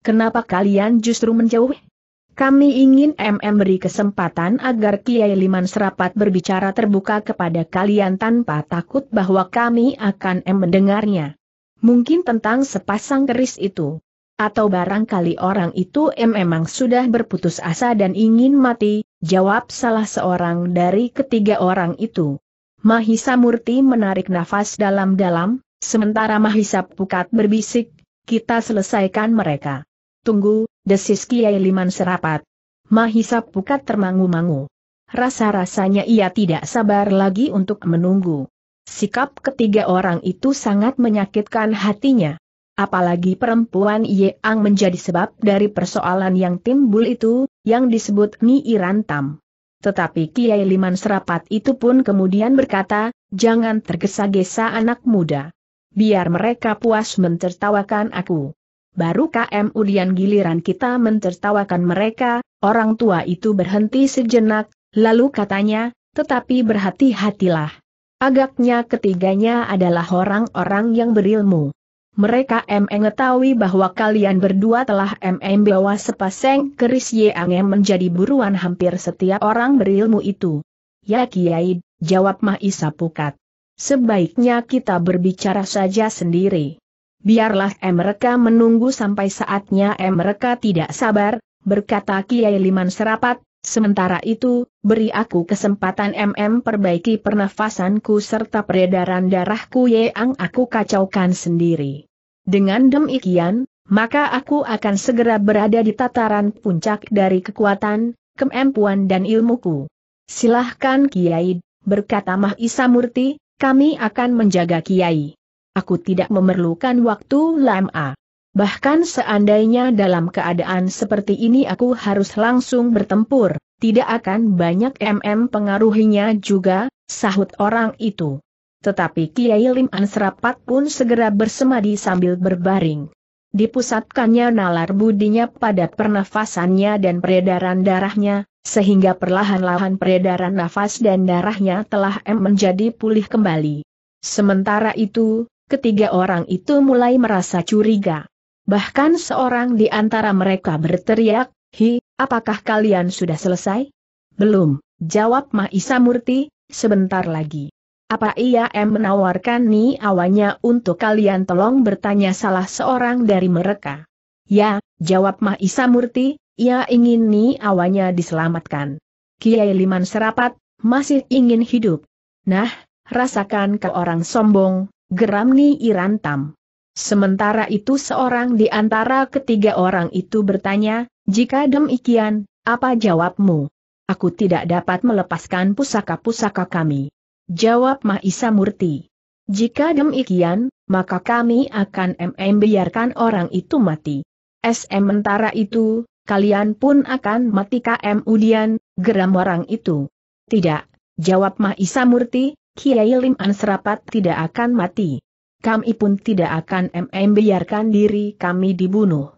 Kenapa kalian justru menjauh? Kami ingin MM beri kesempatan agar Kiai Liman Serapat berbicara terbuka kepada kalian tanpa takut bahwa kami akan M mendengarnya. Mungkin tentang sepasang keris itu. Atau barangkali orang itu M memang sudah berputus asa dan ingin mati, jawab salah seorang dari ketiga orang itu. Mahisa Murti menarik nafas dalam-dalam, sementara Mahisa Pukat berbisik, kita selesaikan mereka. Tunggu, desis Kiai Liman serapat. Mahisa Pukat termangu-mangu. Rasa-rasanya ia tidak sabar lagi untuk menunggu. Sikap ketiga orang itu sangat menyakitkan hatinya. Apalagi perempuan Yeang menjadi sebab dari persoalan yang timbul itu, yang disebut Ni Irantam. Tetapi Kiai Liman Serapat itu pun kemudian berkata, jangan tergesa-gesa anak muda. Biar mereka puas mentertawakan aku baru KM Ulian giliran kita mentertawakan mereka, orang tua itu berhenti sejenak, lalu katanya, tetapi berhati-hatilah. Agaknya ketiganya adalah orang-orang yang berilmu. Mereka mengetahui bahwa kalian berdua telah mm bawa sepasang keris yang menjadi buruan hampir setiap orang berilmu itu. Ya Kiai, jawab Mahisa Pukat. Sebaiknya kita berbicara saja sendiri biarlah mereka menunggu sampai saatnya mereka tidak sabar, berkata Kiai Liman Serapat, sementara itu, beri aku kesempatan MM perbaiki pernafasanku serta peredaran darahku yang aku kacaukan sendiri. Dengan demikian, maka aku akan segera berada di tataran puncak dari kekuatan, kemampuan dan ilmuku. Silahkan Kiai, berkata Mahisa Murti, kami akan menjaga Kiai. Aku tidak memerlukan waktu lama. Bahkan seandainya dalam keadaan seperti ini aku harus langsung bertempur, tidak akan banyak MM pengaruhinya juga, sahut orang itu. Tetapi Kiai Lim Ansrapat pun segera bersemadi sambil berbaring. Dipusatkannya nalar budinya pada pernafasannya dan peredaran darahnya, sehingga perlahan-lahan peredaran nafas dan darahnya telah M menjadi pulih kembali. Sementara itu, ketiga orang itu mulai merasa curiga. Bahkan seorang di antara mereka berteriak, Hi, apakah kalian sudah selesai? Belum, jawab Mahisa Murti, sebentar lagi. Apa ia em menawarkan ni awanya untuk kalian tolong bertanya salah seorang dari mereka? Ya, jawab Mahisa Murti, ia ingin ni awanya diselamatkan. Kiai Liman Serapat, masih ingin hidup. Nah, rasakan ke orang sombong, geram Ni Irantam. Sementara itu seorang di antara ketiga orang itu bertanya, jika demikian, apa jawabmu? Aku tidak dapat melepaskan pusaka-pusaka kami. Jawab Mahisa Murti. Jika demikian, maka kami akan MM biarkan orang itu mati. SM mentara itu, kalian pun akan mati KM Udian, geram orang itu. Tidak, jawab Mahisa Murti, Kiai Lim An Serapat tidak akan mati. Kami pun tidak akan mm biarkan diri kami dibunuh.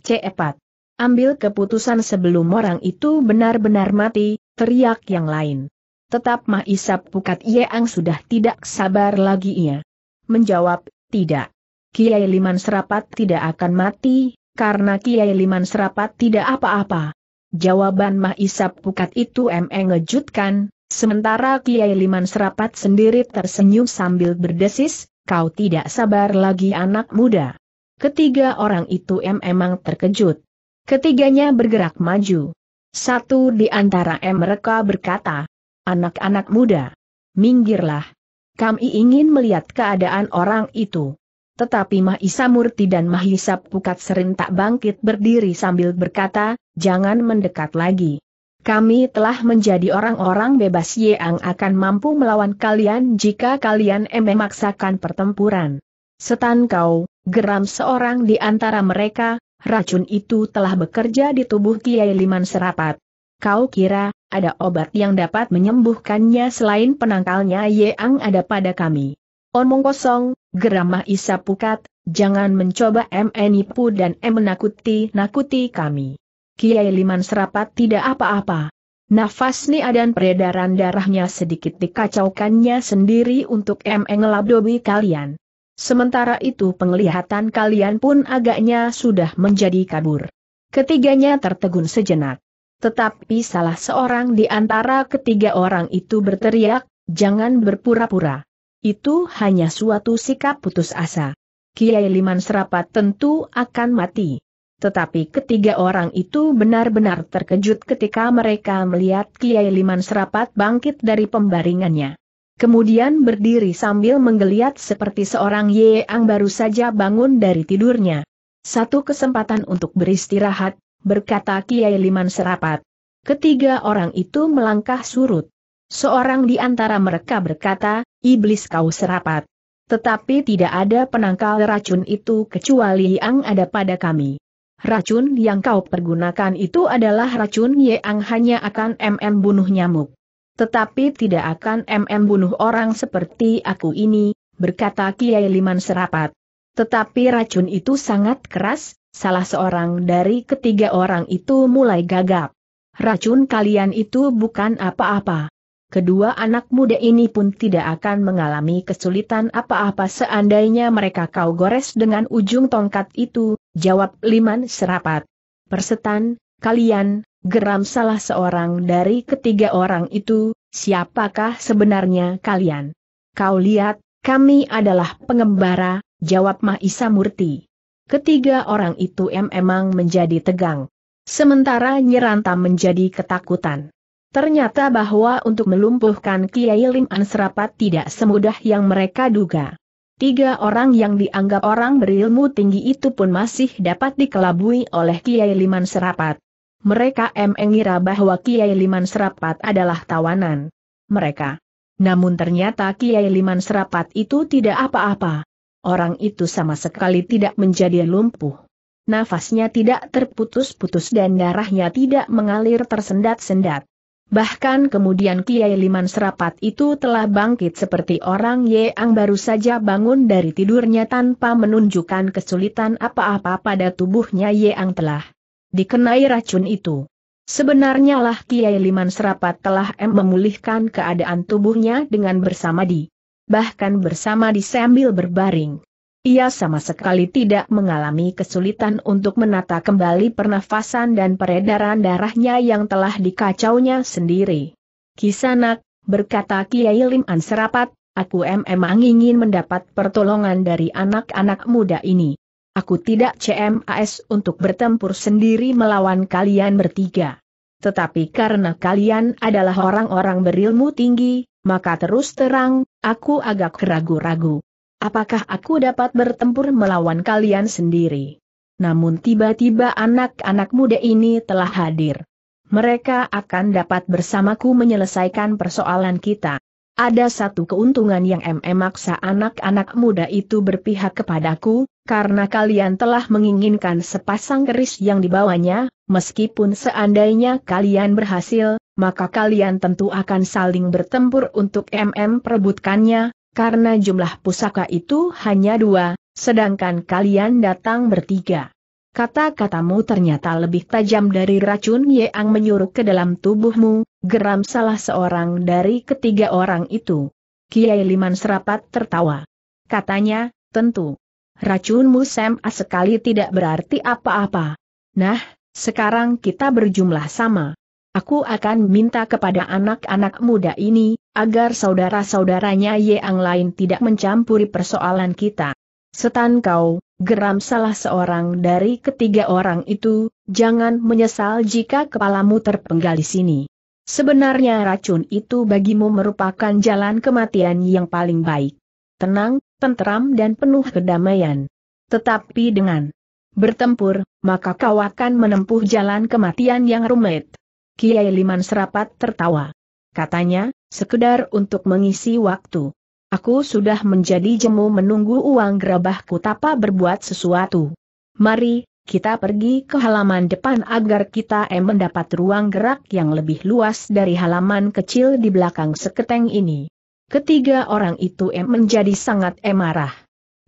Cepat. Ambil keputusan sebelum orang itu benar-benar mati, teriak yang lain. Tetap Mah Isap Pukat Yeang sudah tidak sabar lagi ia. Menjawab, tidak. Kiai Liman Serapat tidak akan mati, karena Kiai Liman Serapat tidak apa-apa. Jawaban Mah Isap Pukat itu mm ngejutkan, Sementara Kiai Liman Serapat sendiri tersenyum sambil berdesis, kau tidak sabar lagi anak muda. Ketiga orang itu memang terkejut. Ketiganya bergerak maju. Satu di antara mereka berkata, anak-anak muda, minggirlah. Kami ingin melihat keadaan orang itu. Tetapi Mahisa Murti dan Mahisa Pukat serentak bangkit berdiri sambil berkata, jangan mendekat lagi kami telah menjadi orang-orang bebas yang akan mampu melawan kalian jika kalian memaksakan pertempuran. Setan kau, geram seorang di antara mereka, racun itu telah bekerja di tubuh Kiai Liman Serapat. Kau kira, ada obat yang dapat menyembuhkannya selain penangkalnya yang ada pada kami. Omong kosong, geramah Isa Pukat, jangan mencoba menipu dan menakuti-nakuti kami. Kiai Liman Serapat tidak apa-apa. Nafas Nia dan peredaran darahnya sedikit dikacaukannya sendiri untuk labdobi kalian. Sementara itu penglihatan kalian pun agaknya sudah menjadi kabur. Ketiganya tertegun sejenak. Tetapi salah seorang di antara ketiga orang itu berteriak, jangan berpura-pura. Itu hanya suatu sikap putus asa. Kiai Liman Serapat tentu akan mati. Tetapi ketiga orang itu benar-benar terkejut ketika mereka melihat Kiai Liman serapat bangkit dari pembaringannya. Kemudian berdiri sambil menggeliat seperti seorang yang baru saja bangun dari tidurnya. Satu kesempatan untuk beristirahat, berkata Kiai Liman serapat. Ketiga orang itu melangkah surut. Seorang di antara mereka berkata, Iblis kau serapat. Tetapi tidak ada penangkal racun itu kecuali yang ada pada kami. Racun yang kau pergunakan itu adalah racun yang hanya akan MM bunuh nyamuk. Tetapi tidak akan MM bunuh orang seperti aku ini, berkata Kiai Liman Serapat. Tetapi racun itu sangat keras, salah seorang dari ketiga orang itu mulai gagap. Racun kalian itu bukan apa-apa. Kedua anak muda ini pun tidak akan mengalami kesulitan apa-apa seandainya mereka kau gores dengan ujung tongkat itu, jawab Liman serapat. Persetan, kalian, geram salah seorang dari ketiga orang itu, siapakah sebenarnya kalian? Kau lihat, kami adalah pengembara, jawab Mahisa Murti. Ketiga orang itu memang menjadi tegang. Sementara Nyeranta menjadi ketakutan. Ternyata bahwa untuk melumpuhkan Kiai Lim Serapat tidak semudah yang mereka duga. Tiga orang yang dianggap orang berilmu tinggi itu pun masih dapat dikelabui oleh Kiai Liman Serapat. Mereka mengira bahwa Kiai Liman Serapat adalah tawanan. Mereka. Namun ternyata Kiai Liman Serapat itu tidak apa-apa. Orang itu sama sekali tidak menjadi lumpuh. Nafasnya tidak terputus-putus dan darahnya tidak mengalir tersendat-sendat. Bahkan kemudian Kiai Liman Serapat itu telah bangkit seperti orang yang baru saja bangun dari tidurnya tanpa menunjukkan kesulitan apa-apa pada tubuhnya yang telah dikenai racun itu. Sebenarnya lah Kiai Liman Serapat telah em memulihkan keadaan tubuhnya dengan bersama di. Bahkan bersama di sambil berbaring. Ia sama sekali tidak mengalami kesulitan untuk menata kembali pernafasan dan peredaran darahnya yang telah dikacaunya sendiri. Kisanak, berkata Kiai Lim Anserapat, aku memang ingin mendapat pertolongan dari anak-anak muda ini. Aku tidak CMAS untuk bertempur sendiri melawan kalian bertiga. Tetapi karena kalian adalah orang-orang berilmu tinggi, maka terus terang, aku agak ragu-ragu apakah aku dapat bertempur melawan kalian sendiri? Namun tiba-tiba anak-anak muda ini telah hadir. Mereka akan dapat bersamaku menyelesaikan persoalan kita. Ada satu keuntungan yang MM maksa anak-anak muda itu berpihak kepadaku, karena kalian telah menginginkan sepasang keris yang dibawanya, meskipun seandainya kalian berhasil, maka kalian tentu akan saling bertempur untuk MM perebutkannya, karena jumlah pusaka itu hanya dua, sedangkan kalian datang bertiga. Kata-katamu ternyata lebih tajam dari racun yang menyuruh ke dalam tubuhmu, geram salah seorang dari ketiga orang itu. Kiai Liman serapat tertawa. Katanya, tentu. Racunmu Sam sekali tidak berarti apa-apa. Nah, sekarang kita berjumlah sama. Aku akan minta kepada anak-anak muda ini, agar saudara-saudaranya yang lain tidak mencampuri persoalan kita. Setan kau, geram salah seorang dari ketiga orang itu, jangan menyesal jika kepalamu terpenggal di sini. Sebenarnya racun itu bagimu merupakan jalan kematian yang paling baik. Tenang, tentram dan penuh kedamaian. Tetapi dengan bertempur, maka kau akan menempuh jalan kematian yang rumit. Kiai Liman serapat tertawa. Katanya, sekedar untuk mengisi waktu. Aku sudah menjadi jemu menunggu uang gerabahku tapa berbuat sesuatu. Mari, kita pergi ke halaman depan agar kita em mendapat ruang gerak yang lebih luas dari halaman kecil di belakang seketeng ini. Ketiga orang itu em menjadi sangat emarah. marah.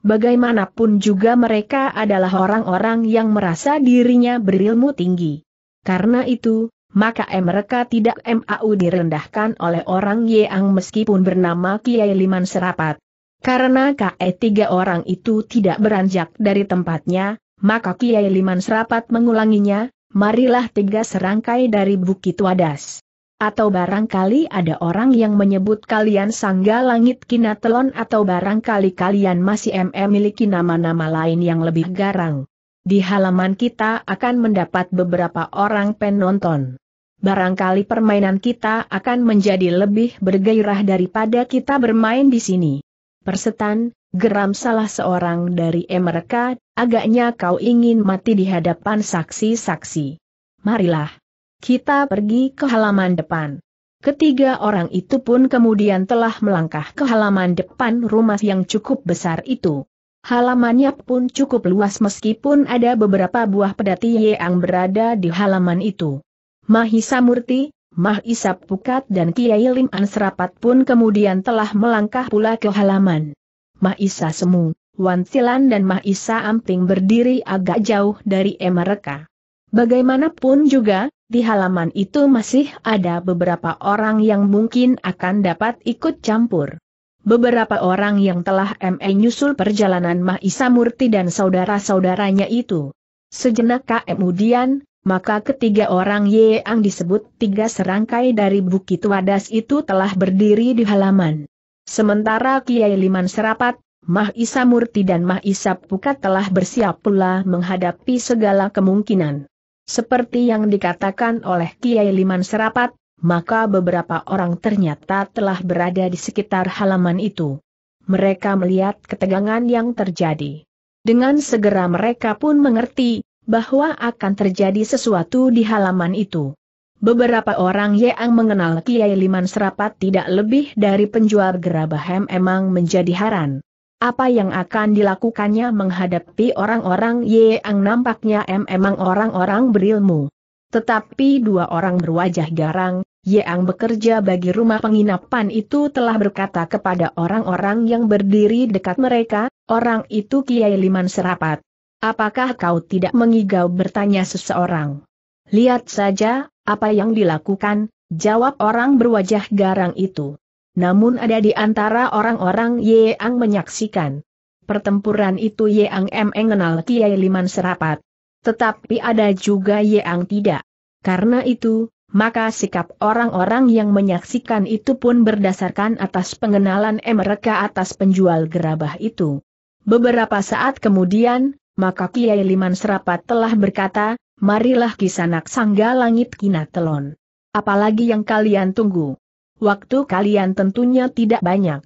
Bagaimanapun juga mereka adalah orang-orang yang merasa dirinya berilmu tinggi. Karena itu, maka mereka tidak mau direndahkan oleh orang Yang meskipun bernama Kiai Liman Serapat. Karena KE tiga orang itu tidak beranjak dari tempatnya, maka Kiai Liman Serapat mengulanginya, marilah tiga serangkai dari Bukit Wadas. Atau barangkali ada orang yang menyebut kalian Sangga Langit Kinatelon atau barangkali kalian masih MM miliki nama-nama lain yang lebih garang. Di halaman kita akan mendapat beberapa orang penonton. Barangkali permainan kita akan menjadi lebih bergairah daripada kita bermain di sini. Persetan, geram salah seorang dari mereka, agaknya kau ingin mati di hadapan saksi-saksi. Marilah. Kita pergi ke halaman depan. Ketiga orang itu pun kemudian telah melangkah ke halaman depan rumah yang cukup besar itu. Halamannya pun cukup luas meskipun ada beberapa buah pedati yang berada di halaman itu. Mahisa Murti, Mahisa Pukat dan Kiai Lim Ansrapat pun kemudian telah melangkah pula ke halaman. Mahisa Semu, Wan Silan dan Mahisa Amping berdiri agak jauh dari mereka. Bagaimanapun juga, di halaman itu masih ada beberapa orang yang mungkin akan dapat ikut campur. Beberapa orang yang telah menyusul perjalanan Mahisa Murti dan saudara-saudaranya itu. Sejenak kemudian, maka ketiga orang yang disebut tiga serangkai dari Bukit Wadas itu telah berdiri di halaman. Sementara Kiai Liman Serapat, Mah Murti dan Mah Pukat telah bersiap pula menghadapi segala kemungkinan. Seperti yang dikatakan oleh Kiai Liman Serapat, maka beberapa orang ternyata telah berada di sekitar halaman itu. Mereka melihat ketegangan yang terjadi. Dengan segera mereka pun mengerti bahwa akan terjadi sesuatu di halaman itu. Beberapa orang yang mengenal Kiai Liman Serapat tidak lebih dari penjual gerabah emang menjadi haran. Apa yang akan dilakukannya menghadapi orang-orang yang nampaknya em emang orang-orang berilmu. Tetapi dua orang berwajah garang, yang bekerja bagi rumah penginapan itu telah berkata kepada orang-orang yang berdiri dekat mereka, orang itu Kiai Liman Serapat. Apakah kau tidak mengigau bertanya seseorang? Lihat saja, apa yang dilakukan, jawab orang berwajah garang itu. Namun ada di antara orang-orang Yeang menyaksikan. Pertempuran itu yang mengenal Kiai Liman Serapat. Tetapi ada juga Yeang tidak. Karena itu, maka sikap orang-orang yang menyaksikan itu pun berdasarkan atas pengenalan mereka atas penjual gerabah itu. Beberapa saat kemudian, maka Kiai Liman Serapat telah berkata, marilah kisanak sangga langit kina telon. Apalagi yang kalian tunggu. Waktu kalian tentunya tidak banyak.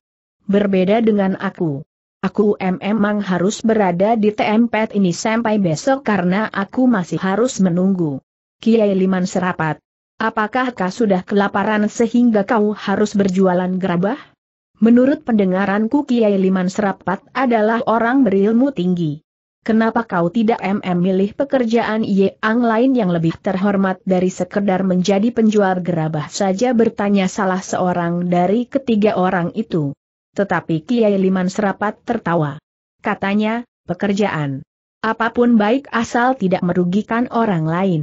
Berbeda dengan aku. Aku memang harus berada di tempat ini sampai besok karena aku masih harus menunggu. Kiai Liman Serapat, Apakah kau sudah kelaparan sehingga kau harus berjualan gerabah? Menurut pendengaranku Kiai Liman Serapat adalah orang berilmu tinggi. Kenapa kau tidak mm milih pekerjaan yang lain yang lebih terhormat dari sekedar menjadi penjual gerabah saja bertanya salah seorang dari ketiga orang itu. Tetapi Kiai Liman Serapat tertawa. Katanya, pekerjaan. Apapun baik asal tidak merugikan orang lain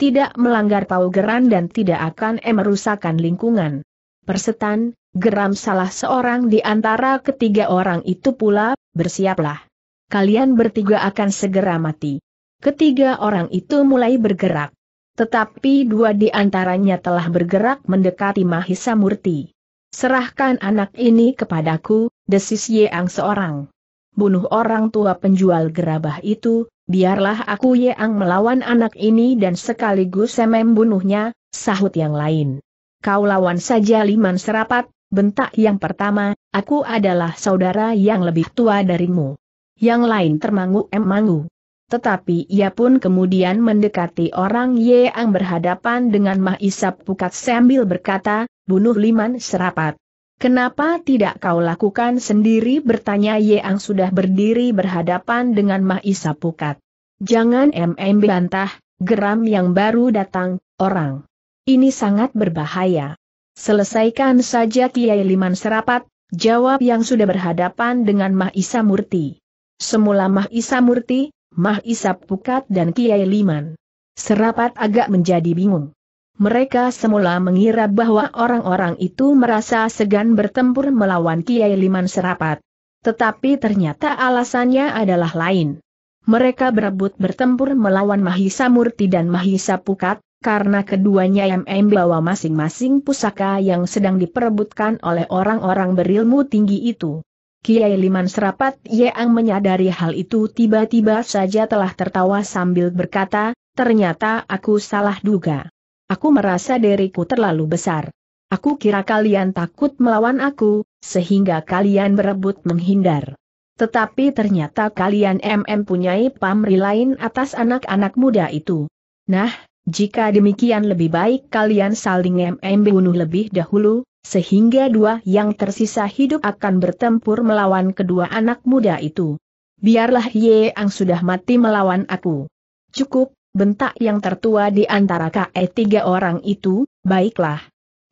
tidak melanggar paugeran dan tidak akan merusakkan lingkungan. Persetan, geram salah seorang di antara ketiga orang itu pula, bersiaplah. Kalian bertiga akan segera mati. Ketiga orang itu mulai bergerak. Tetapi dua di antaranya telah bergerak mendekati Mahisa Murti. Serahkan anak ini kepadaku, desis Yeang seorang bunuh orang tua penjual gerabah itu, biarlah aku yang melawan anak ini dan sekaligus bunuhnya, sahut yang lain. Kau lawan saja liman serapat, bentak yang pertama, aku adalah saudara yang lebih tua darimu. Yang lain termangu-emangu. Tetapi ia pun kemudian mendekati orang yang berhadapan dengan Mahisap Pukat sambil berkata, bunuh liman serapat. Kenapa tidak kau lakukan sendiri bertanya Yeang sudah berdiri berhadapan dengan Mahisa Pukat. Jangan MM bantah, geram yang baru datang, orang. Ini sangat berbahaya. Selesaikan saja Kiai Liman Serapat, jawab yang sudah berhadapan dengan Mahisa Murti. Semula Mahisa Murti, Mahisa Pukat dan Kiai Liman. Serapat agak menjadi bingung. Mereka semula mengira bahwa orang-orang itu merasa segan bertempur melawan Kiai Liman Serapat. Tetapi ternyata alasannya adalah lain. Mereka berebut bertempur melawan Mahisa Murti dan Mahisa Pukat, karena keduanya yang membawa masing-masing pusaka yang sedang diperebutkan oleh orang-orang berilmu tinggi itu. Kiai Liman Serapat yang menyadari hal itu tiba-tiba saja telah tertawa sambil berkata, ternyata aku salah duga. Aku merasa diriku terlalu besar. Aku kira kalian takut melawan aku, sehingga kalian berebut menghindar. Tetapi ternyata kalian MM punyai pamri lain atas anak-anak muda itu. Nah, jika demikian lebih baik kalian saling MM bunuh lebih dahulu, sehingga dua yang tersisa hidup akan bertempur melawan kedua anak muda itu. Biarlah Ye Ang sudah mati melawan aku. Cukup, Bentak yang tertua di antara KE tiga orang itu, baiklah.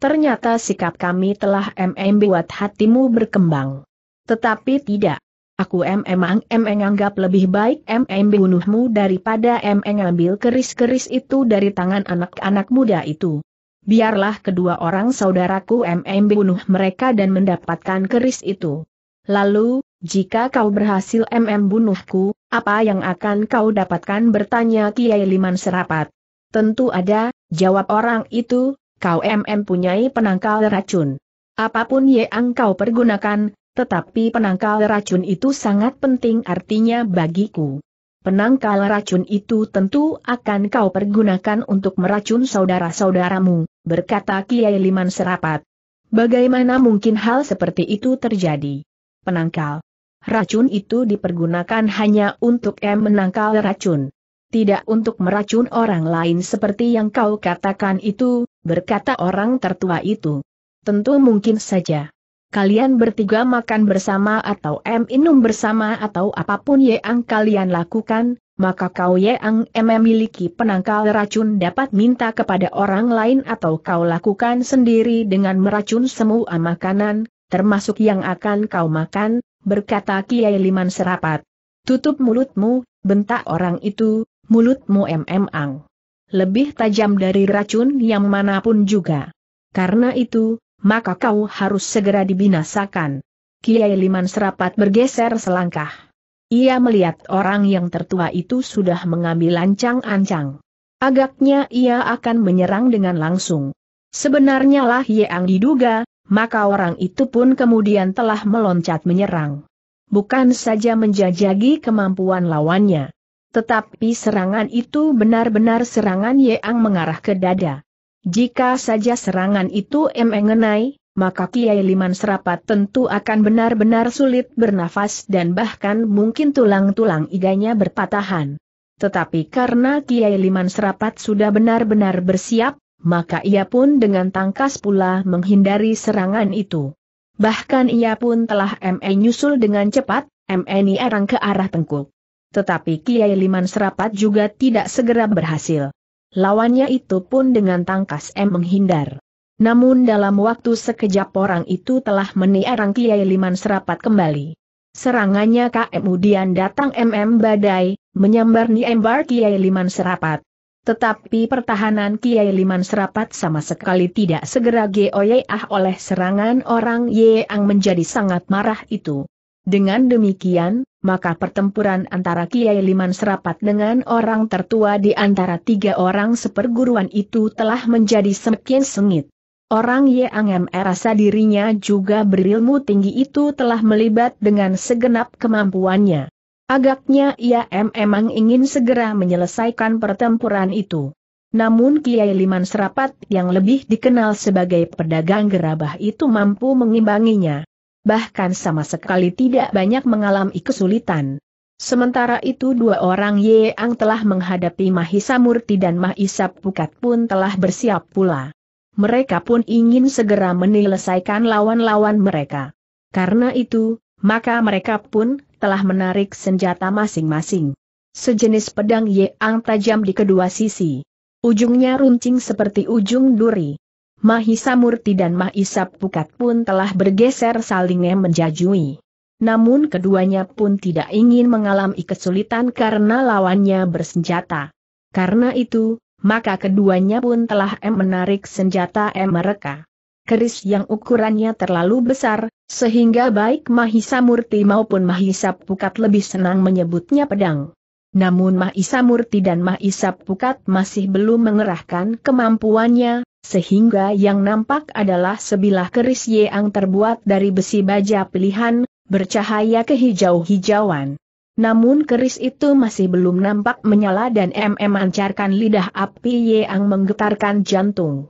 Ternyata sikap kami telah MM buat hatimu berkembang. Tetapi tidak. Aku memang MM anggap lebih baik MM bunuhmu daripada MM ambil keris-keris itu dari tangan anak-anak muda itu. Biarlah kedua orang saudaraku MM bunuh mereka dan mendapatkan keris itu. Lalu, jika kau berhasil MM bunuhku, apa yang akan kau dapatkan bertanya Kiai Liman Serapat. Tentu ada, jawab orang itu, kau MM punyai penangkal racun. Apapun yang kau pergunakan, tetapi penangkal racun itu sangat penting artinya bagiku. Penangkal racun itu tentu akan kau pergunakan untuk meracun saudara-saudaramu, berkata Kiai Liman Serapat. Bagaimana mungkin hal seperti itu terjadi? Penangkal racun itu dipergunakan hanya untuk M menangkal racun. Tidak untuk meracun orang lain seperti yang kau katakan itu, berkata orang tertua itu. Tentu mungkin saja. Kalian bertiga makan bersama atau M minum bersama atau apapun yang kalian lakukan, maka kau yang M memiliki penangkal racun dapat minta kepada orang lain atau kau lakukan sendiri dengan meracun semua makanan, termasuk yang akan kau makan, berkata Kiai Liman serapat. Tutup mulutmu, bentak orang itu, mulutmu MM Ang Lebih tajam dari racun yang manapun juga. Karena itu, maka kau harus segera dibinasakan. Kiai Liman serapat bergeser selangkah. Ia melihat orang yang tertua itu sudah mengambil lancang ancang Agaknya ia akan menyerang dengan langsung. Sebenarnya lah yang diduga, maka orang itu pun kemudian telah meloncat menyerang. Bukan saja menjajagi kemampuan lawannya. Tetapi serangan itu benar-benar serangan Yeang mengarah ke dada. Jika saja serangan itu mengenai, maka Kiai Liman Serapat tentu akan benar-benar sulit bernafas dan bahkan mungkin tulang-tulang iganya berpatahan. Tetapi karena Kiai Liman Serapat sudah benar-benar bersiap, maka ia pun dengan tangkas pula menghindari serangan itu. Bahkan ia pun telah ME nyusul dengan cepat, ME niarang ke arah tengkuk. Tetapi Kiai Liman Serapat juga tidak segera berhasil. Lawannya itu pun dengan tangkas M e menghindar. Namun dalam waktu sekejap orang itu telah meniarang Kiai Liman Serapat kembali. Serangannya kemudian datang MM Badai, menyambar Niembar Kiai Liman Serapat. Tetapi pertahanan Kiai Liman Serapat sama sekali tidak segera geoyah oleh serangan orang Yeang menjadi sangat marah itu. Dengan demikian, maka pertempuran antara Kiai Liman Serapat dengan orang tertua di antara tiga orang seperguruan itu telah menjadi semakin sengit. Orang Yeang Yang merasa dirinya juga berilmu tinggi itu telah melibat dengan segenap kemampuannya. Agaknya ia memang ingin segera menyelesaikan pertempuran itu. Namun Kiai Liman Serapat yang lebih dikenal sebagai pedagang gerabah itu mampu mengimbanginya. Bahkan sama sekali tidak banyak mengalami kesulitan. Sementara itu dua orang Yeang telah menghadapi Mahisa Murti dan Mahisa Pukat pun telah bersiap pula. Mereka pun ingin segera menyelesaikan lawan-lawan mereka. Karena itu, maka mereka pun telah menarik senjata masing-masing. Sejenis pedang yang tajam di kedua sisi. Ujungnya runcing seperti ujung duri. Mahisa Murti dan Mahisa Pukat pun telah bergeser salingnya menjajui. Namun keduanya pun tidak ingin mengalami kesulitan karena lawannya bersenjata. Karena itu, maka keduanya pun telah M menarik senjata M mereka keris yang ukurannya terlalu besar, sehingga baik Mahisa Murti maupun Mahisa Pukat lebih senang menyebutnya pedang. Namun Mahisa Murti dan Mahisa Pukat masih belum mengerahkan kemampuannya, sehingga yang nampak adalah sebilah keris yang terbuat dari besi baja pilihan, bercahaya kehijau-hijauan. Namun keris itu masih belum nampak menyala dan MM lidah api yang menggetarkan jantung.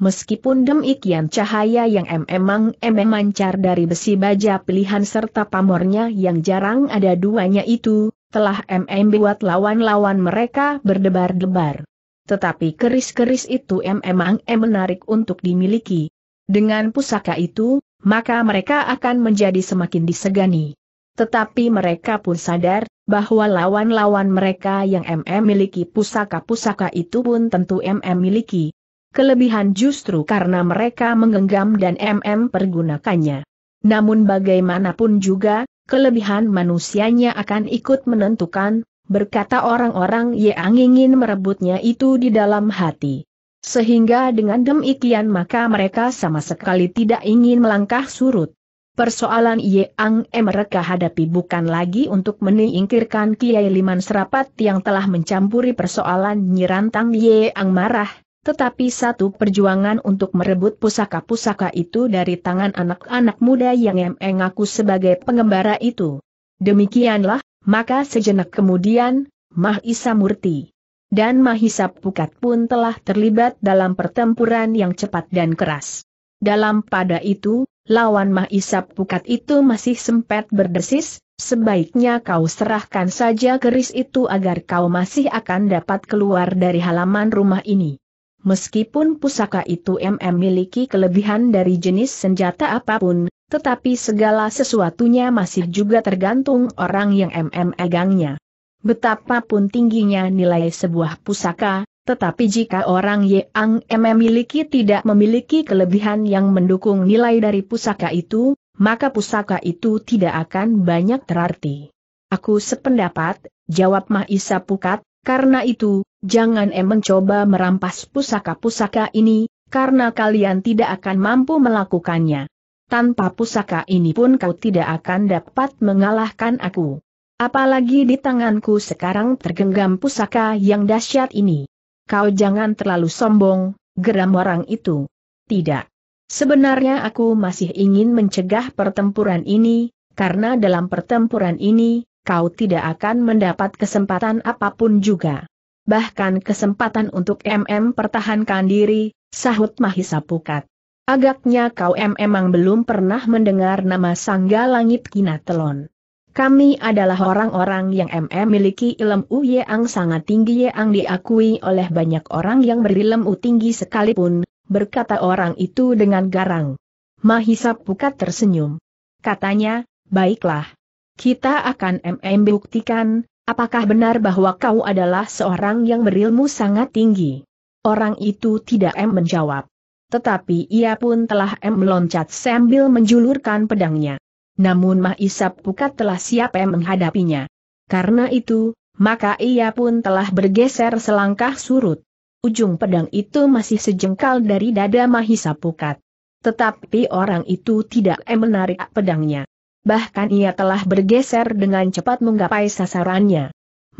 Meskipun demikian cahaya yang emang-emang mancar dari besi baja pilihan serta pamornya yang jarang ada duanya itu, telah MM buat lawan-lawan mereka berdebar-debar. Tetapi keris-keris itu memang menarik untuk dimiliki. Dengan pusaka itu, maka mereka akan menjadi semakin disegani. Tetapi mereka pun sadar, bahwa lawan-lawan mereka yang MM miliki pusaka-pusaka itu pun tentu MM miliki kelebihan justru karena mereka menggenggam dan MM pergunakannya. Namun bagaimanapun juga, kelebihan manusianya akan ikut menentukan, berkata orang-orang yang ingin merebutnya itu di dalam hati. Sehingga dengan demikian maka mereka sama sekali tidak ingin melangkah surut. Persoalan yang mereka hadapi bukan lagi untuk menyingkirkan Kiai Liman Serapat yang telah mencampuri persoalan Nyirantang Ang marah, tetapi satu perjuangan untuk merebut pusaka-pusaka itu dari tangan anak-anak muda yang emeng aku sebagai pengembara itu. Demikianlah, maka sejenak kemudian, Mahisa Murti dan Mahisa Pukat pun telah terlibat dalam pertempuran yang cepat dan keras. Dalam pada itu, lawan Mahisa Pukat itu masih sempat berdesis, sebaiknya kau serahkan saja keris itu agar kau masih akan dapat keluar dari halaman rumah ini. Meskipun pusaka itu MM miliki kelebihan dari jenis senjata apapun, tetapi segala sesuatunya masih juga tergantung orang yang MM egangnya. Betapapun tingginya nilai sebuah pusaka, tetapi jika orang yang MM miliki tidak memiliki kelebihan yang mendukung nilai dari pusaka itu, maka pusaka itu tidak akan banyak terarti. Aku sependapat, jawab Mahisa Pukat, karena itu, jangan em mencoba merampas pusaka-pusaka ini, karena kalian tidak akan mampu melakukannya. Tanpa pusaka ini pun kau tidak akan dapat mengalahkan aku. Apalagi di tanganku sekarang tergenggam pusaka yang dahsyat ini. Kau jangan terlalu sombong, geram orang itu. Tidak. Sebenarnya aku masih ingin mencegah pertempuran ini, karena dalam pertempuran ini, kau tidak akan mendapat kesempatan apapun juga. Bahkan kesempatan untuk MM pertahankan diri, sahut Mahisa Pukat. Agaknya kau M memang belum pernah mendengar nama Sangga Langit Kinatelon. Kami adalah orang-orang yang MM miliki ilmu yang sangat tinggi yang diakui oleh banyak orang yang berilmu tinggi sekalipun, berkata orang itu dengan garang. Mahisa Pukat tersenyum. Katanya, baiklah, kita akan MM buktikan, apakah benar bahwa kau adalah seorang yang berilmu sangat tinggi. Orang itu tidak M menjawab. Tetapi ia pun telah M meloncat sambil menjulurkan pedangnya. Namun Mahisap Pukat telah siap M menghadapinya. Karena itu, maka ia pun telah bergeser selangkah surut. Ujung pedang itu masih sejengkal dari dada Mahisa Pukat. Tetapi orang itu tidak menarik pedangnya bahkan ia telah bergeser dengan cepat menggapai sasarannya.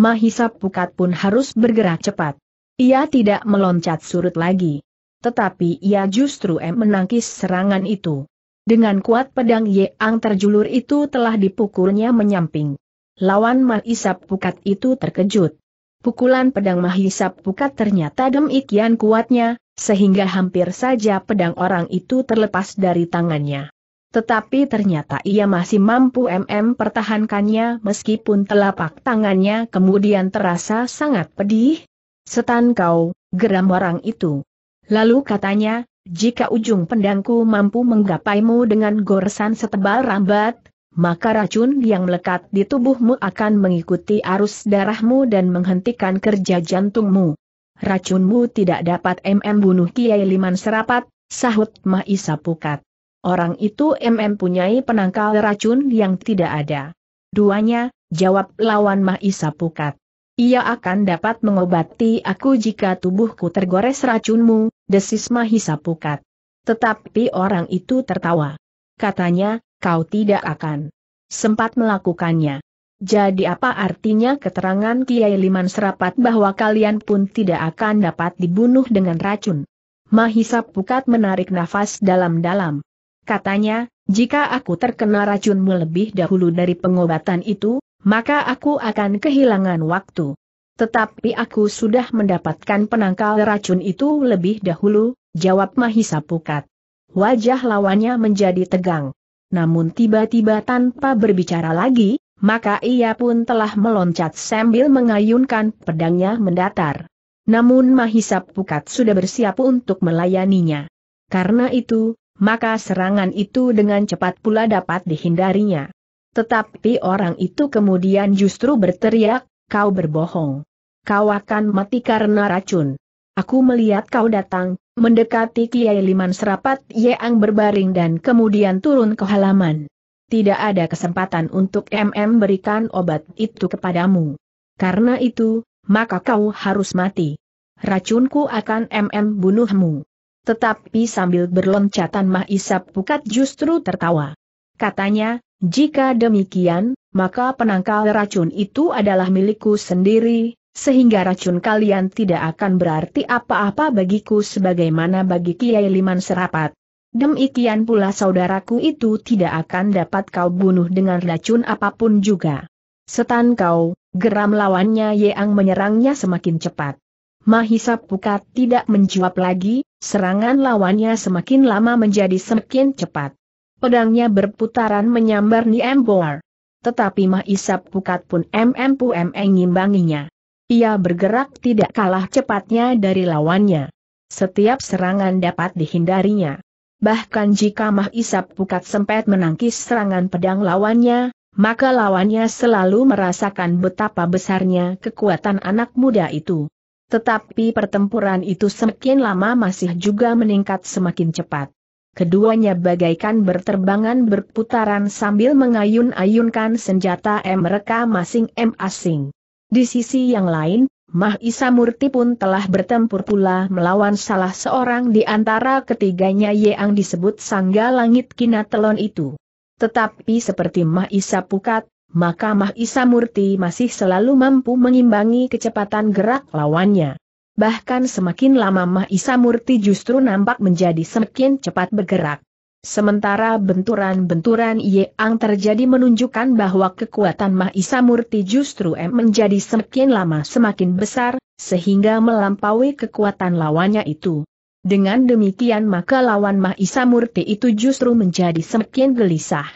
Mahisa Pukat pun harus bergerak cepat. Ia tidak meloncat surut lagi. Tetapi ia justru em menangkis serangan itu. Dengan kuat pedang Ye Ang terjulur itu telah dipukulnya menyamping. Lawan Mahisap Pukat itu terkejut. Pukulan pedang Mahisap Pukat ternyata demikian kuatnya, sehingga hampir saja pedang orang itu terlepas dari tangannya. Tetapi ternyata ia masih mampu MM pertahankannya meskipun telapak tangannya kemudian terasa sangat pedih. Setan kau, geram orang itu. Lalu katanya, jika ujung pendangku mampu menggapaimu dengan goresan setebal rambat, maka racun yang melekat di tubuhmu akan mengikuti arus darahmu dan menghentikan kerja jantungmu. Racunmu tidak dapat MM bunuh Kiai Liman Serapat, sahut Maisa Pukat. Orang itu mm punyai penangkal racun yang tidak ada. Duanya, jawab lawan Mahisa Pukat. Ia akan dapat mengobati aku jika tubuhku tergores racunmu, desis Mahisa Pukat. Tetapi orang itu tertawa. Katanya, kau tidak akan sempat melakukannya. Jadi apa artinya keterangan Kiai Liman Serapat bahwa kalian pun tidak akan dapat dibunuh dengan racun? Mahisa Pukat menarik nafas dalam-dalam. Katanya, jika aku terkena racunmu lebih dahulu dari pengobatan itu, maka aku akan kehilangan waktu. Tetapi aku sudah mendapatkan penangkal racun itu lebih dahulu, jawab Mahisa Pukat. Wajah lawannya menjadi tegang. Namun tiba-tiba tanpa berbicara lagi, maka ia pun telah meloncat sambil mengayunkan pedangnya mendatar. Namun Mahisa Pukat sudah bersiap untuk melayaninya. Karena itu, maka serangan itu dengan cepat pula dapat dihindarinya. Tetapi orang itu kemudian justru berteriak, kau berbohong. Kau akan mati karena racun. Aku melihat kau datang, mendekati Kiai Liman Serapat Yeang berbaring dan kemudian turun ke halaman. Tidak ada kesempatan untuk MM berikan obat itu kepadamu. Karena itu, maka kau harus mati. Racunku akan MM bunuhmu. Tetapi sambil berloncatan Mahisap Pukat justru tertawa. Katanya, jika demikian, maka penangkal racun itu adalah milikku sendiri, sehingga racun kalian tidak akan berarti apa-apa bagiku sebagaimana bagi Kiai Liman Serapat. Demikian pula saudaraku itu tidak akan dapat kau bunuh dengan racun apapun juga. Setan kau, geram lawannya Yeang menyerangnya semakin cepat. Mahisa Pukat tidak menjawab lagi, serangan lawannya semakin lama menjadi semakin cepat. Pedangnya berputaran menyambar Niembor. Tetapi Mahisa Pukat pun mampu mengimbanginya. Ia bergerak tidak kalah cepatnya dari lawannya. Setiap serangan dapat dihindarinya. Bahkan jika Mahisa Pukat sempat menangkis serangan pedang lawannya, maka lawannya selalu merasakan betapa besarnya kekuatan anak muda itu. Tetapi pertempuran itu semakin lama masih juga meningkat semakin cepat. Keduanya bagaikan berterbangan berputaran sambil mengayun-ayunkan senjata M mereka masing masing Di sisi yang lain, Mah Isa Murti pun telah bertempur pula melawan salah seorang di antara ketiganya yang disebut Sangga Langit Kinatelon itu. Tetapi seperti Mah Isa Pukat, maka Mahisa Murti masih selalu mampu mengimbangi kecepatan gerak lawannya. Bahkan semakin lama Mahisa Murti justru nampak menjadi semakin cepat bergerak. Sementara benturan-benturan Yeang terjadi menunjukkan bahwa kekuatan Mahisa Murti justru M menjadi semakin lama semakin besar, sehingga melampaui kekuatan lawannya itu. Dengan demikian maka lawan Mahisa Murti itu justru menjadi semakin gelisah.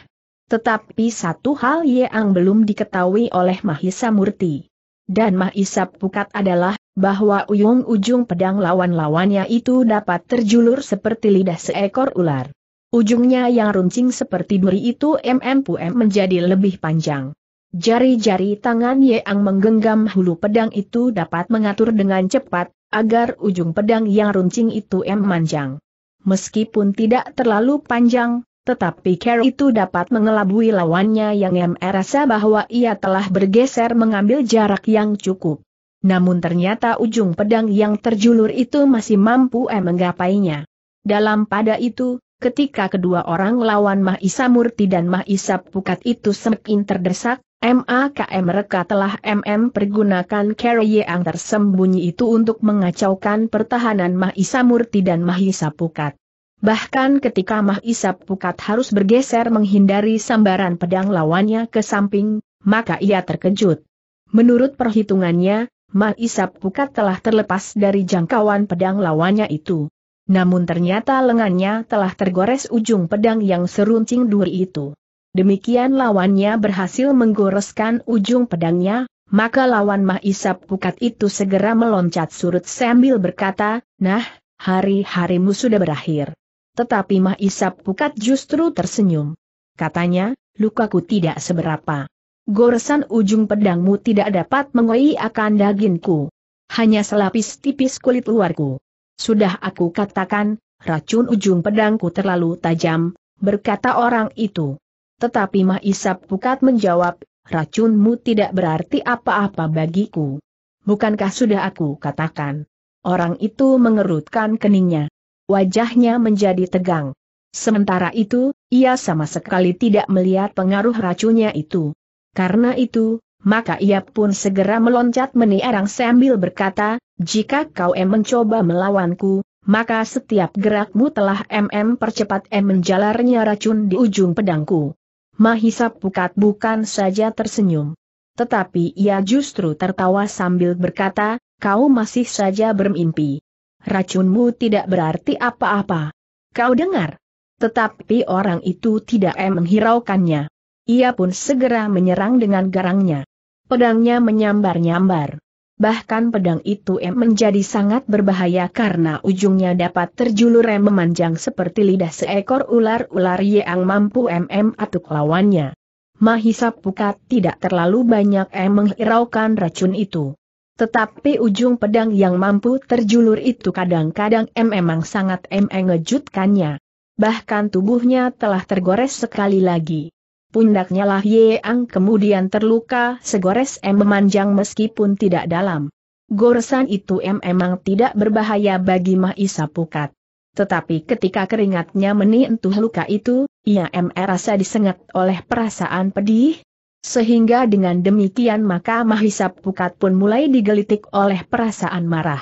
Tetapi satu hal yang belum diketahui oleh Mahisa Murti dan Mahisa Pukat adalah bahwa ujung-ujung pedang lawan-lawannya itu dapat terjulur seperti lidah seekor ular. Ujungnya yang runcing seperti duri itu MMPM menjadi lebih panjang. Jari-jari tangan Yeang menggenggam hulu pedang itu dapat mengatur dengan cepat, agar ujung pedang yang runcing itu M manjang. Meskipun tidak terlalu panjang, tetapi Carol itu dapat mengelabui lawannya yang merasa bahwa ia telah bergeser mengambil jarak yang cukup. Namun ternyata ujung pedang yang terjulur itu masih mampu M menggapainya. Dalam pada itu, ketika kedua orang lawan Mahisa Murti dan Mahisa Pukat itu semakin terdesak, MAKM mereka telah MM pergunakan Carol yang tersembunyi itu untuk mengacaukan pertahanan Mahisa Murti dan Mahisa Pukat. Bahkan ketika Mah Isap Pukat harus bergeser menghindari sambaran pedang lawannya ke samping, maka ia terkejut. Menurut perhitungannya, Mah Isap Pukat telah terlepas dari jangkauan pedang lawannya itu. Namun ternyata lengannya telah tergores ujung pedang yang seruncing duri itu. Demikian lawannya berhasil menggoreskan ujung pedangnya, maka lawan Mah Isap Pukat itu segera meloncat surut sambil berkata, Nah, hari-harimu sudah berakhir. Tetapi Mah Mahisap Pukat justru tersenyum. Katanya, lukaku tidak seberapa. Goresan ujung pedangmu tidak dapat mengoi akan dagingku. Hanya selapis tipis kulit luarku. Sudah aku katakan, racun ujung pedangku terlalu tajam, berkata orang itu. Tetapi Mah Mahisap Pukat menjawab, racunmu tidak berarti apa-apa bagiku. Bukankah sudah aku katakan? Orang itu mengerutkan keningnya wajahnya menjadi tegang. Sementara itu, ia sama sekali tidak melihat pengaruh racunnya itu. Karena itu, maka ia pun segera meloncat meniarang sambil berkata, jika kau em mencoba melawanku, maka setiap gerakmu telah mm percepat em menjalarnya racun di ujung pedangku. Mahisa Pukat bukan saja tersenyum. Tetapi ia justru tertawa sambil berkata, kau masih saja bermimpi racunmu tidak berarti apa-apa. Kau dengar? Tetapi orang itu tidak menghiraukannya. Ia pun segera menyerang dengan garangnya. Pedangnya menyambar-nyambar. Bahkan pedang itu em menjadi sangat berbahaya karena ujungnya dapat terjulur em memanjang seperti lidah seekor ular-ular yang mampu MM atuk lawannya. Mahisa Pukat tidak terlalu banyak em menghiraukan racun itu. Tetapi ujung pedang yang mampu terjulur itu kadang-kadang memang sangat mengejutkannya. Bahkan tubuhnya telah tergores sekali lagi. Pundaknya lah Yeang kemudian terluka segores M memanjang meskipun tidak dalam. Goresan itu em memang tidak berbahaya bagi Mahisa Pukat. Tetapi ketika keringatnya menyentuh luka itu, ia M rasa disengat oleh perasaan pedih, sehingga dengan demikian maka Mahisa Pukat pun mulai digelitik oleh perasaan marah.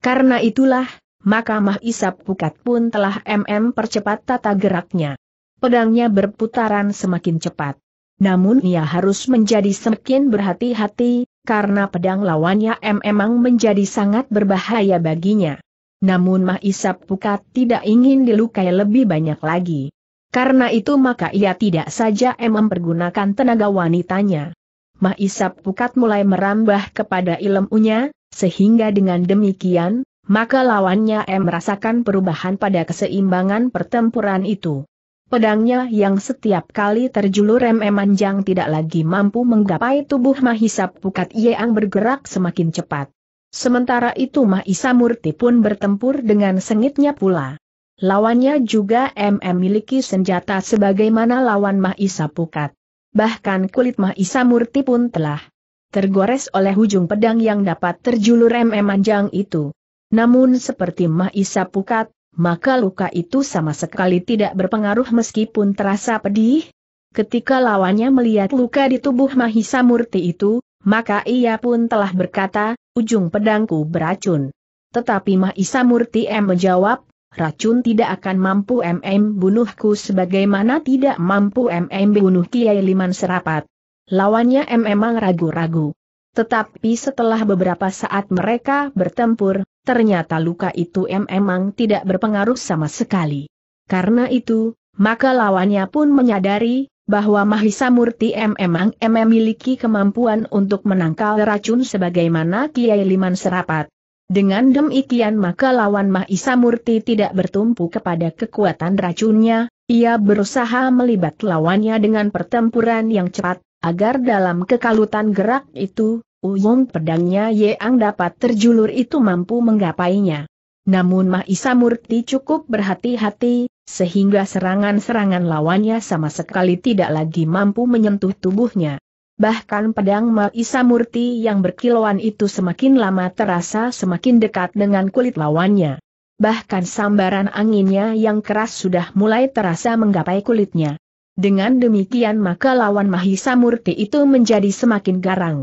Karena itulah, maka Mahisa Pukat pun telah MM percepat tata geraknya. Pedangnya berputaran semakin cepat. Namun ia harus menjadi semakin berhati-hati, karena pedang lawannya M memang menjadi sangat berbahaya baginya. Namun Mahisa Pukat tidak ingin dilukai lebih banyak lagi. Karena itu maka ia tidak saja mempergunakan tenaga wanitanya. Mahisap Pukat mulai merambah kepada ilmunya, sehingga dengan demikian, maka lawannya M merasakan perubahan pada keseimbangan pertempuran itu. Pedangnya yang setiap kali terjulur M manjang tidak lagi mampu menggapai tubuh Mahisap Pukat yang bergerak semakin cepat. Sementara itu Mahisa Murti pun bertempur dengan sengitnya pula. Lawannya juga MM miliki senjata sebagaimana lawan Mahisa Pukat. Bahkan kulit Mahisa Murti pun telah tergores oleh ujung pedang yang dapat terjulur MM manjang itu. Namun seperti Mahisa Pukat, maka luka itu sama sekali tidak berpengaruh meskipun terasa pedih. Ketika lawannya melihat luka di tubuh Mahisa Murti itu, maka ia pun telah berkata, ujung pedangku beracun. Tetapi Mahisa Murti M menjawab, racun tidak akan mampu MM bunuhku sebagaimana tidak mampu MM bunuh Kiai Liman Serapat. Lawannya MM memang ragu-ragu. Tetapi setelah beberapa saat mereka bertempur, ternyata luka itu MM memang tidak berpengaruh sama sekali. Karena itu, maka lawannya pun menyadari bahwa Mahisa Murti M memang M memiliki kemampuan untuk menangkal racun sebagaimana Kiai Liman Serapat. Dengan demikian maka lawan Mahisa Murti tidak bertumpu kepada kekuatan racunnya, ia berusaha melibat lawannya dengan pertempuran yang cepat, agar dalam kekalutan gerak itu, ujung pedangnya yang dapat terjulur itu mampu menggapainya. Namun Mahisa Murti cukup berhati-hati, sehingga serangan-serangan lawannya sama sekali tidak lagi mampu menyentuh tubuhnya bahkan pedang Maisa Murti yang berkilauan itu semakin lama terasa semakin dekat dengan kulit lawannya. Bahkan sambaran anginnya yang keras sudah mulai terasa menggapai kulitnya. Dengan demikian maka lawan Mahisa Murti itu menjadi semakin garang.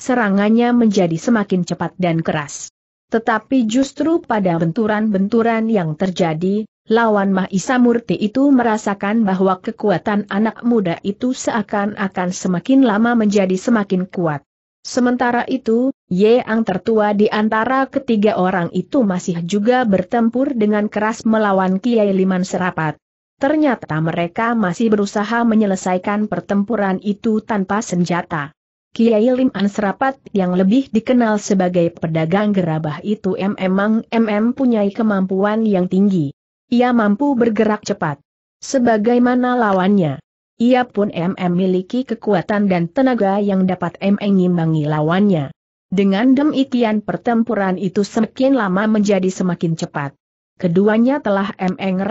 Serangannya menjadi semakin cepat dan keras. Tetapi justru pada benturan-benturan yang terjadi, lawan Mahisa Murti itu merasakan bahwa kekuatan anak muda itu seakan-akan semakin lama menjadi semakin kuat. Sementara itu, Yeang tertua di antara ketiga orang itu masih juga bertempur dengan keras melawan Kiai Liman Serapat. Ternyata mereka masih berusaha menyelesaikan pertempuran itu tanpa senjata. Kiai Liman Serapat yang lebih dikenal sebagai pedagang gerabah itu memang MM punya kemampuan yang tinggi. Ia mampu bergerak cepat. Sebagaimana lawannya. Ia pun MM miliki kekuatan dan tenaga yang dapat MM lawannya. Dengan demikian pertempuran itu semakin lama menjadi semakin cepat. Keduanya telah MM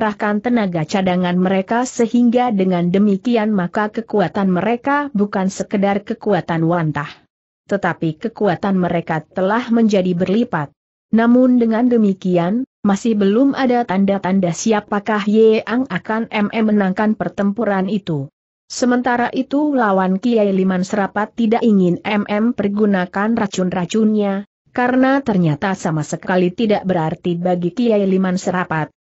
tenaga cadangan mereka sehingga dengan demikian maka kekuatan mereka bukan sekedar kekuatan wantah. Tetapi kekuatan mereka telah menjadi berlipat. Namun dengan demikian, masih belum ada tanda-tanda siapakah Yang akan MM menangkan pertempuran itu. Sementara itu lawan Kiai Liman Serapat tidak ingin MM pergunakan racun-racunnya, karena ternyata sama sekali tidak berarti bagi Kiai Liman Serapat.